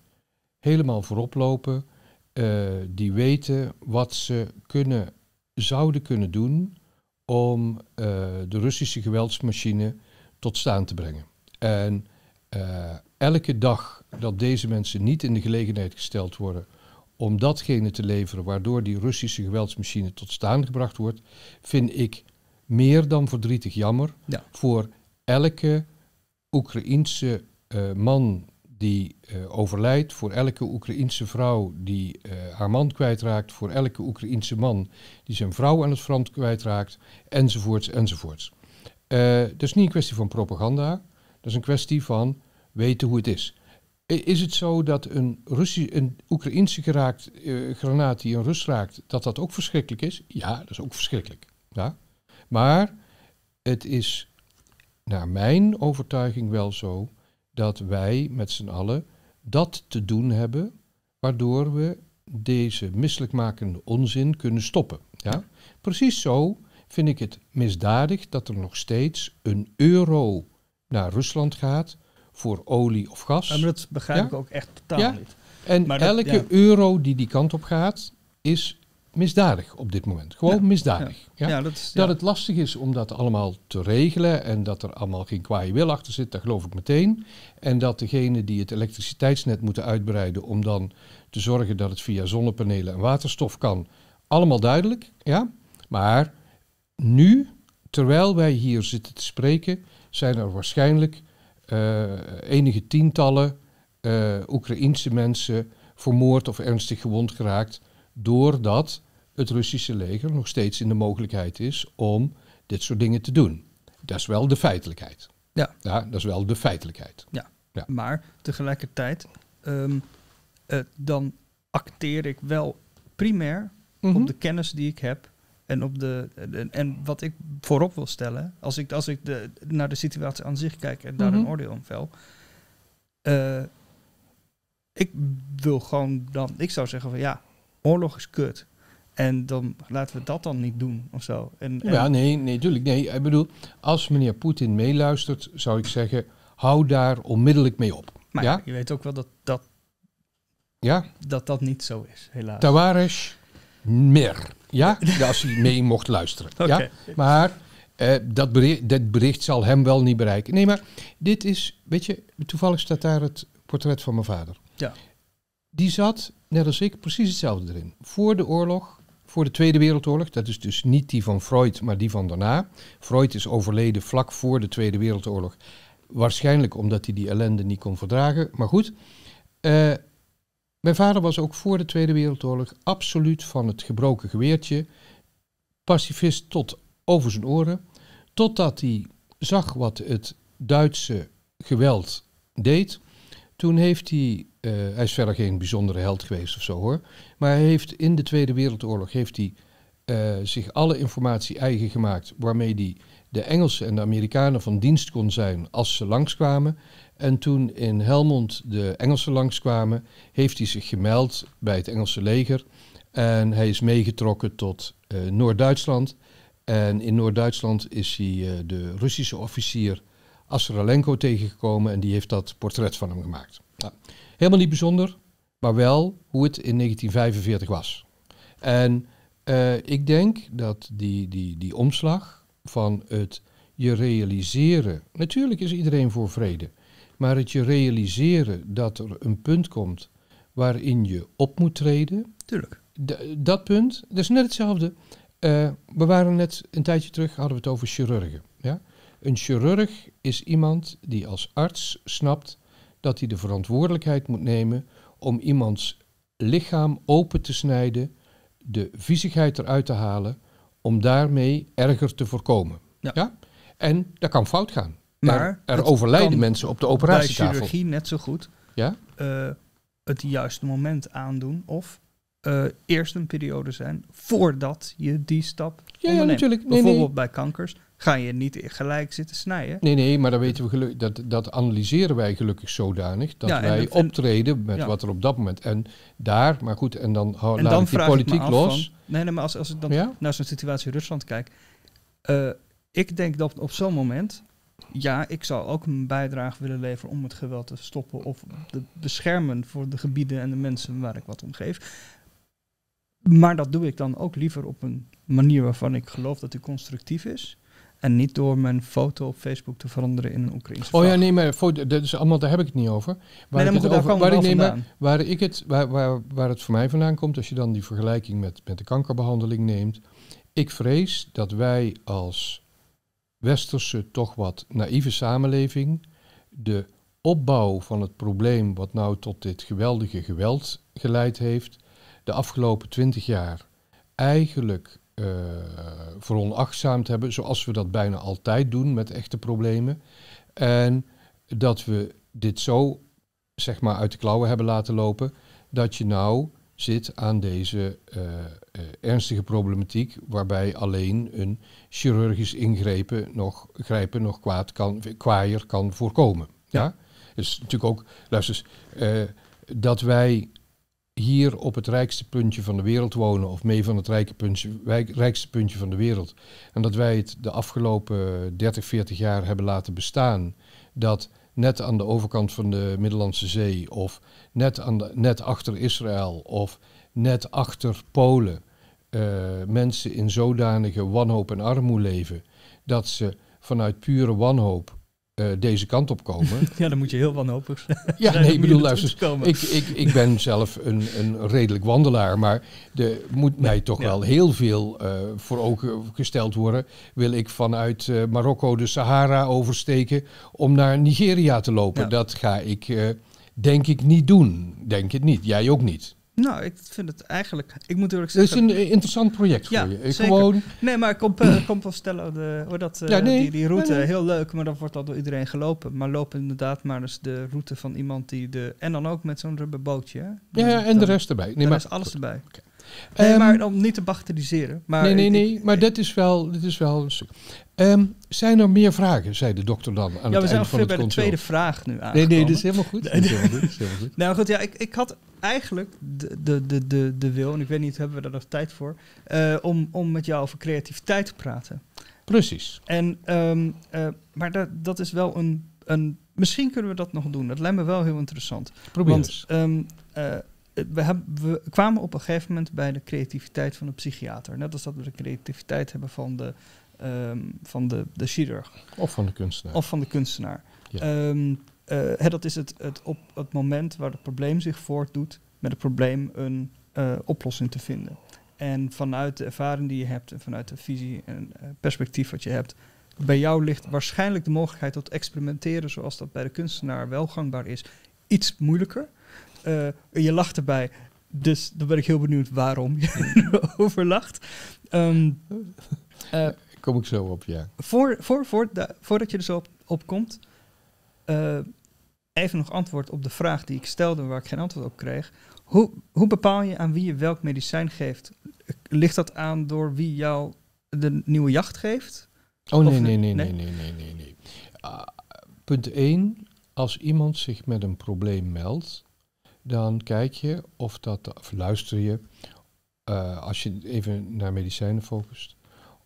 helemaal voorop lopen, eh, die weten wat ze kunnen, zouden kunnen doen om de Russische geweldsmachine tot staan te brengen. En elke dag dat deze mensen niet in de gelegenheid gesteld worden om datgene te leveren waardoor die Russische geweldsmachine tot staan gebracht wordt, vind ik meer dan verdrietig jammer voor elke Oekraïense eh, man die eh, overlijdt, voor elke Oekraïense vrouw die eh, haar man kwijtraakt, voor elke Oekraïense man die zijn vrouw aan het front kwijtraakt, enzovoorts, enzovoorts. dat is niet een kwestie van propaganda, dat is een kwestie van weten hoe het is. Is het zo dat een, Russie, een Oekraïnse geraakt, granaat die een Rus raakt, dat dat ook verschrikkelijk is? Ja, dat is ook verschrikkelijk. Ja. Maar het is naar mijn overtuiging wel zo dat wij met z'n allen dat te doen hebben waardoor we deze misselijkmakende onzin kunnen stoppen. Ja? Precies zo vind ik het misdadig dat er nog steeds een euro naar Rusland gaat voor olie of gas. En dat begrijp ik ook echt totaal niet. En elke euro die die kant op gaat, is misdadig op dit moment. Gewoon misdadig. Ja. dat, is, dat het lastig is om dat allemaal te regelen en dat er allemaal geen kwaaie wil achter zit, dat geloof ik meteen. En dat degenen die het elektriciteitsnet moeten uitbreiden om dan te zorgen dat het via zonnepanelen en waterstof kan, allemaal duidelijk. Ja? Maar nu, terwijl wij hier zitten te spreken, zijn er waarschijnlijk eh, enige tientallen uh, Oekraïense mensen vermoord of ernstig gewond geraakt doordat het Russische leger nog steeds in de mogelijkheid is om dit soort dingen te doen. Dat is wel de feitelijkheid. Ja. ja dat is wel de feitelijkheid. Ja. ja. Maar tegelijkertijd, ehm, eh, dan acteer ik wel primair op mhm. de kennis die ik heb. En, op de, en, wat ik voorop wil stellen, als ik, als ik de, naar de situatie aan zich kijk en daar een mhm. oordeel om vel. Eh, ik wil gewoon dan, ik zou zeggen van ja, oorlog is kut. En dan laten we dat dan niet doen of zo. En, ja, nee, nee, natuurlijk. Nee, ik bedoel, als meneer Poetin meeluistert, zou ik zeggen, hou daar onmiddellijk mee op. Maar ja? je weet ook wel dat dat, ja? dat, dat niet zo is, helaas. Tavares, meer. Ja? als hij mee mocht luisteren. okay. Ja? Maar eh, dat bericht, bericht zal hem wel niet bereiken. Nee, maar dit is, weet je, toevallig staat daar het portret van mijn vader. Ja. Die zat net als ik, precies hetzelfde erin. Voor de oorlog, voor de Tweede Wereldoorlog, dat is dus niet die van Freud, maar die van daarna. Freud is overleden vlak voor de Tweede Wereldoorlog. Waarschijnlijk omdat hij die ellende niet kon verdragen. Maar goed, eh, mijn vader was ook voor de Tweede Wereldoorlog absoluut van het gebroken geweertje. Pacifist tot over zijn oren. Totdat hij zag wat het Duitse geweld deed. Toen heeft hij eh, hij is verder geen bijzondere held geweest of zo hoor. Maar hij heeft in de Tweede Wereldoorlog heeft hij, eh, zich alle informatie eigen gemaakt waarmee hij de Engelsen en de Amerikanen van dienst kon zijn als ze langskwamen. En toen in Helmond de Engelsen langskwamen, heeft hij zich gemeld bij het Engelse leger. En hij is meegetrokken tot eh, Noord-Duitsland. En in Noord-Duitsland is hij de Russische officier Asralenko tegengekomen en die heeft dat portret van hem gemaakt. Nou, Helemaal niet bijzonder, maar wel hoe het in 1945 was. En eh, ik denk dat die, die, die omslag van het je realiseren. Natuurlijk is iedereen voor vrede. Maar het je realiseren dat er een punt komt waarin je op moet treden. Tuurlijk. dat punt, dat is net hetzelfde. Eh, we waren net een tijdje terug, hadden we het over chirurgen. Ja? Een chirurg is iemand die als arts snapt dat hij de verantwoordelijkheid moet nemen om iemands lichaam open te snijden, de viezigheid eruit te halen, om daarmee erger te voorkomen. Ja. En dat kan fout gaan. Maar er, overlijden mensen op de operatietafel. Bij chirurgie net zo goed. Ja? Eh, het juiste moment aandoen of eh, eerst een periode zijn voordat je die stap ja, ja natuurlijk. Bijvoorbeeld bij kankers ga je niet gelijk zitten snijden. Nee, nee, maar dat weten we gelukkig. Dat, dat analyseren wij gelukkig zodanig dat wij optreden met wat er op dat moment. En daar, maar goed, en dan hou, en dan ik politiek los. nee, nee, maar als, als ik dan naar zo'n situatie in Rusland kijk. Eh, ik denk dat op zo'n moment. Ja, ik zou ook een bijdrage willen leveren om het geweld te stoppen. Of te beschermen voor de gebieden en de mensen waar ik wat om geef. Maar dat doe ik dan ook liever op een manier waarvan ik geloof dat die constructief is. En niet door mijn foto op Facebook te veranderen in een Oekraïnse Oh ja, nee, maar foto, dat is allemaal, daar heb ik het niet over. Waar ik het over, waar ik, nee, maar, waar ik het, waar, waar, het voor mij vandaan komt, als je dan die vergelijking met, met de kankerbehandeling neemt. Ik vrees dat wij als westerse, toch wat naïeve samenleving de opbouw van het probleem wat nou tot dit geweldige geweld geleid heeft, de afgelopen twintig jaar eigenlijk eh, veronachtzaamd hebben, zoals we dat bijna altijd doen met echte problemen. En dat we dit zo zeg maar uit de klauwen hebben laten lopen, dat je nou zit aan deze eh, eh, ernstige problematiek, waarbij alleen een chirurgisch ingrepen nog, grijpen nog kwaad kan, kwaaier kan voorkomen. Ja. is Dus natuurlijk ook, luister eens, dat wij hier op het rijkste puntje van de wereld wonen of mee van het rijke puntje, rijkste puntje van de wereld. En dat wij het de afgelopen 30, 40 jaar hebben laten bestaan dat net aan de overkant van de Middellandse Zee of net, aan de, net achter Israël of net achter Polen eh, mensen in zodanige wanhoop en armoede leven dat ze vanuit pure wanhoop eh, deze kant op komen. Ja, dan moet je heel wanhopig zijn. Ja, nee, ik bedoel, luister, ik, ik, ik ben zelf een, een redelijk wandelaar, maar er moet mij toch wel heel veel eh, voor ogen gesteld worden. Wil ik vanuit eh, Marokko de Sahara oversteken om naar Nigeria te lopen? Dat ga ik, denk ik, niet doen. Denk het niet. Jij ook niet. Nou, ik vind het eigenlijk. Ik moet eerlijk zeggen. Het is een interessant project voor je. Ik zeker. Nee, maar eh, kom, Compostela, de, hoor dat, eh, ja, nee, die, die route, heel leuk, maar dat wordt al door iedereen gelopen. Maar loop inderdaad maar eens de route van iemand die de. En dan ook met zo'n rubberbootje. bootje. Ja, ja, en de rest erbij. Nee, maar, is alles erbij. Okay. Nee, ehm, maar om niet te bagatelliseren. Maar nee, nee, nee. maar dit is wel, dit is wel een stuk. Ehm, zijn er meer vragen, zei de dokter dan aan ja, we zijn ongeveer bij consult. de tweede vraag nu aan. Nee, nee, dat is helemaal goed. Dat is helemaal goed. nou goed, ja, ik, ik had eigenlijk de, de, de, de, de wil, en ik weet niet, hebben we daar nog tijd voor, eh, om, om met jou over creativiteit te praten. Precies. En, ehm, eh, maar dat, dat is wel een, een... Misschien kunnen we dat nog doen. Dat lijkt me wel heel interessant. Probeer Want, eens. Eh, eh, we, kwamen op een gegeven moment bij de creativiteit van de psychiater. Net als dat we de creativiteit hebben van de, um, van de, de chirurg. Of van de kunstenaar. Of van de kunstenaar. Ehm, eh, hè, dat is het, het op het moment waar het probleem zich voortdoet, met het probleem een eh, oplossing te vinden. En vanuit de ervaring die je hebt en vanuit de visie en uh, perspectief wat je hebt, bij jou ligt waarschijnlijk de mogelijkheid tot experimenteren, zoals dat bij de kunstenaar wel gangbaar is, iets moeilijker. Eh, je lacht erbij. Dus dan ben ik heel benieuwd waarom je erover lacht. Ehm, eh, Kom ik zo op, ja. Voor, voor, voor voordat je er zo op, komt, eh, even nog antwoord op de vraag die ik stelde, waar ik geen antwoord op kreeg. Hoe, hoe bepaal je aan wie je welk medicijn geeft? Ligt dat aan door wie jou de nieuwe jacht geeft? Oh nee, nee, nee, nee, nee, nee, nee. nee. Ah, punt 1. Als iemand zich met een probleem meldt, dan kijk je of dat, of luister je, eh, als je even naar medicijnen focust,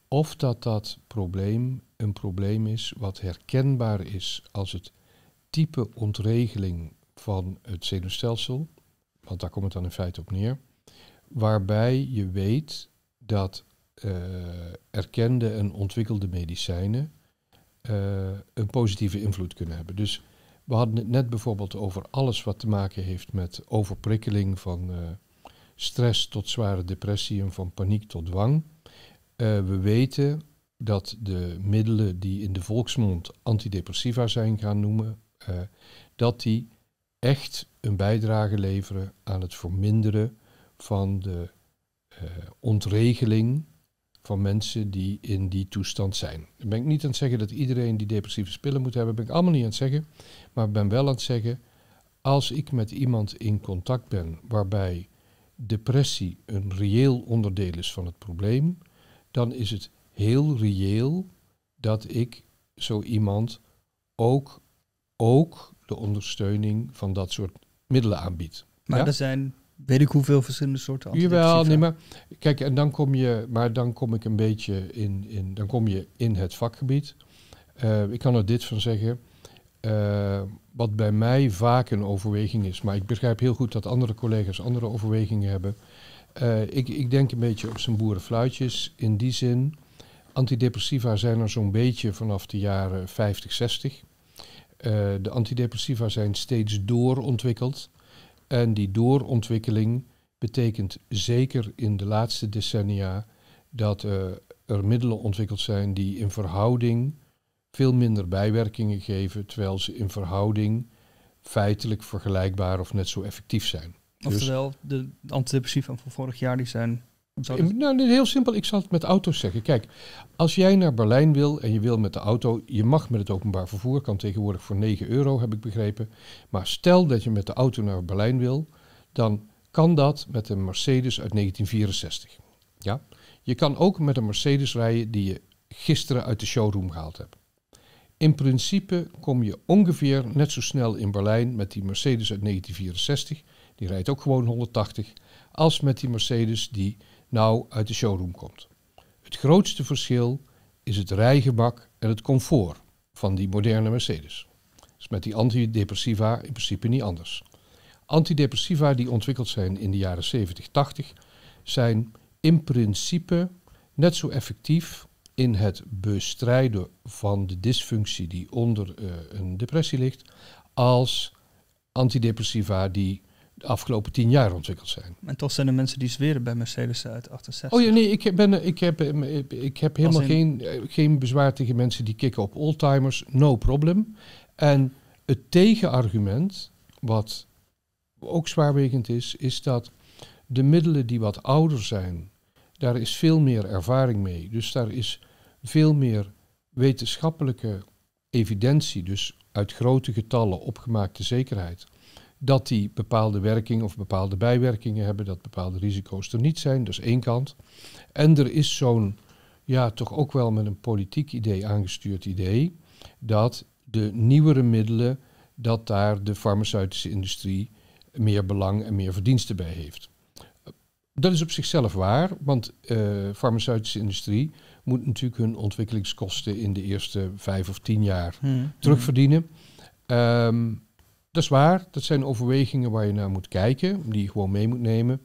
of dat dat probleem een probleem is wat herkenbaar is als het type ontregeling van het zenuwstelsel, want daar komt het dan in feite op neer, waarbij je weet dat eh, erkende en ontwikkelde medicijnen eh, een positieve invloed kunnen hebben. Dus we hadden het net bijvoorbeeld over alles wat te maken heeft met overprikkeling van eh, stress tot zware depressie en van paniek tot dwang. Eh, we weten dat de middelen die in de volksmond antidepressiva zijn gaan noemen, eh, dat die echt een bijdrage leveren aan het verminderen van de ontregeling van mensen die in die toestand zijn. Dan ben ik niet aan het zeggen dat iedereen die depressieve spullen moet hebben, ben ik allemaal niet aan het zeggen. Maar ik ben wel aan het zeggen, als ik met iemand in contact ben waarbij depressie een reëel onderdeel is van het probleem, dan is het heel reëel dat ik zo iemand ook, ook de ondersteuning van dat soort middelen aanbied. Maar er zijn weet ik hoeveel verschillende soorten Jawel, nee, maar kijk, en dan kom je, maar dan kom ik een beetje in, in dan kom je in het vakgebied. Eh, ik kan er dit van zeggen, eh, wat bij mij vaak een overweging is, maar ik begrijp heel goed dat andere collega's andere overwegingen hebben. Eh, ik, ik denk een beetje op zijn boerenfluitjes in die zin. Antidepressiva zijn er zo'n beetje vanaf de jaren 50, 60. de antidepressiva zijn steeds doorontwikkeld. En die doorontwikkeling betekent zeker in de laatste decennia dat eh, er middelen ontwikkeld zijn die in verhouding veel minder bijwerkingen geven, terwijl ze in verhouding feitelijk vergelijkbaar of net zo effectief zijn. Dus Oftewel, de antidepressiva van vorig jaar die zijn nou, heel simpel. Ik zal het met auto's zeggen. Kijk, als jij naar Berlijn wil en je wil met de auto, je mag met het openbaar vervoer, kan tegenwoordig voor 9 euro, heb ik begrepen. Maar stel dat je met de auto naar Berlijn wil, dan kan dat met een Mercedes uit 1964. Ja? Je kan ook met een Mercedes rijden die je gisteren uit de showroom gehaald hebt. In principe kom je ongeveer net zo snel in Berlijn met die Mercedes uit 1964, die rijdt ook gewoon 180, als met die Mercedes die nou uit de showroom komt. Het grootste verschil is het rijgebak en het comfort van die moderne Mercedes. Dat is met die antidepressiva in principe niet anders. Antidepressiva die ontwikkeld zijn in de jaren 70, 80 zijn in principe net zo effectief in het bestrijden van de dysfunctie die onder eh, een depressie ligt als antidepressiva die de afgelopen tien jaar ontwikkeld zijn. En toch zijn er mensen die zweren bij Mercedes uit 68. Oh ja, nee, ik, ben, ik, heb, eh, ik heb helemaal geen, eh, geen bezwaar tegen mensen die kicken op oldtimers. No problem. En het tegenargument, wat ook zwaarwegend is, is dat de middelen die wat ouder zijn, daar is veel meer ervaring mee. Dus daar is veel meer wetenschappelijke evidentie, dus uit grote getallen opgemaakte zekerheid dat die bepaalde werking of bepaalde bijwerkingen hebben, dat bepaalde risico's er niet zijn, dat is één kant. En er is zo'n, ja, toch ook wel met een politiek idee aangestuurd idee, dat de nieuwere middelen, dat daar de farmaceutische industrie meer belang en meer verdiensten bij heeft. Dat is op zichzelf waar, want de eh, farmaceutische industrie moet natuurlijk hun ontwikkelingskosten in de eerste vijf of tien jaar hmm. terugverdienen. Um, dat is waar, dat zijn overwegingen waar je naar moet kijken, die je gewoon mee moet nemen.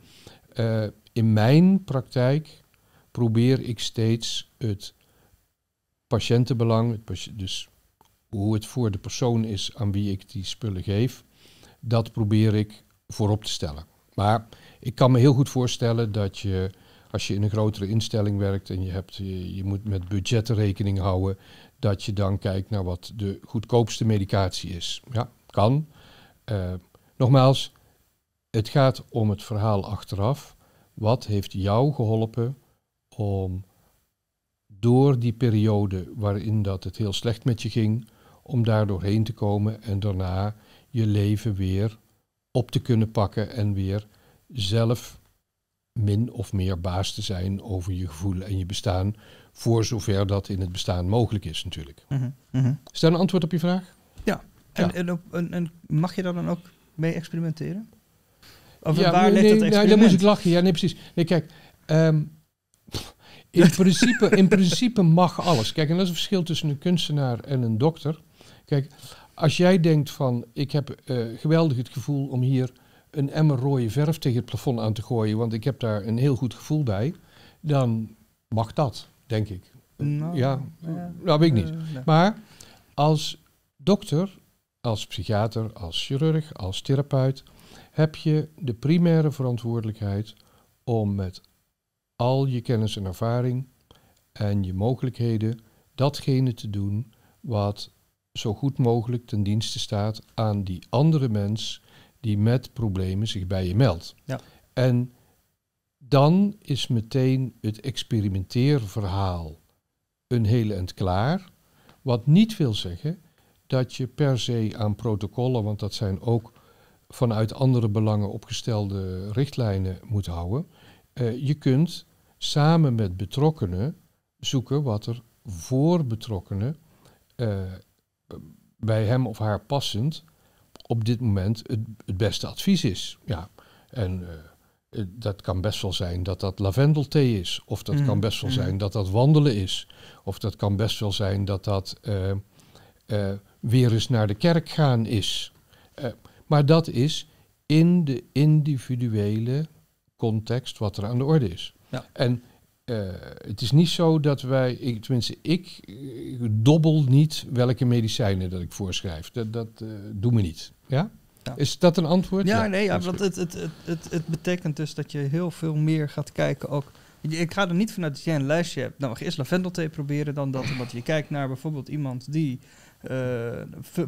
Eh, in mijn praktijk probeer ik steeds het patiëntenbelang, dus hoe het voor de persoon is aan wie ik die spullen geef, dat probeer ik voorop te stellen. Maar ik kan me heel goed voorstellen dat je, als je in een grotere instelling werkt en je, hebt, je moet met budgetten rekening houden, dat je dan kijkt naar wat de goedkoopste medicatie is. Ja, kan. Eh, nogmaals, het gaat om het verhaal achteraf. Wat heeft jou geholpen om door die periode waarin dat het heel slecht met je ging, om daar doorheen te komen en daarna je leven weer op te kunnen pakken en weer zelf min of meer baas te zijn over je gevoel en je bestaan, voor zover dat in het bestaan mogelijk is natuurlijk. Mhm, mhm. Is daar een antwoord op je vraag? Ja, en, en, en, mag je daar dan ook mee experimenteren? Of ja, waar nee, ligt dat dan moest ik lachen. Ja, nee, precies. Nee, kijk. Ehm, in, principe, in principe mag alles. Kijk, en dat is het verschil tussen een kunstenaar en een dokter. Kijk, als jij denkt van... Ik heb eh, geweldig het gevoel om hier een emmer rode verf tegen het plafond aan te gooien... want ik heb daar een heel goed gevoel bij. Dan mag dat, denk ik. Nou, ja, ja, dat nou, weet ik niet. Eh, maar als dokter als psychiater, als chirurg, als therapeut heb je de primaire verantwoordelijkheid om met al je kennis en ervaring en je mogelijkheden datgene te doen wat zo goed mogelijk ten dienste staat aan die andere mens die met problemen zich bij je meldt. Ja. En dan is meteen het experimenteerverhaal een hele end klaar. Wat niet wil zeggen dat je per se aan protocollen, want dat zijn ook vanuit andere belangen opgestelde richtlijnen, moet houden. Eh, je kunt samen met betrokkenen zoeken wat er voor betrokkenen eh, bij hem of haar passend op dit moment het, beste advies is. Ja. En eh, dat kan best wel zijn dat dat lavendelthee is, of dat kan mm, best wel mm. zijn dat dat wandelen is, of dat kan best wel zijn dat dat weer eens naar de kerk gaan is. Eh, maar dat is in de individuele context wat er aan de orde is. Ja. En eh, het is niet zo dat wij, ik, tenminste ik, eh, dobbel niet welke medicijnen dat ik voorschrijf. Dat, dat uh, doen we niet. Ja? Is dat een antwoord? Ja, nee, ja, want het, het, het, het, betekent dus dat je heel veel meer gaat kijken ook. Ik ga er niet vanuit dat jij een lijstje hebt. Nou, mag je eerst lavendelthee proberen dan dat. Omdat je kijkt naar bijvoorbeeld iemand die eh,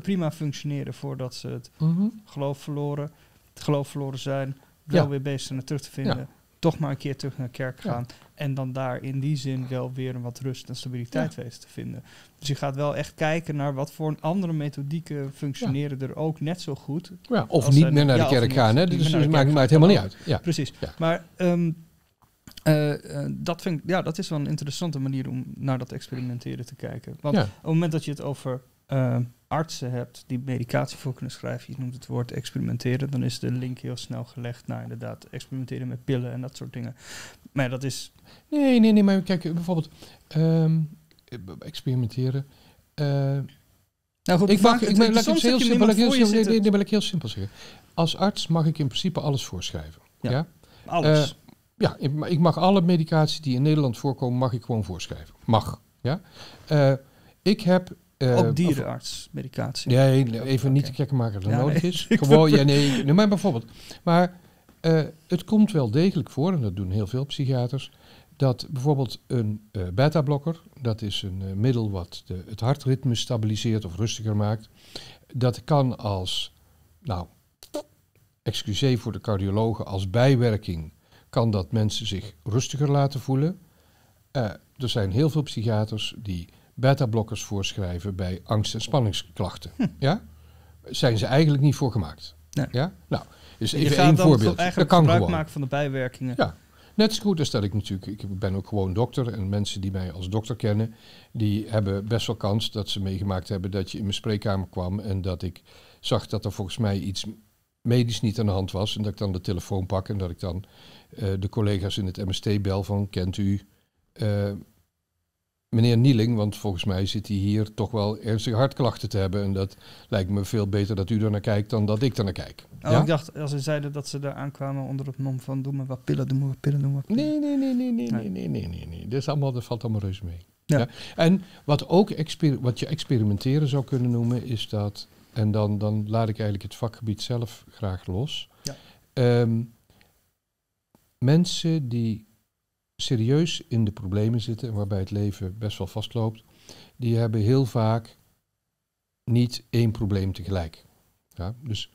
prima functioneren voordat ze het mhm. geloof verloren, het geloof verloren zijn, wel weer bezig zijn terug te vinden. Toch maar een keer terug naar de kerk gaan. En dan daar in die zin wel weer een wat rust en stabiliteit weten te vinden. Dus je gaat wel echt kijken naar wat voor andere methodieken functioneren er ook net zo goed. of niet dus meer naar de kerk gaan. Hè? Dus, dat maakt het helemaal niet uit. Ja. Precies. Maar ehm, eh, eh, dat, vind ik, ja, dat is wel een interessante manier om naar dat experimenteren te kijken. Want op het moment dat je het over uh, artsen hebt die medicatie voor kunnen schrijven, je noemt het woord experimenteren, dan is de link heel snel gelegd naar inderdaad experimenteren met pillen en dat soort dingen. Maar dat is. Nee, nee, nee, maar kijk, bijvoorbeeld ehm, experimenteren. Eh, nou goed, ik mag, ik, mag, soms heel simpel, ik simpel, heel simpel zeggen. Als arts mag ik in principe alles voorschrijven. Ja. Alles. Eh, ja, ik mag alle medicatie die in Nederland voorkomen, mag ik gewoon voorschrijven. Mag. Ja? ik heb eh, ook dierenarts dierenartsmedicatie. Ja, even niet te kijken maken dan ja, nodig is. Gewoon, ja, nee, nee, maar bijvoorbeeld. Maar eh, het komt wel degelijk voor, en dat doen heel veel psychiaters, dat bijvoorbeeld een uh, beta-blokker, dat is een middel wat de, het hartritme stabiliseert of rustiger maakt, dat kan als, nou, excuseer voor de cardiologen, als bijwerking kan dat mensen zich rustiger laten voelen. er zijn heel veel psychiaters die beta-blokkers voorschrijven bij angst- en spanningsklachten. Ja? Zijn ze eigenlijk niet voor gemaakt. Nee. Ja? Nou, is dus even één voorbeeld. dat kan gebruik maken van de bijwerkingen. Ja. Net zo goed als dat ik natuurlijk, ik ben ook gewoon dokter en mensen die mij als dokter kennen, die hebben best wel kans dat ze meegemaakt hebben dat je in mijn spreekkamer kwam en dat ik zag dat er volgens mij iets medisch niet aan de hand was en dat ik dan de telefoon pak en dat ik dan eh, de collega's in het MST bel van kent u eh, meneer Nieling, want volgens mij zit hij hier toch wel ernstige hartklachten te hebben. En dat lijkt me veel beter dat u er naar kijkt dan dat ik er naar kijk. Oh, Ik dacht, als ze zeiden dat ze daar aankwamen onder het mom van doe me wat pillen, doe me wat pillen, doe me wat pillen. Nee, nee, nee, nee, nee, nee, nee, nee, nee. nee. Dit is allemaal, dat valt allemaal reus mee. Ja. En wat, ook wat je experimenteren zou kunnen noemen is dat, en dan, dan laat ik eigenlijk het vakgebied zelf graag los. Ja. Um, mensen die serieus in de problemen zitten waarbij het leven best wel vastloopt, die hebben heel vaak niet één probleem tegelijk. Ja, dus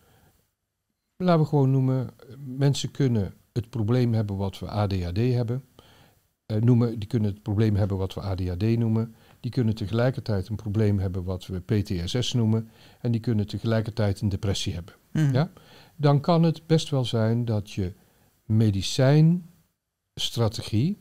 laten we gewoon noemen, mensen kunnen het probleem hebben wat we ADHD hebben. Eh, noemen, die kunnen het probleem hebben wat we ADHD noemen. Die kunnen tegelijkertijd een probleem hebben wat we PTSS noemen. En die kunnen tegelijkertijd een depressie hebben. Mhm. Ja? Dan kan het best wel zijn dat je medicijn strategie,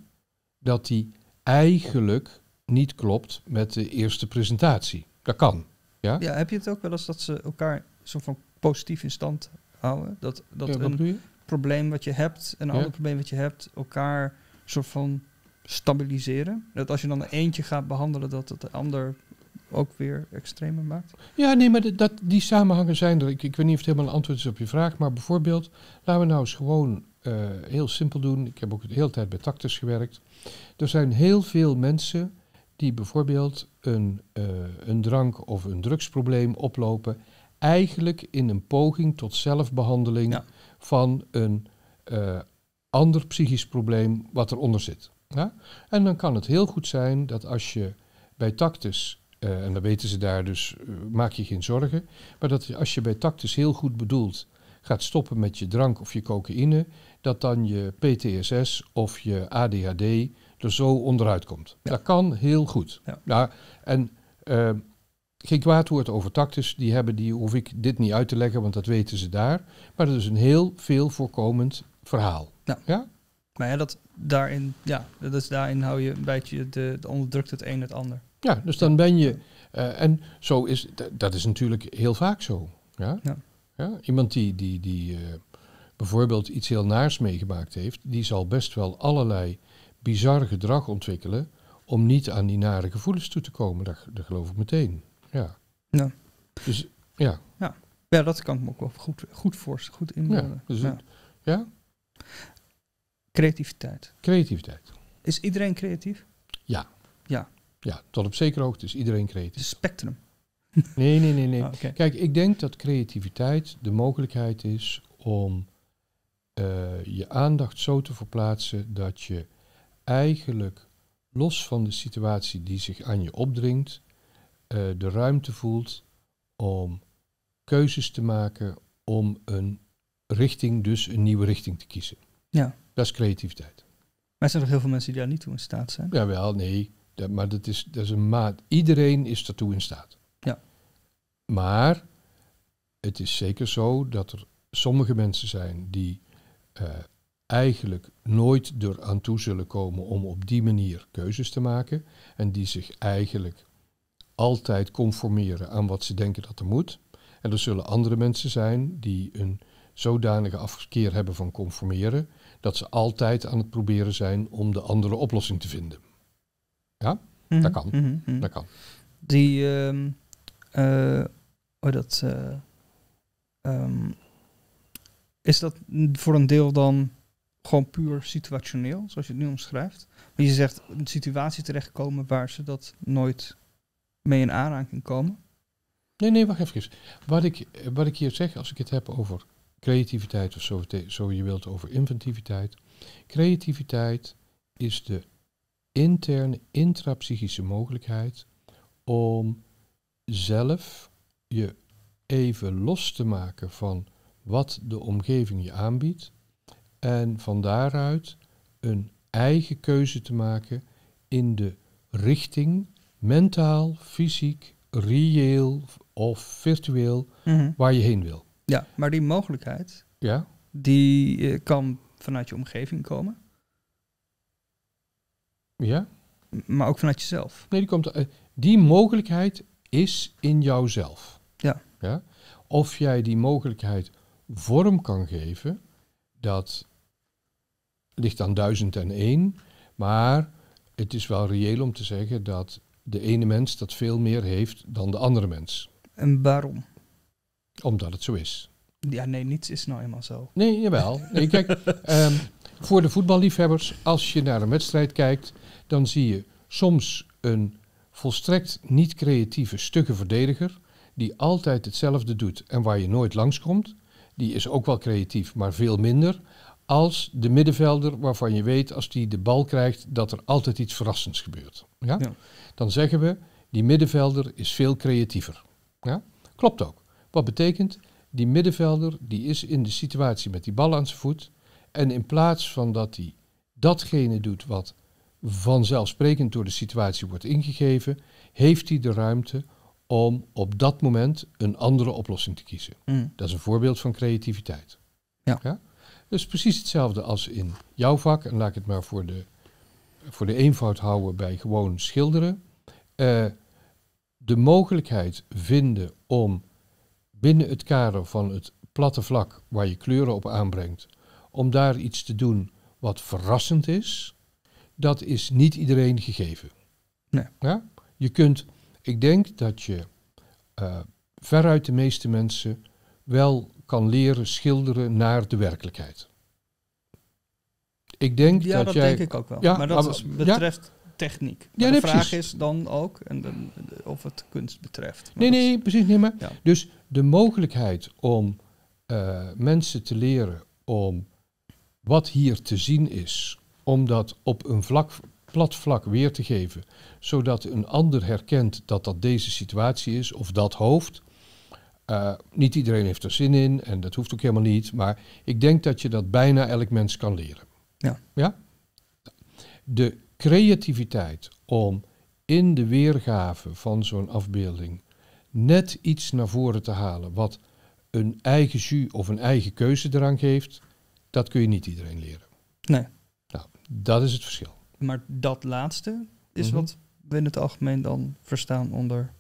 dat die eigenlijk niet klopt met de eerste presentatie. Dat kan. Ja, ja heb je het ook wel eens dat ze elkaar zo van positief in stand houden? Dat, dat een probleem wat je hebt en een ander probleem wat je hebt elkaar soort van stabiliseren. Dat als je dan eentje gaat behandelen, dat het de ander ook weer extremer maakt? Ja, nee, maar dat, die samenhangen zijn er. Ik, ik weet niet of het helemaal een antwoord is op je vraag, maar bijvoorbeeld, laten we nou eens gewoon eh, heel simpel doen. Ik heb ook de hele tijd bij Tactus gewerkt. Er zijn heel veel mensen die bijvoorbeeld een, eh, een drank- of een drugsprobleem oplopen, eigenlijk in een poging tot zelfbehandeling van een eh, ander psychisch probleem wat eronder zit. Ja? En dan kan het heel goed zijn dat als je bij Tactus, en dan weten ze daar dus, maak je geen zorgen, maar dat als je bij Tactus heel goed bedoelt, gaat stoppen met je drank of je cocaïne, dat dan je PTSS of je ADHD er zo onderuit komt. Ja. Dat kan heel goed. Ja. en ehm, geen kwaad woord over tactus, die hebben, die hoef ik dit niet uit te leggen, want dat weten ze daar. Maar dat is een heel veel voorkomend verhaal. Ja? Maar ja, dat, daarin, ja, dat is, daarin hou je een beetje de, de onderdrukt het een het ander. Ja, dus dan ben je. Eh, en zo is dat is natuurlijk heel vaak zo. Ja? Ja. ja? Iemand die, die, die eh, bijvoorbeeld iets heel naars meegemaakt heeft, die zal best wel allerlei bizar gedrag ontwikkelen om niet aan die nare gevoelens toe te komen. Dat, geloof ik meteen. Ja. ja. Dus ja. ja. Ja, dat kan ik me ook wel goed, goed, voor, goed inbouwen. Ja, dus ja. ja? Creativiteit. Creativiteit. Is iedereen creatief? Ja. Ja. Ja, tot op zekere hoogte is iedereen creatief. Het spectrum. Nee, nee, nee. nee. Ah, Kijk, ik denk dat creativiteit de mogelijkheid is om eh, je aandacht zo te verplaatsen dat je eigenlijk los van de situatie die zich aan je opdringt, eh, de ruimte voelt om keuzes te maken om een richting, dus een nieuwe richting te kiezen. Ja. Dat is creativiteit. Maar er zijn nog heel veel mensen die daar niet toe in staat zijn. Jawel, nee. Dat, maar dat is, dat is een maat. Iedereen is daartoe in staat. Ja. Maar het is zeker zo dat er sommige mensen zijn die eh, eigenlijk nooit er aan toe zullen komen om op die manier keuzes te maken. En die zich eigenlijk altijd conformeren aan wat ze denken dat er moet. En er zullen andere mensen zijn die een zodanige afkeer hebben van conformeren, dat ze altijd aan het proberen zijn om de andere oplossing te vinden. Ja, mhm, dat kan. Mhm, mhm. Dat kan. Die, oh, dat, eh, ehm, is dat voor een deel dan gewoon puur situationeel, zoals je het nu omschrijft? Want je zegt een situatie terechtkomen waar ze dat nooit mee in aanraking komen. Nee, nee, wacht even. Wat ik, wat ik hier zeg, als ik het heb over creativiteit of zo, zo je wilt, over inventiviteit. Creativiteit is de interne, intrapsychische mogelijkheid om zelf je even los te maken van wat de omgeving je aanbiedt en van daaruit een eigen keuze te maken in de richting, mentaal, fysiek, reëel of virtueel, mhm. waar je heen wil. Ja, maar die mogelijkheid, ja? die eh, kan vanuit je omgeving komen. Ja. Maar ook vanuit jezelf. Nee, die, komt, eh, die mogelijkheid is in jouzelf. Ja. ja. Of jij die mogelijkheid vorm kan geven, dat ligt aan 1001, maar het is wel reëel om te zeggen dat de ene mens dat veel meer heeft dan de andere mens. En waarom? Omdat het zo is. Ja, nee, niets is nou eenmaal zo. Nee, jawel. kijk, ehm, voor de voetballiefhebbers, als je naar een wedstrijd kijkt, dan zie je soms een volstrekt niet creatieve, stugge verdediger die altijd hetzelfde doet en waar je nooit langskomt die is ook wel creatief, maar veel minder. Als de middenvelder waarvan je weet als die de bal krijgt dat er altijd iets verrassends gebeurt. Ja? Dan zeggen we, die middenvelder is veel creatiever. Ja? Klopt ook. Wat betekent, die middenvelder die is in de situatie met die bal aan zijn voet. En in plaats van dat hij datgene doet wat vanzelfsprekend door de situatie wordt ingegeven, heeft hij de ruimte om op dat moment een andere oplossing te kiezen. Mm. Dat is een voorbeeld van creativiteit. Ja. ja? Dus precies hetzelfde als in jouw vak, en laat ik het maar voor de, voor de eenvoud houden bij gewoon schilderen. Eh, de mogelijkheid vinden om binnen het kader van het platte vlak waar je kleuren op aanbrengt, om daar iets te doen wat verrassend is, dat is niet iedereen gegeven. Nee. Ja? Je kunt ik denk dat je uh, veruit de meeste mensen wel kan leren schilderen naar de werkelijkheid. Ik denk ja, dat, denk ik ook wel. maar dat ah, betreft techniek. de vraag is dan ook en of het kunst betreft. nee, nee, precies niet meer. Dus de mogelijkheid om eh, mensen te leren om wat hier te zien is, om dat op een vlak plat vlak weer te geven, zodat een ander herkent dat dat deze situatie is of dat hoofd. Eh, niet iedereen heeft er zin in en dat hoeft ook helemaal niet, maar ik denk dat je dat bijna elk mens kan leren. Ja. ja? De creativiteit om in de weergave van zo'n afbeelding net iets naar voren te halen wat een eigen jus of een eigen keuze eraan geeft, dat kun je niet iedereen leren. Nee. Nou, dat is het verschil. Maar dat laatste is mhm. wat we in het algemeen dan verstaan onder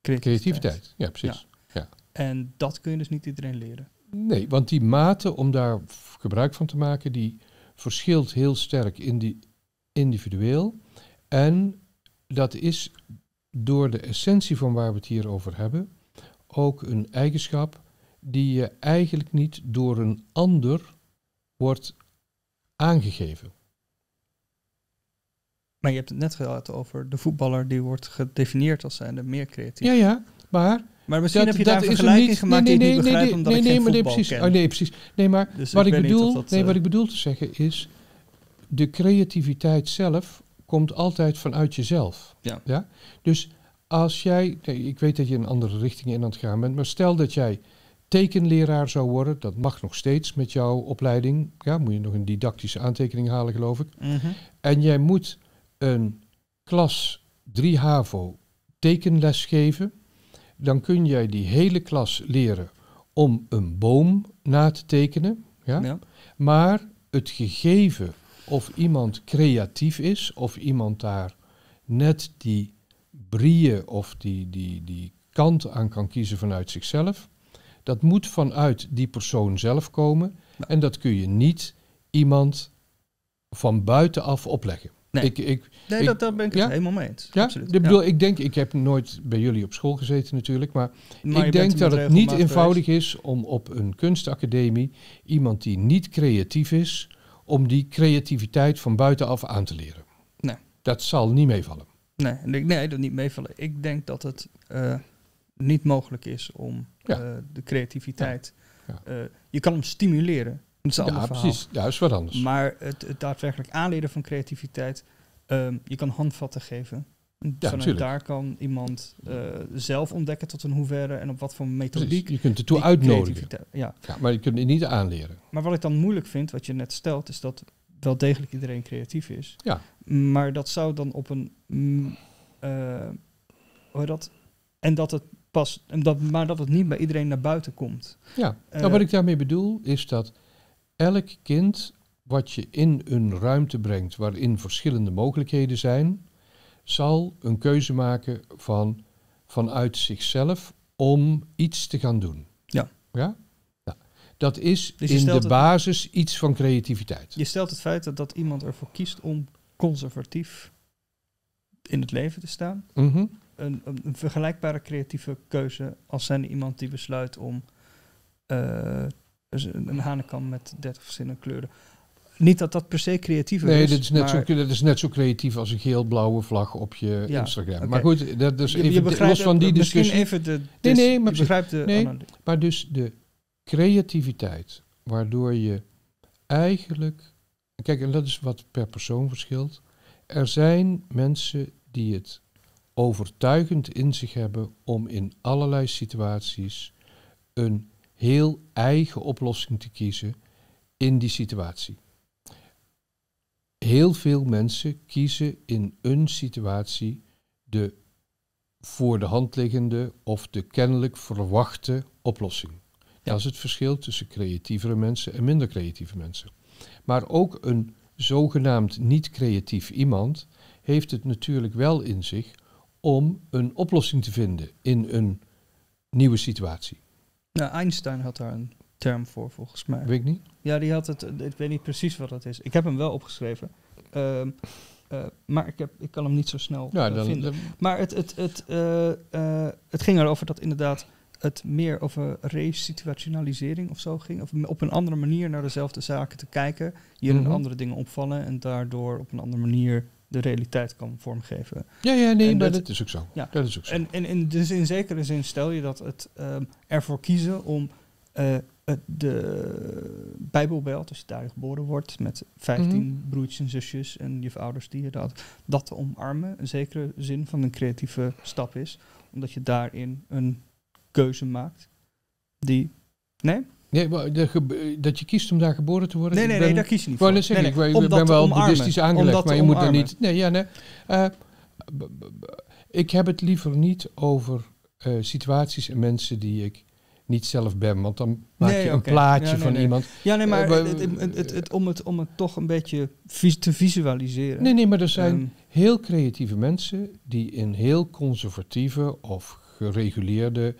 creativiteit. Ja, precies. Ja. ja. En dat kun je dus niet iedereen leren. Nee, want die mate om daar gebruik van te maken, die verschilt heel sterk in die individueel. En dat is door de essentie van waar we het hier over hebben ook een eigenschap die je eigenlijk niet door een ander wordt aangegeven je hebt het net gehad over de voetballer die wordt gedefinieerd als zijnde meer creatief. Ja, ja, maar... Maar misschien dat, heb je daar een vergelijking niet, gemaakt nee, nee, die nee, ik niet begrijp omdat maar nee, precies, ken. Oh, nee, precies. Nee, maar dus wat, ik bedoel, dat, nee, eh, wat ik bedoel te zeggen is... de creativiteit zelf komt altijd vanuit jezelf. Ja. ja? Dus als jij... ik weet dat je een andere richting in aan het gaan bent... maar stel dat jij tekenleraar zou worden, dat mag nog steeds met jouw opleiding. Ja, moet je nog een didactische aantekening halen, geloof ik. Mm -hmm. En jij moet een klas 3 HAVO tekenles geven, dan kun jij die hele klas leren om een boom na te tekenen. Ja? Maar het gegeven of iemand creatief is, of iemand daar net die brieën of die, die, die kant aan kan kiezen vanuit zichzelf, dat moet vanuit die persoon zelf komen. En dat kun je niet iemand van buitenaf opleggen. Nee, ik, ik, nee dat, ben ik ja? het helemaal mee eens. Ja? Ik bedoel, ik denk, ik heb nooit bij jullie op school gezeten natuurlijk, maar, ik denk dat het niet eenvoudig is om op een kunstacademie iemand die niet creatief is, om die creativiteit van buitenaf aan te leren. Nee. Dat zal niet meevallen. Nee, nee dat niet meevallen. Ik denk dat het eh, niet mogelijk is om eh, de creativiteit. Ja. Eh, je kan hem stimuleren, dat is een ja, precies. Ja, is wat anders. Maar het, het daadwerkelijk aanleren van creativiteit, ehm, je kan handvatten geven. Ja, Vanuit daar kan iemand eh, zelf ontdekken tot een hoeverre en op wat voor methodiek. Je kunt ertoe uitnodigen. Ja. ja. maar je kunt het niet aanleren. Maar wat ik dan moeilijk vind, wat je net stelt, is dat wel degelijk iedereen creatief is. Ja. Maar dat zou dan op een. Mm, eh, dat? En dat het pas. En dat, maar dat het niet bij iedereen naar buiten komt. Ja, nou, eh, wat ik daarmee bedoel is dat elk kind wat je in een ruimte brengt waarin verschillende mogelijkheden zijn, zal een keuze maken van, vanuit zichzelf om iets te gaan doen. Ja. ja? dat is dus in de basis iets van creativiteit. Je stelt het feit dat, dat iemand ervoor kiest om conservatief in het leven te staan. Mhm. een, een, vergelijkbare creatieve keuze als zijn iemand die besluit om eh, dus een, een met 30 verschillende kleuren. Niet dat dat per se creatief nee, is. Nee, dat, is net zo creatief als een geel-blauwe vlag op je Instagram. Maar goed, dat is dus even je, je los van die discussie. Misschien even de. nee, nee, maar dus- begrijp de. Nee, maar dus de creativiteit, waardoor je eigenlijk. Kijk, en dat is wat per persoon verschilt. Er zijn mensen die het overtuigend in zich hebben om in allerlei situaties een heel eigen oplossing te kiezen in die situatie. Heel veel mensen kiezen in een situatie de voor de hand liggende of de kennelijk verwachte oplossing. Ja. Dat is het verschil tussen creatievere mensen en minder creatieve mensen. Maar ook een zogenaamd niet creatief iemand heeft het natuurlijk wel in zich om een oplossing te vinden in een nieuwe situatie. Nou, Einstein had daar een term voor, volgens mij. Weet ik niet. Ja, die had het. Ik weet niet precies wat dat is. Ik heb hem wel opgeschreven. Ehm, eh, maar ik, heb, ik kan hem niet zo snel eh, vinden. maar het, het, het, eh, het ging erover dat inderdaad het meer over resituationalisering of zo ging. Of op een andere manier naar dezelfde zaken te kijken. Hier mhm. andere dingen opvallen en daardoor op een andere manier de realiteit kan vormgeven. Ja, ja nee, dat, is ook zo. Ja. Dat is ook zo. En, en, dus in zekere zin stel je dat het ehm, ervoor kiezen om eh, het, de Bijbelbelt, als je daar geboren wordt met 15 mhm. broertjes en zusjes en je ouders die je dat, dat te omarmen, een zekere zin van een creatieve stap is, omdat je daarin een keuze maakt die. Nee? Nee, dat je kiest om daar geboren te worden. Nee, nee, ben, nee daar kies je niet voor. Nee, ik, ben wel omarmen, aangelegd, maar je moet er niet... Nee, ja, nee. Eh, ik heb het liever niet over eh, situaties en mensen die ik niet zelf ben. Want dan maak je een plaatje van iemand. Ja, nee, maar eh, het, het, het, om, het, om het toch een beetje te visualiseren. Nee, nee, maar er zijn ehm. heel creatieve mensen die in heel conservatieve of gereguleerde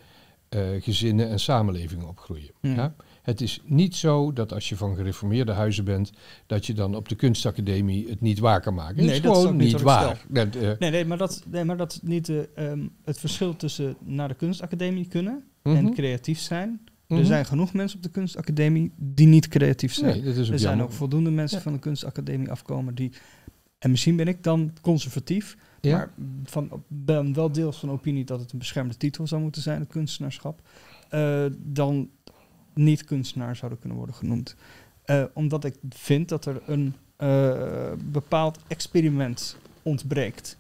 eh, gezinnen en samenlevingen opgroeien. Hmm. Ja? Het is niet zo dat als je van gereformeerde huizen bent, dat je dan op de kunstacademie het niet waar kan maken. Nee, is dat gewoon is niet, waar. Eh, nee, nee, maar dat, nee, maar dat niet eh, ehm, het verschil tussen naar de kunstacademie kunnen en mhm. creatief zijn. Er mhm. zijn genoeg mensen op de kunstacademie die niet creatief zijn. er zijn ook voldoende mensen van de kunstacademie afkomen die. En misschien ben ik dan conservatief, ja? Maar van, ben wel deels van opinie dat het een beschermde titel zou moeten zijn, het kunstenaarschap. Uh, dan niet kunstenaar zouden kunnen worden genoemd. Eh, omdat ik vind dat er een eh, bepaald experiment ontbreekt.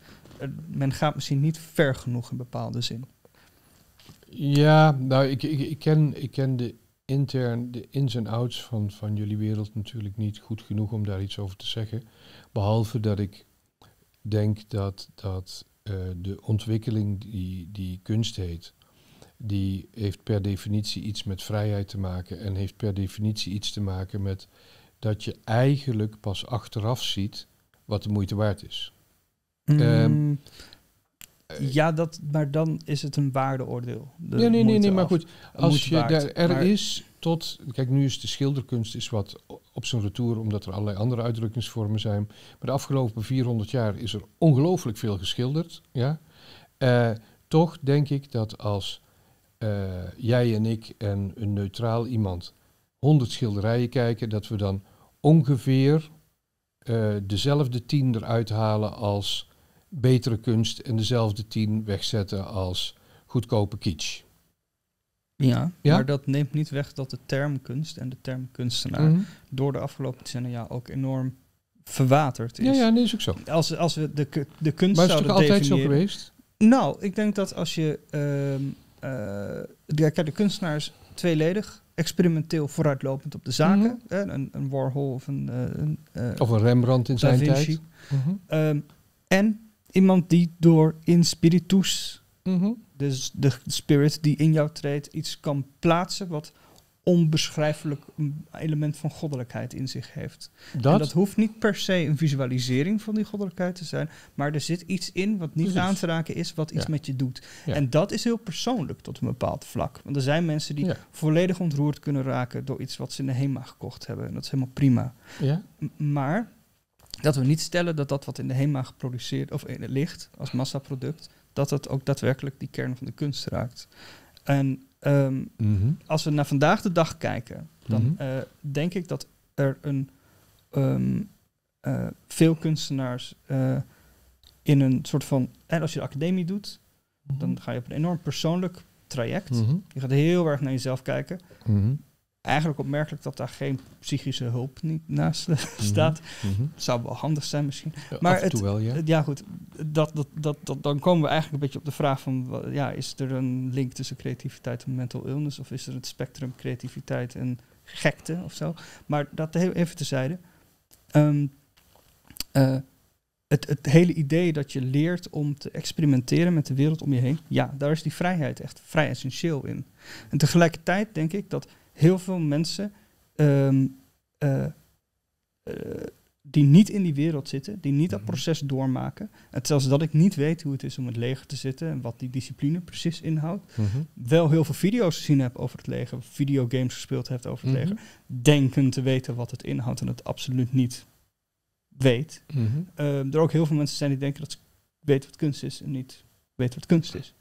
men gaat misschien niet ver genoeg in bepaalde zin. Ja, nou, ik, ik, ken, ik ken de, intern, de ins en outs van, van jullie wereld natuurlijk niet goed genoeg om daar iets over te zeggen. Behalve dat ik denk dat, dat eh, de ontwikkeling die, die kunst heet, die heeft per definitie iets met vrijheid te maken en heeft per definitie iets te maken met dat je eigenlijk pas achteraf ziet wat de moeite waard is. Mm. Ehm, eh, ja, dat, maar dan is het een waardeoordeel. Nee, nee, nee, maar goed. Als je daar, er is tot, kijk nu is de schilderkunst is wat op zijn retour omdat er allerlei andere uitdrukkingsvormen zijn. Maar de afgelopen 400 jaar is er ongelooflijk veel geschilderd. Ja? Eh, toch denk ik dat als eh, jij en ik en een neutraal iemand 100 schilderijen kijken, dat we dan ongeveer eh, dezelfde 10 eruit halen als betere kunst en dezelfde 10 wegzetten als goedkope kitsch. Ja, maar dat neemt niet weg dat de term kunst en de term kunstenaar mhm. door de afgelopen decennia ook enorm verwaterd is. Ja, ja, nee, is ook zo. Als, als we de, de kunst maar is het altijd zo geweest? Nou, ik denk dat als je... Ehm, eh, kijk uh, de, de kunstenaar is tweeledig experimenteel vooruitlopend op de zaken. Mhm. een, een, Warhol of een, eh, een, eh, of een Rembrandt in zijn tijd. Mm -hmm. en iemand die door in spiritus mhm dus de spirit die in jou treedt, iets kan plaatsen wat onbeschrijfelijk element van goddelijkheid in zich heeft. Dat? En dat hoeft niet per se een visualisering van die goddelijkheid te zijn, maar er zit iets in wat niet aan te raken is, wat iets met je doet. En dat is heel persoonlijk tot een bepaald vlak. Want er zijn mensen die volledig ontroerd kunnen raken door iets wat ze in de HEMA gekocht hebben. En dat is helemaal prima. Maar dat we niet stellen dat dat wat in de HEMA geproduceerd of in het ligt als massaproduct, dat dat ook daadwerkelijk die kern van de kunst raakt. En ehm, mhm. als we naar vandaag de dag kijken, dan mhm. eh, denk ik dat er een, ehm, eh, veel kunstenaars eh, in een soort van. En als je de academie doet, mhm. dan ga je op een enorm persoonlijk traject. Je gaat heel erg naar jezelf kijken eigenlijk opmerkelijk dat daar geen psychische hulp niet naast eh, mhm. staat. Mhm. zou wel handig zijn misschien. maar het, ja. goed, dat, dat, dat, dat, dan komen we eigenlijk een beetje op de vraag van... Ja, is er een link tussen creativiteit en mental illness? Of is er het spectrum creativiteit en gekte of zo? Maar dat even tezijde. Um, ehm, eh, het, het hele idee dat je leert om te experimenteren met de wereld om je heen... Ja, daar is die vrijheid echt vrij essentieel in. En tegelijkertijd denk ik dat heel veel mensen ehm, eh, eh, die niet in die wereld zitten, die niet dat mhm. proces doormaken. En zelfs dat ik niet weet hoe het is om het leger te zitten en wat die discipline precies inhoudt. Mhm. Wel heel veel video's gezien heb over het leger, videogames gespeeld heeft over het mhm. leger. Denken te weten wat het inhoudt en het absoluut niet weet. Mm -hmm. er ook heel veel mensen zijn die denken dat ze weten wat kunst is en niet weten wat kunst is.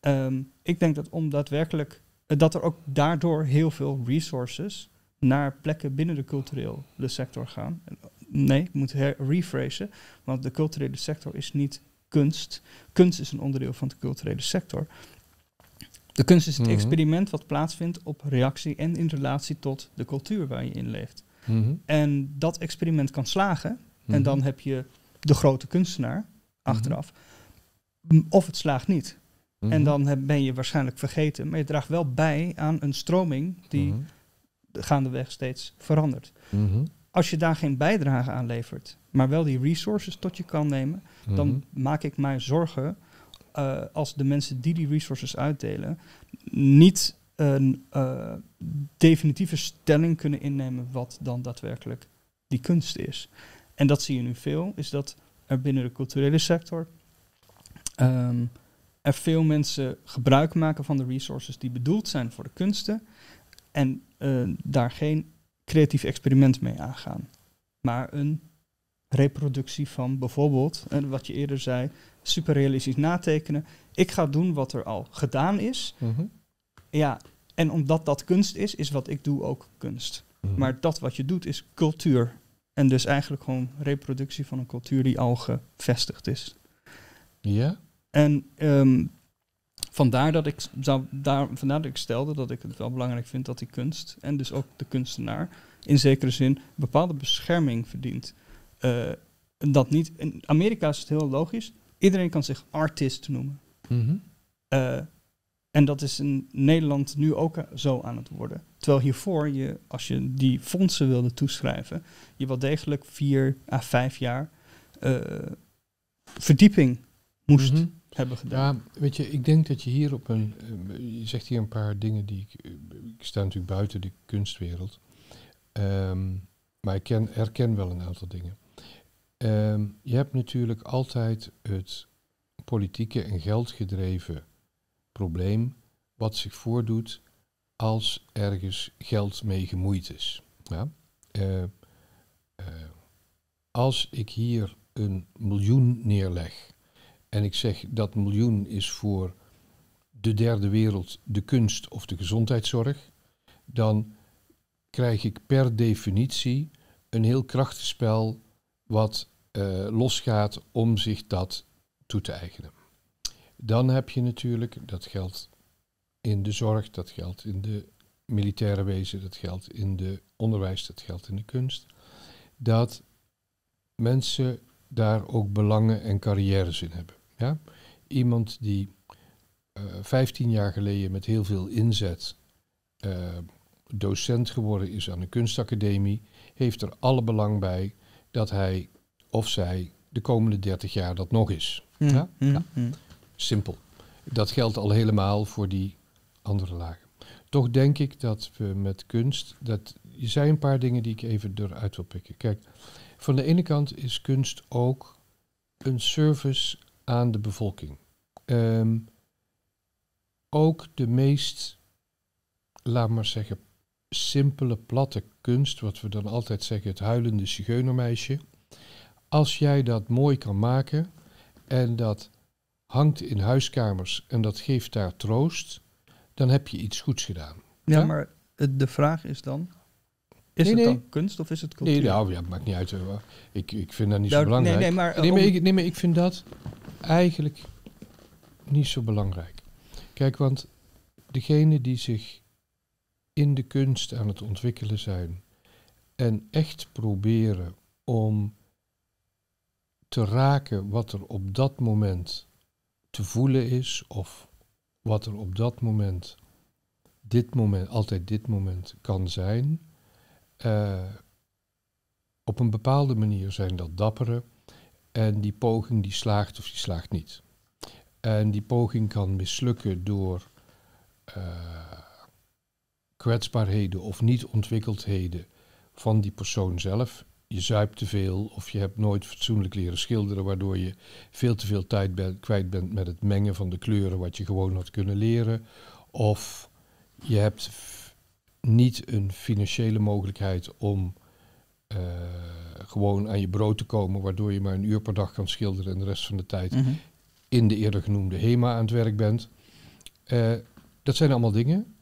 Ehm, ik denk dat om daadwerkelijk eh, dat er ook daardoor heel veel resources naar plekken binnen de culturele sector gaan. Eh, nee, ik moet rephrasen, want de culturele sector is niet kunst. Kunst is een onderdeel van de culturele sector. De kunst is het mhm. experiment wat plaatsvindt op reactie en in relatie tot de cultuur waar je in leeft. Mhm. En dat experiment kan slagen, en mhm. dan heb je de grote kunstenaar achteraf. Of het slaagt niet. Mhm. En dan heb, ben je waarschijnlijk vergeten, maar je draagt wel bij aan een stroming die mhm. gaandeweg steeds verandert. Mhm. Als je daar geen bijdrage aan levert, maar wel die resources tot je kan nemen, dan maak ik mij zorgen eh, als de mensen die die resources uitdelen niet een eh, definitieve stelling kunnen innemen wat dan daadwerkelijk die kunst is. En dat zie je nu veel, is dat er binnen de culturele sector ehm, er veel mensen gebruik maken van de resources die bedoeld zijn voor de kunsten en eh, daar geen creatief experiment mee aangaan, maar een reproductie van bijvoorbeeld, en eh, wat je eerder zei, superrealistisch natekenen. Ik ga doen wat er al gedaan is. Mhm. Ja, en omdat dat kunst is, is wat ik doe ook kunst. Mhm. Maar dat wat je doet is cultuur. En dus eigenlijk gewoon reproductie van een cultuur die al gevestigd is. Ja? En ehm, vandaar, dat ik daar, vandaar dat ik stelde dat ik het wel belangrijk vind dat die kunst, en dus ook de kunstenaar, in zekere zin bepaalde bescherming verdient. Eh, dat niet, in Amerika is het heel logisch, iedereen kan zich artist noemen. Mhm. Eh, en dat is in Nederland nu ook eh, zo aan het worden. Terwijl hiervoor, je, als je die fondsen wilde toeschrijven, je wel degelijk vier à vijf jaar verdieping moest mhm hebben gedaan. Ja, weet je, ik denk dat je hier op een. Eh, je zegt hier een paar dingen die ik. Eh, ik sta natuurlijk buiten de kunstwereld. Ehm, maar ik ken, herken wel een aantal dingen. Ehm, je hebt natuurlijk altijd het politieke en geldgedreven probleem. wat zich voordoet als ergens geld mee gemoeid is. Ja? Ehm, eh, als ik hier een miljoen neerleg en ik zeg dat miljoen is voor de derde wereld de kunst of de gezondheidszorg. Dan krijg ik per definitie een heel krachtenspel wat eh, losgaat om zich dat toe te eigenen. Dan heb je natuurlijk, dat geldt in de zorg, dat geldt in de militaire wezen, dat geldt in de onderwijs, dat geldt in de kunst, dat mensen daar ook belangen en carrières in hebben. Ja? Iemand die uh, eh, 15 jaar geleden met heel veel inzet eh, docent geworden is aan de kunstacademie, heeft er alle belang bij dat hij of zij de komende 30 jaar dat nog is. Mm, ja? Mm, ja? Mm. Simpel. Dat geldt al helemaal voor die andere lagen. Toch denk ik dat we met kunst, dat er zijn een paar dingen die ik even eruit wil pikken. Kijk, van de ene kant is kunst ook een service aan de bevolking. Ehm, ook de meest, laat maar zeggen, simpele, platte kunst, wat we dan altijd zeggen, het huilende zigeunermeisje. Als jij dat mooi kan maken en dat hangt in huiskamers en dat geeft daar troost, dan heb je iets goeds gedaan. ja? maar de vraag is dan, is het kunst of is het cultuur? Nee, nou, ja, maakt niet uit. Ik, ik vind dat niet zo nou, belangrijk. Nee, nee, maar, nee, ik, nee, maar ik vind dat eigenlijk niet zo belangrijk. Kijk, want degene die zich in de kunst aan het ontwikkelen zijn en echt proberen om te raken wat er op dat moment te voelen is of wat er op dat moment, dit moment, altijd dit moment kan zijn, eh, op een bepaalde manier zijn dat dapperen. En die poging die slaagt of die slaagt niet. En die poging kan mislukken door eh, kwetsbaarheden of niet ontwikkeldheden van die persoon zelf. Je zuipt te veel of je hebt nooit fatsoenlijk leren schilderen, waardoor je veel te veel tijd ben, kwijt bent met het mengen van de kleuren wat je gewoon had kunnen leren. Of je hebt niet een financiële mogelijkheid om eh, gewoon aan je brood te komen, waardoor je maar een uur per dag kan schilderen en de rest van de tijd mhm. in de eerder genoemde HEMA aan het werk bent. Eh, dat zijn allemaal dingen,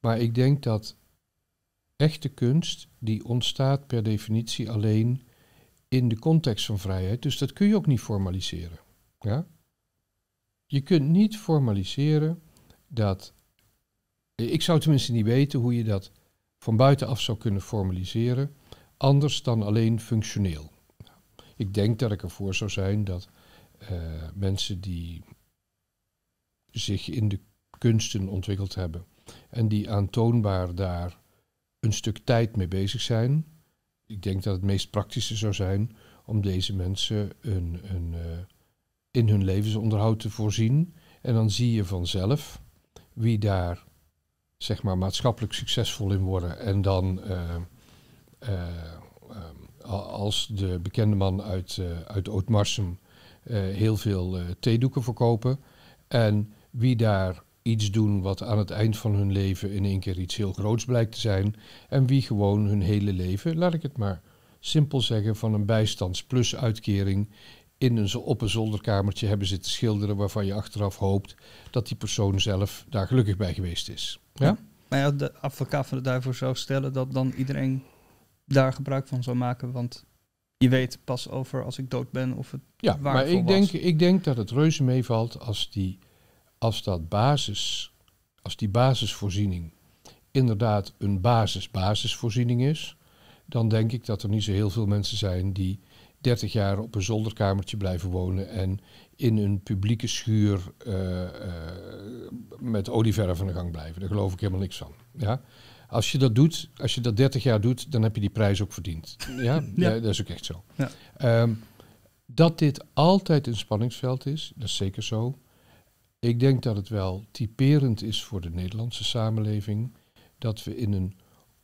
maar ik denk dat echte kunst, die ontstaat per definitie alleen in de context van vrijheid, dus dat kun je ook niet formaliseren. Ja? Je kunt niet formaliseren dat ik zou tenminste niet weten hoe je dat van buitenaf zou kunnen formaliseren, anders dan alleen functioneel. Ik denk dat ik ervoor zou zijn dat eh, mensen die zich in de kunsten ontwikkeld hebben en die aantoonbaar daar een stuk tijd mee bezig zijn, ik denk dat het meest praktische zou zijn om deze mensen een, een, eh, in hun levensonderhoud te voorzien. En dan zie je vanzelf wie daar zeg maar, maatschappelijk succesvol in worden. En dan eh, eh, ehm, als de bekende man uit, eh, uit Ootmarsum heel veel theedoeken verkopen. En wie daar iets doen wat aan het eind van hun leven in één keer iets heel groots blijkt te zijn. En wie gewoon hun hele leven, laat ik het maar simpel zeggen, van een bijstandsplus uitkering in een, op een zolderkamertje hebben zitten schilderen waarvan je achteraf hoopt dat die persoon zelf daar gelukkig bij geweest is. Ja? ja, de advocaat van de duivel zou stellen dat dan iedereen daar gebruik van zou maken. Want je weet pas over als ik dood ben of het ja, maar ik denk, ik denk dat het reuze meevalt als die, als dat basis, als die basisvoorziening inderdaad een basis-basisvoorziening is, dan denk ik dat er niet zo heel veel mensen zijn die 30 jaar op een zolderkamertje blijven wonen en in een publieke schuur eh, eh, met olieverf aan de gang blijven. Daar geloof ik helemaal niks van. Ja? Als je dat doet, als je dat 30 jaar doet, dan heb je die prijs ook verdiend. Ja, dat is ook echt zo. Ja. Ehm, dat dit altijd een spanningsveld is, dat is zeker zo. Ik denk dat het wel typerend is voor de Nederlandse samenleving dat we in een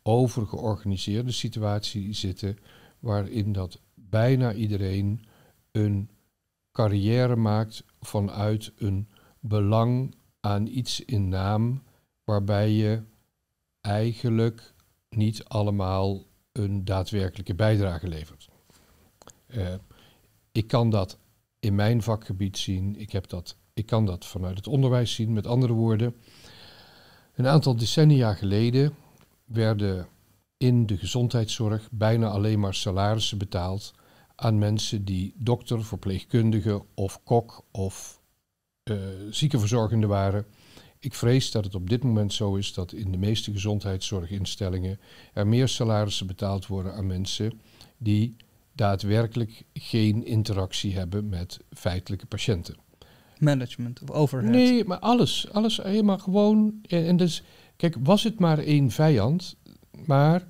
overgeorganiseerde situatie zitten waarin dat bijna iedereen een carrière maakt vanuit een belang aan iets in naam, waarbij je eigenlijk niet allemaal een daadwerkelijke bijdrage levert. Eh, ik kan dat in mijn vakgebied zien, ik, heb dat, ik kan dat vanuit het onderwijs zien. Met andere woorden, een aantal decennia geleden werden in de gezondheidszorg bijna alleen maar salarissen betaald aan mensen die dokter, verpleegkundige of kok of uh, ziekenverzorgende waren. Ik vrees dat het op dit moment zo is dat in de meeste gezondheidszorginstellingen er meer salarissen betaald worden aan mensen die daadwerkelijk geen interactie hebben met feitelijke patiënten. Management of overheid? Nee, maar alles. Alles helemaal gewoon. en dus, kijk, was het maar één vijand, maar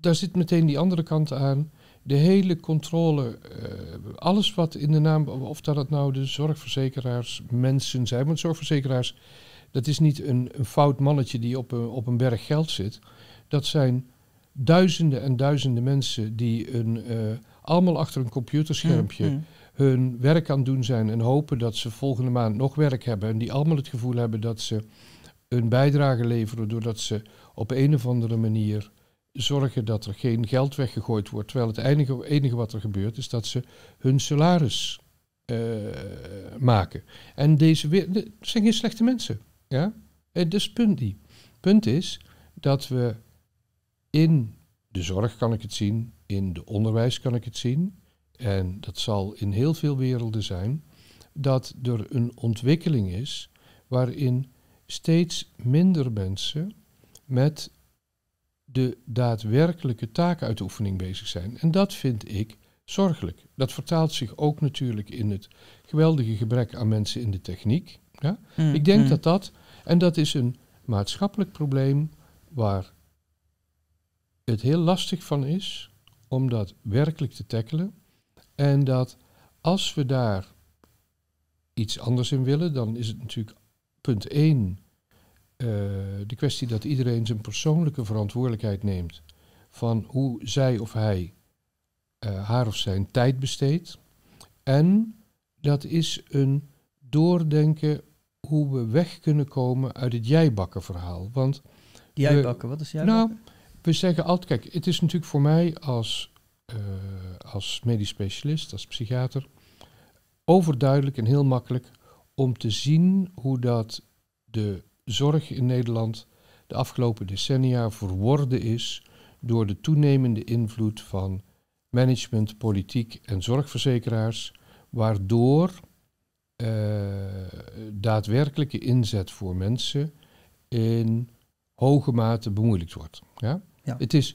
daar zit meteen die andere kant aan de hele controle, eh, alles wat in de naam, of dat het nou de zorgverzekeraars, mensen zijn, want zorgverzekeraars, dat is niet een, een fout mannetje die op een, op een berg geld zit. Dat zijn duizenden en duizenden mensen die een, eh, allemaal achter een computerschermpje mm, mm. hun werk aan het doen zijn en hopen dat ze volgende maand nog werk hebben. En die allemaal het gevoel hebben dat ze een bijdrage leveren doordat ze op een of andere manier zorgen dat er geen geld weggegooid wordt. Terwijl het enige, enige wat er gebeurt is dat ze hun salaris eh, maken. En deze zijn geen slechte mensen. Ja? Het punt die. Punt is dat we in de zorg kan ik het zien, in de onderwijs kan ik het zien, en dat zal in heel veel werelden zijn, dat er een ontwikkeling is waarin steeds minder mensen met de daadwerkelijke taakuitoefening bezig zijn. En dat vind ik zorgelijk. Dat vertaalt zich ook natuurlijk in het geweldige gebrek aan mensen in de techniek. Ja? Mm, ik denk mm. dat dat, en dat is een maatschappelijk probleem waar het heel lastig van is om dat werkelijk te tackelen. En dat als we daar iets anders in willen, dan is het natuurlijk punt 1 eh, de kwestie dat iedereen zijn persoonlijke verantwoordelijkheid neemt van hoe zij of hij eh, haar of zijn tijd besteedt. En dat is een doordenken hoe we weg kunnen komen uit het jijbakken verhaal. Want jijbakken, wat is jijbakken? Nou, we zeggen altijd, kijk, het is natuurlijk voor mij als, eh, als medisch specialist, als psychiater, overduidelijk en heel makkelijk om te zien hoe dat de zorg in Nederland de afgelopen decennia verworden is door de toenemende invloed van management, politiek en zorgverzekeraars, waardoor eh, daadwerkelijke inzet voor mensen in hoge mate bemoeilijkt wordt. Ja? ja? Het is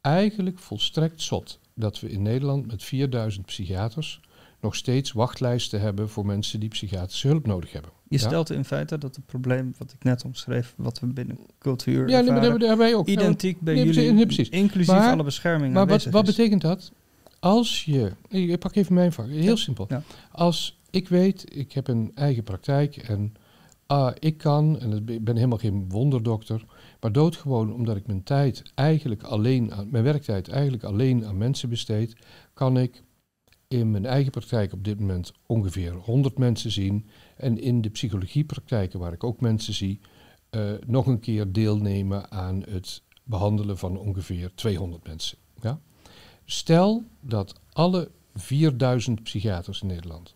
eigenlijk volstrekt zot dat we in Nederland met 4000 psychiaters nog steeds wachtlijsten hebben voor mensen die psychiatrische hulp nodig hebben. Je stelt in feite dat het probleem wat ik net omschreef, wat we binnen cultuur ja, ervaren, nee, daar ook. identiek bij nee, jullie, nee, inclusief maar, alle bescherming Maar wat, wat betekent dat? Als je, ik pak even mijn vak, heel simpel. Als ik weet, ik heb een eigen praktijk en ah, ik kan, en ik ben helemaal geen wonderdokter, maar doodgewoon omdat ik mijn tijd eigenlijk alleen, aan, mijn werktijd eigenlijk alleen aan mensen besteed, kan ik in mijn eigen praktijk op dit moment ongeveer 100 mensen zien. En in de psychologiepraktijken, waar ik ook mensen zie, eh, nog een keer deelnemen aan het behandelen van ongeveer 200 mensen. Ja? Stel dat alle 4000 psychiaters in Nederland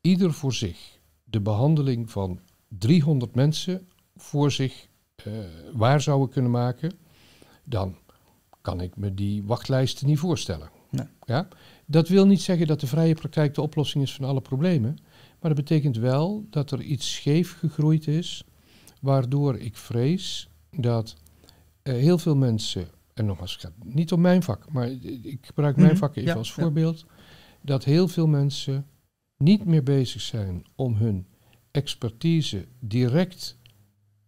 ieder voor zich de behandeling van 300 mensen voor zich eh, waar zouden kunnen maken, dan kan ik me die wachtlijsten niet voorstellen. Nee. Ja? Dat wil niet zeggen dat de vrije praktijk de oplossing is van alle problemen. Maar dat betekent wel dat er iets scheef gegroeid is, waardoor ik vrees dat eh, heel veel mensen, en nogmaals, het gaat niet om mijn vak, maar ik gebruik mijn mhm. vak even als voorbeeld, dat heel veel mensen niet meer bezig zijn om hun expertise direct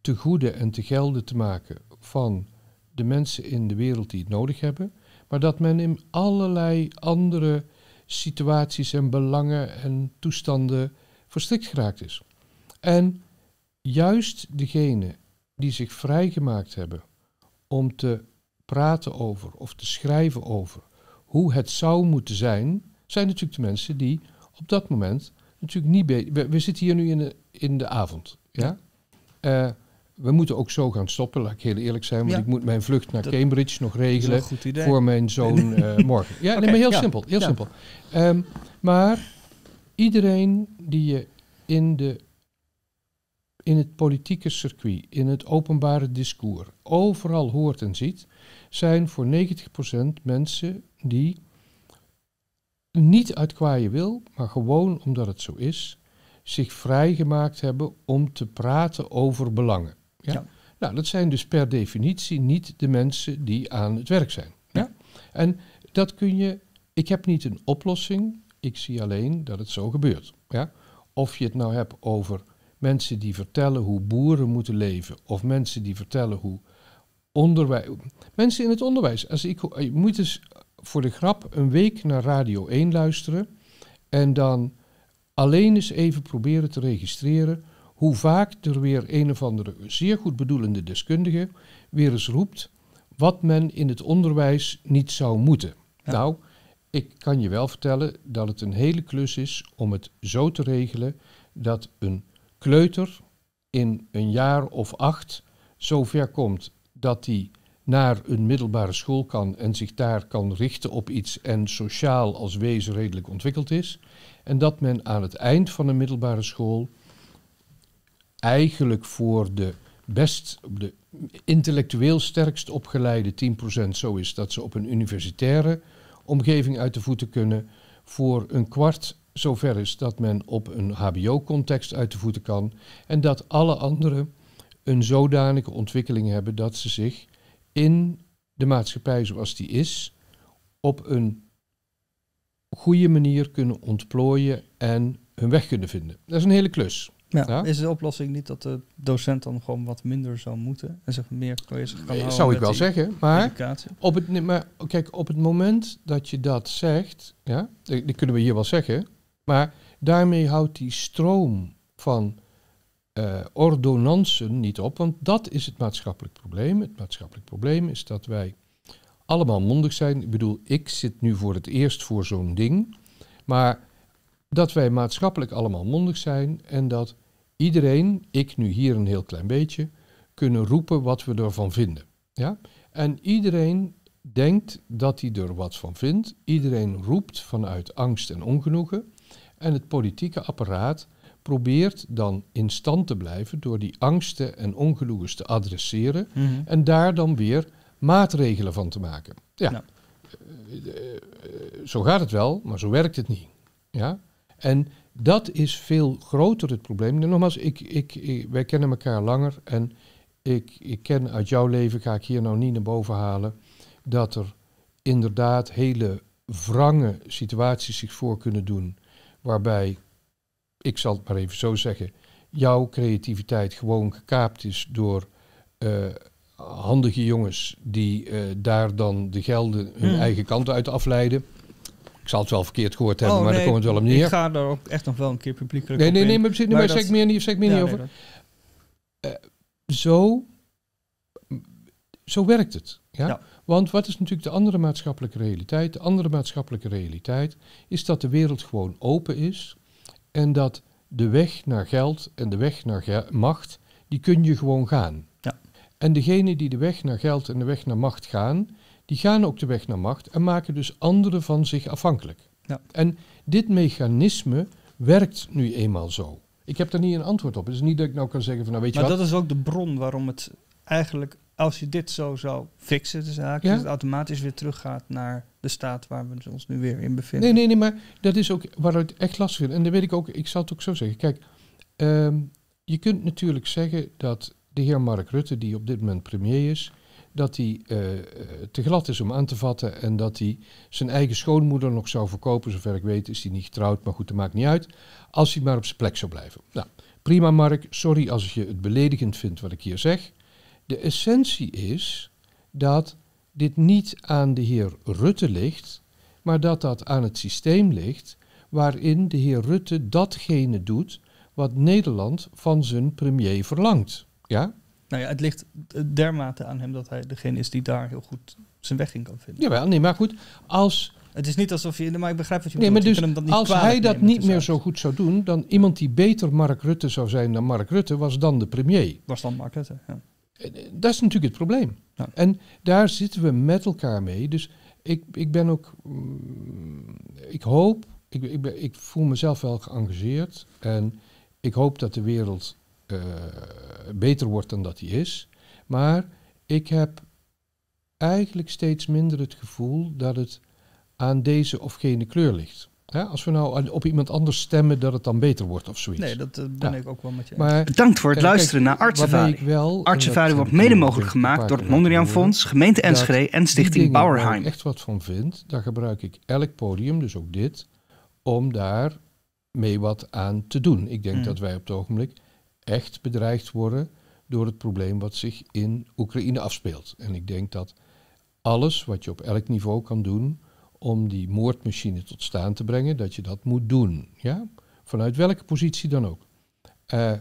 te goede en te gelden te maken van de mensen in de wereld die het nodig hebben maar dat men in allerlei andere situaties en belangen en toestanden verstrikt geraakt is. En juist degenen die zich vrijgemaakt hebben om te praten over of te schrijven over hoe het zou moeten zijn, zijn natuurlijk de mensen die op dat moment natuurlijk niet We, we, zitten hier nu in de, in de avond. Ja? Eh, we moeten ook zo gaan stoppen, laat ik heel eerlijk zijn. Want ik moet mijn vlucht naar Cambridge nog regelen voor mijn zoon eh, morgen. Ja, okay, nee, maar heel simpel. Heel simpel. Ehm, maar iedereen die je in, de, in het politieke circuit, in het openbare discours, overal hoort en ziet, zijn voor 90% mensen die niet uit kwaaie wil, maar gewoon omdat het zo is, zich vrijgemaakt hebben om te praten over belangen. Ja? Nou, dat zijn dus per definitie niet de mensen die aan het werk zijn. Ja? En dat kun je, ik heb niet een oplossing, ik zie alleen dat het zo gebeurt. Ja? Of je het nou hebt over mensen die vertellen hoe boeren moeten leven, of mensen die vertellen hoe onderwijs. Mensen in het onderwijs. Als ik, je moet eens dus voor de grap een week naar Radio 1 luisteren en dan alleen eens even proberen te registreren hoe vaak er weer een of andere zeer goed bedoelende deskundige weer eens roept wat men in het onderwijs niet zou moeten. Nou, ik kan je wel vertellen dat het een hele klus is om het zo te regelen dat een kleuter in een jaar of acht zover komt dat hij naar een middelbare school kan en zich daar kan richten op iets en sociaal als wezen redelijk ontwikkeld is. En dat men aan het eind van een middelbare school eigenlijk voor de best, de intellectueel sterkst opgeleide 10% zo is dat ze op een universitaire omgeving uit de voeten kunnen. Voor een kwart zover is dat men op een HBO-context uit de voeten kan. En dat alle anderen een zodanige ontwikkeling hebben dat ze zich in de maatschappij zoals die is op een goede manier kunnen ontplooien en hun weg kunnen vinden. Dat is een hele klus. Ja, Is de oplossing niet dat de docent dan gewoon wat minder zou moeten en zich meer bezig kan houden? Eh, zou ik wel zeggen, maar, op het, maar kijk, op het moment dat je dat zegt, ja, die kunnen we hier wel zeggen, maar daarmee houdt die stroom van uh, ordonansen niet op, want dat is het maatschappelijk probleem. Het maatschappelijk probleem is dat wij allemaal mondig zijn. Ik bedoel, ik zit nu voor het eerst voor zo'n ding, maar dat wij maatschappelijk allemaal mondig zijn en dat iedereen, ik nu hier een heel klein beetje, kunnen roepen wat we ervan vinden. Ja? En iedereen denkt dat hij er wat van vindt. Iedereen roept vanuit angst en ongenoegen. En het politieke apparaat probeert dan in stand te blijven door die angsten en ongenoegens te adresseren mhm. en daar dan weer maatregelen van te maken. Ja, eh, eh, zo gaat het wel, maar zo werkt het niet. Ja? En dat is veel groter het probleem. Nou, nogmaals, ik, ik, wij kennen elkaar langer en ik, ik ken uit jouw leven, ga ik hier nou niet naar boven halen, dat er inderdaad hele wrange situaties zich voor kunnen doen. Waarbij, ik zal het maar even zo zeggen, jouw creativiteit gewoon gekaapt is door eh, handige jongens die eh, daar dan de gelden hun mm. eigen kant uit afleiden. Ik zal het wel verkeerd gehoord hebben, oh, maar nee, daar komt het wel op neer. Ik ga daar ook echt nog wel een keer publiekelijk nee, Nee, nee, maar, zeg ik meer niet, zeg meer niet over. Eh, zo, zo werkt het. ja? Want wat is natuurlijk de andere maatschappelijke realiteit? De andere maatschappelijke realiteit is dat de wereld gewoon open is en dat de weg naar geld en de weg naar macht, die kun je gewoon gaan. Ja. En degene die de weg naar geld en de weg naar macht gaan, die gaan ook de weg naar macht en maken dus anderen van zich afhankelijk. Ja. En dit mechanisme werkt nu eenmaal zo. Ik heb daar niet een antwoord op. Het is niet dat ik nou kan zeggen van nou weet maar je Maar dat is ook de bron waarom het eigenlijk, als je dit zo zou fixen, de zaak, dat het automatisch weer teruggaat naar de staat waar we ons nu weer in bevinden. Nee, nee, nee, maar dat is ook waaruit echt lastig is. En dat weet ik ook, ik zal het ook zo zeggen. Kijk, ehm, je kunt natuurlijk zeggen dat de heer Mark Rutte, die op dit moment premier is, dat hij eh, te glad is om aan te vatten en dat hij zijn eigen schoonmoeder nog zou verkopen. Zover ik weet is hij niet getrouwd, maar goed, dat maakt niet uit. Als hij maar op zijn plek zou blijven. Nou, prima Mark, sorry als je het beledigend vindt wat ik hier zeg. De essentie is dat dit niet aan de heer Rutte ligt, maar dat dat aan het systeem ligt waarin de heer Rutte datgene doet wat Nederland van zijn premier verlangt. Ja? Nou ja, het ligt eh, dermate aan hem dat hij degene is die daar heel goed zijn weg in kan vinden. Jawel, nee, maar goed, als... Het is niet alsof je... Maar ik begrijp wat je nee, bedoelt. Maar dus, als hij dat niet meer zo goed zou doen, dan iemand die beter Mark Rutte zou zijn dan Mark Rutte, was dan de premier. Was dan Mark Rutte, ja. Eh, eh, dat is natuurlijk het probleem. Ja. En daar zitten we met elkaar mee. Dus ik, ik ben ook... Mm, ik hoop... Ik, ik, ben, ik voel mezelf wel geëngageerd. En ik hoop dat de wereld eh, beter wordt dan dat hij is. Maar ik heb eigenlijk steeds minder het gevoel dat het aan deze of gene kleur ligt. als we nou op iemand anders stemmen, dat het dan beter wordt of zoiets. Nee, dat eh, ben ik ook wel met je maar, Bedankt voor het luisteren naar Artsevarie. Eh, Artsenvaring wordt mede mogelijk gemaakt door het Mondriaan Fonds, gemeente Enschede en Stichting Bauerheim. Waar ik echt wat van vind, daar gebruik ik elk podium, dus ook dit, om daar mee wat aan te doen. Ik denk hmm. dat wij op het ogenblik echt bedreigd worden door het probleem wat zich in Oekraïne afspeelt. En ik denk dat alles wat je op elk niveau kan doen om die moordmachine tot staan te brengen, dat je dat moet doen. Ja? Vanuit welke positie dan ook. Eh,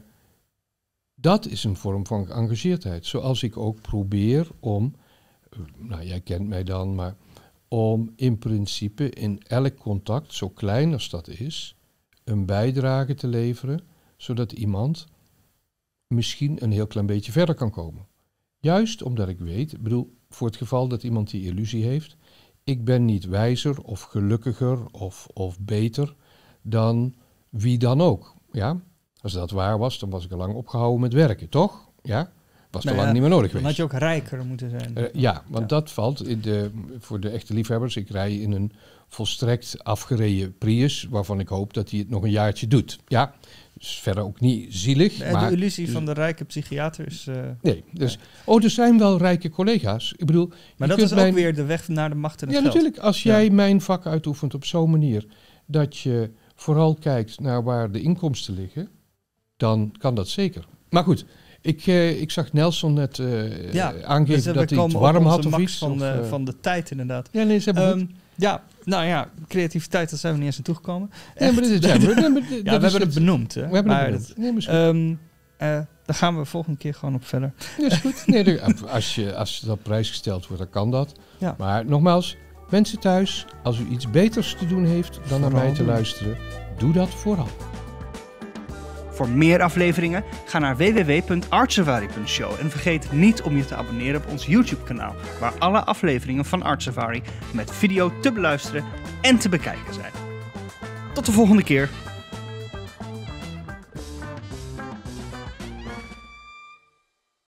dat is een vorm van geëngageerdheid. Zoals ik ook probeer om, nou jij kent mij dan, maar om in principe in elk contact, zo klein als dat is, een bijdrage te leveren, zodat iemand misschien een heel klein beetje verder kan komen. Juist omdat ik weet, bedoel, voor het geval dat iemand die illusie heeft, ik ben niet wijzer of gelukkiger of, of beter dan wie dan ook. Ja? Als dat waar was, dan was ik al lang opgehouden met werken, toch? Ja? Was te nou lang niet meer nodig geweest. Dan had je ook rijker moeten zijn. Eh, ja, want dat valt in de, voor de echte liefhebbers. Ik rij in een volstrekt afgereden Prius, waarvan ik hoop dat hij het nog een jaartje doet. Ja, is verder ook niet zielig. maar, de illusie van dus- de rijke psychiater is... Eh, nee, dus, oh, er zijn wel rijke collega's. Ik bedoel... Maar dat is ook weer de weg naar de macht en het Ja, natuurlijk. Als jij mijn vak uitoefent op zo'n manier dat je vooral kijkt naar waar de inkomsten liggen, dan kan dat zeker. Maar goed, ik, eh, ik zag Nelson net eh, aangeven dus dat hij het warm had of iets. Van, of, de, van de tijd inderdaad. Ja, nee, ze hebben ehm, ja, nou ja, creativiteit, daar zijn we niet eens aan toegekomen. ja, we hebben het benoemd. We hebben het ehm, eh, daar gaan we volgende keer gewoon op verder. Dat is goed. Nee, als, je, als dat prijsgesteld wordt, dan kan dat. Maar nogmaals, mensen thuis, als u iets beters te doen heeft dan naar mij te luisteren, doe dat vooral. Voor meer afleveringen ga naar www.artsafari.show en vergeet niet om je te abonneren op ons YouTube-kanaal, waar alle afleveringen van Artsavari met video te beluisteren en te bekijken zijn. Tot de volgende keer!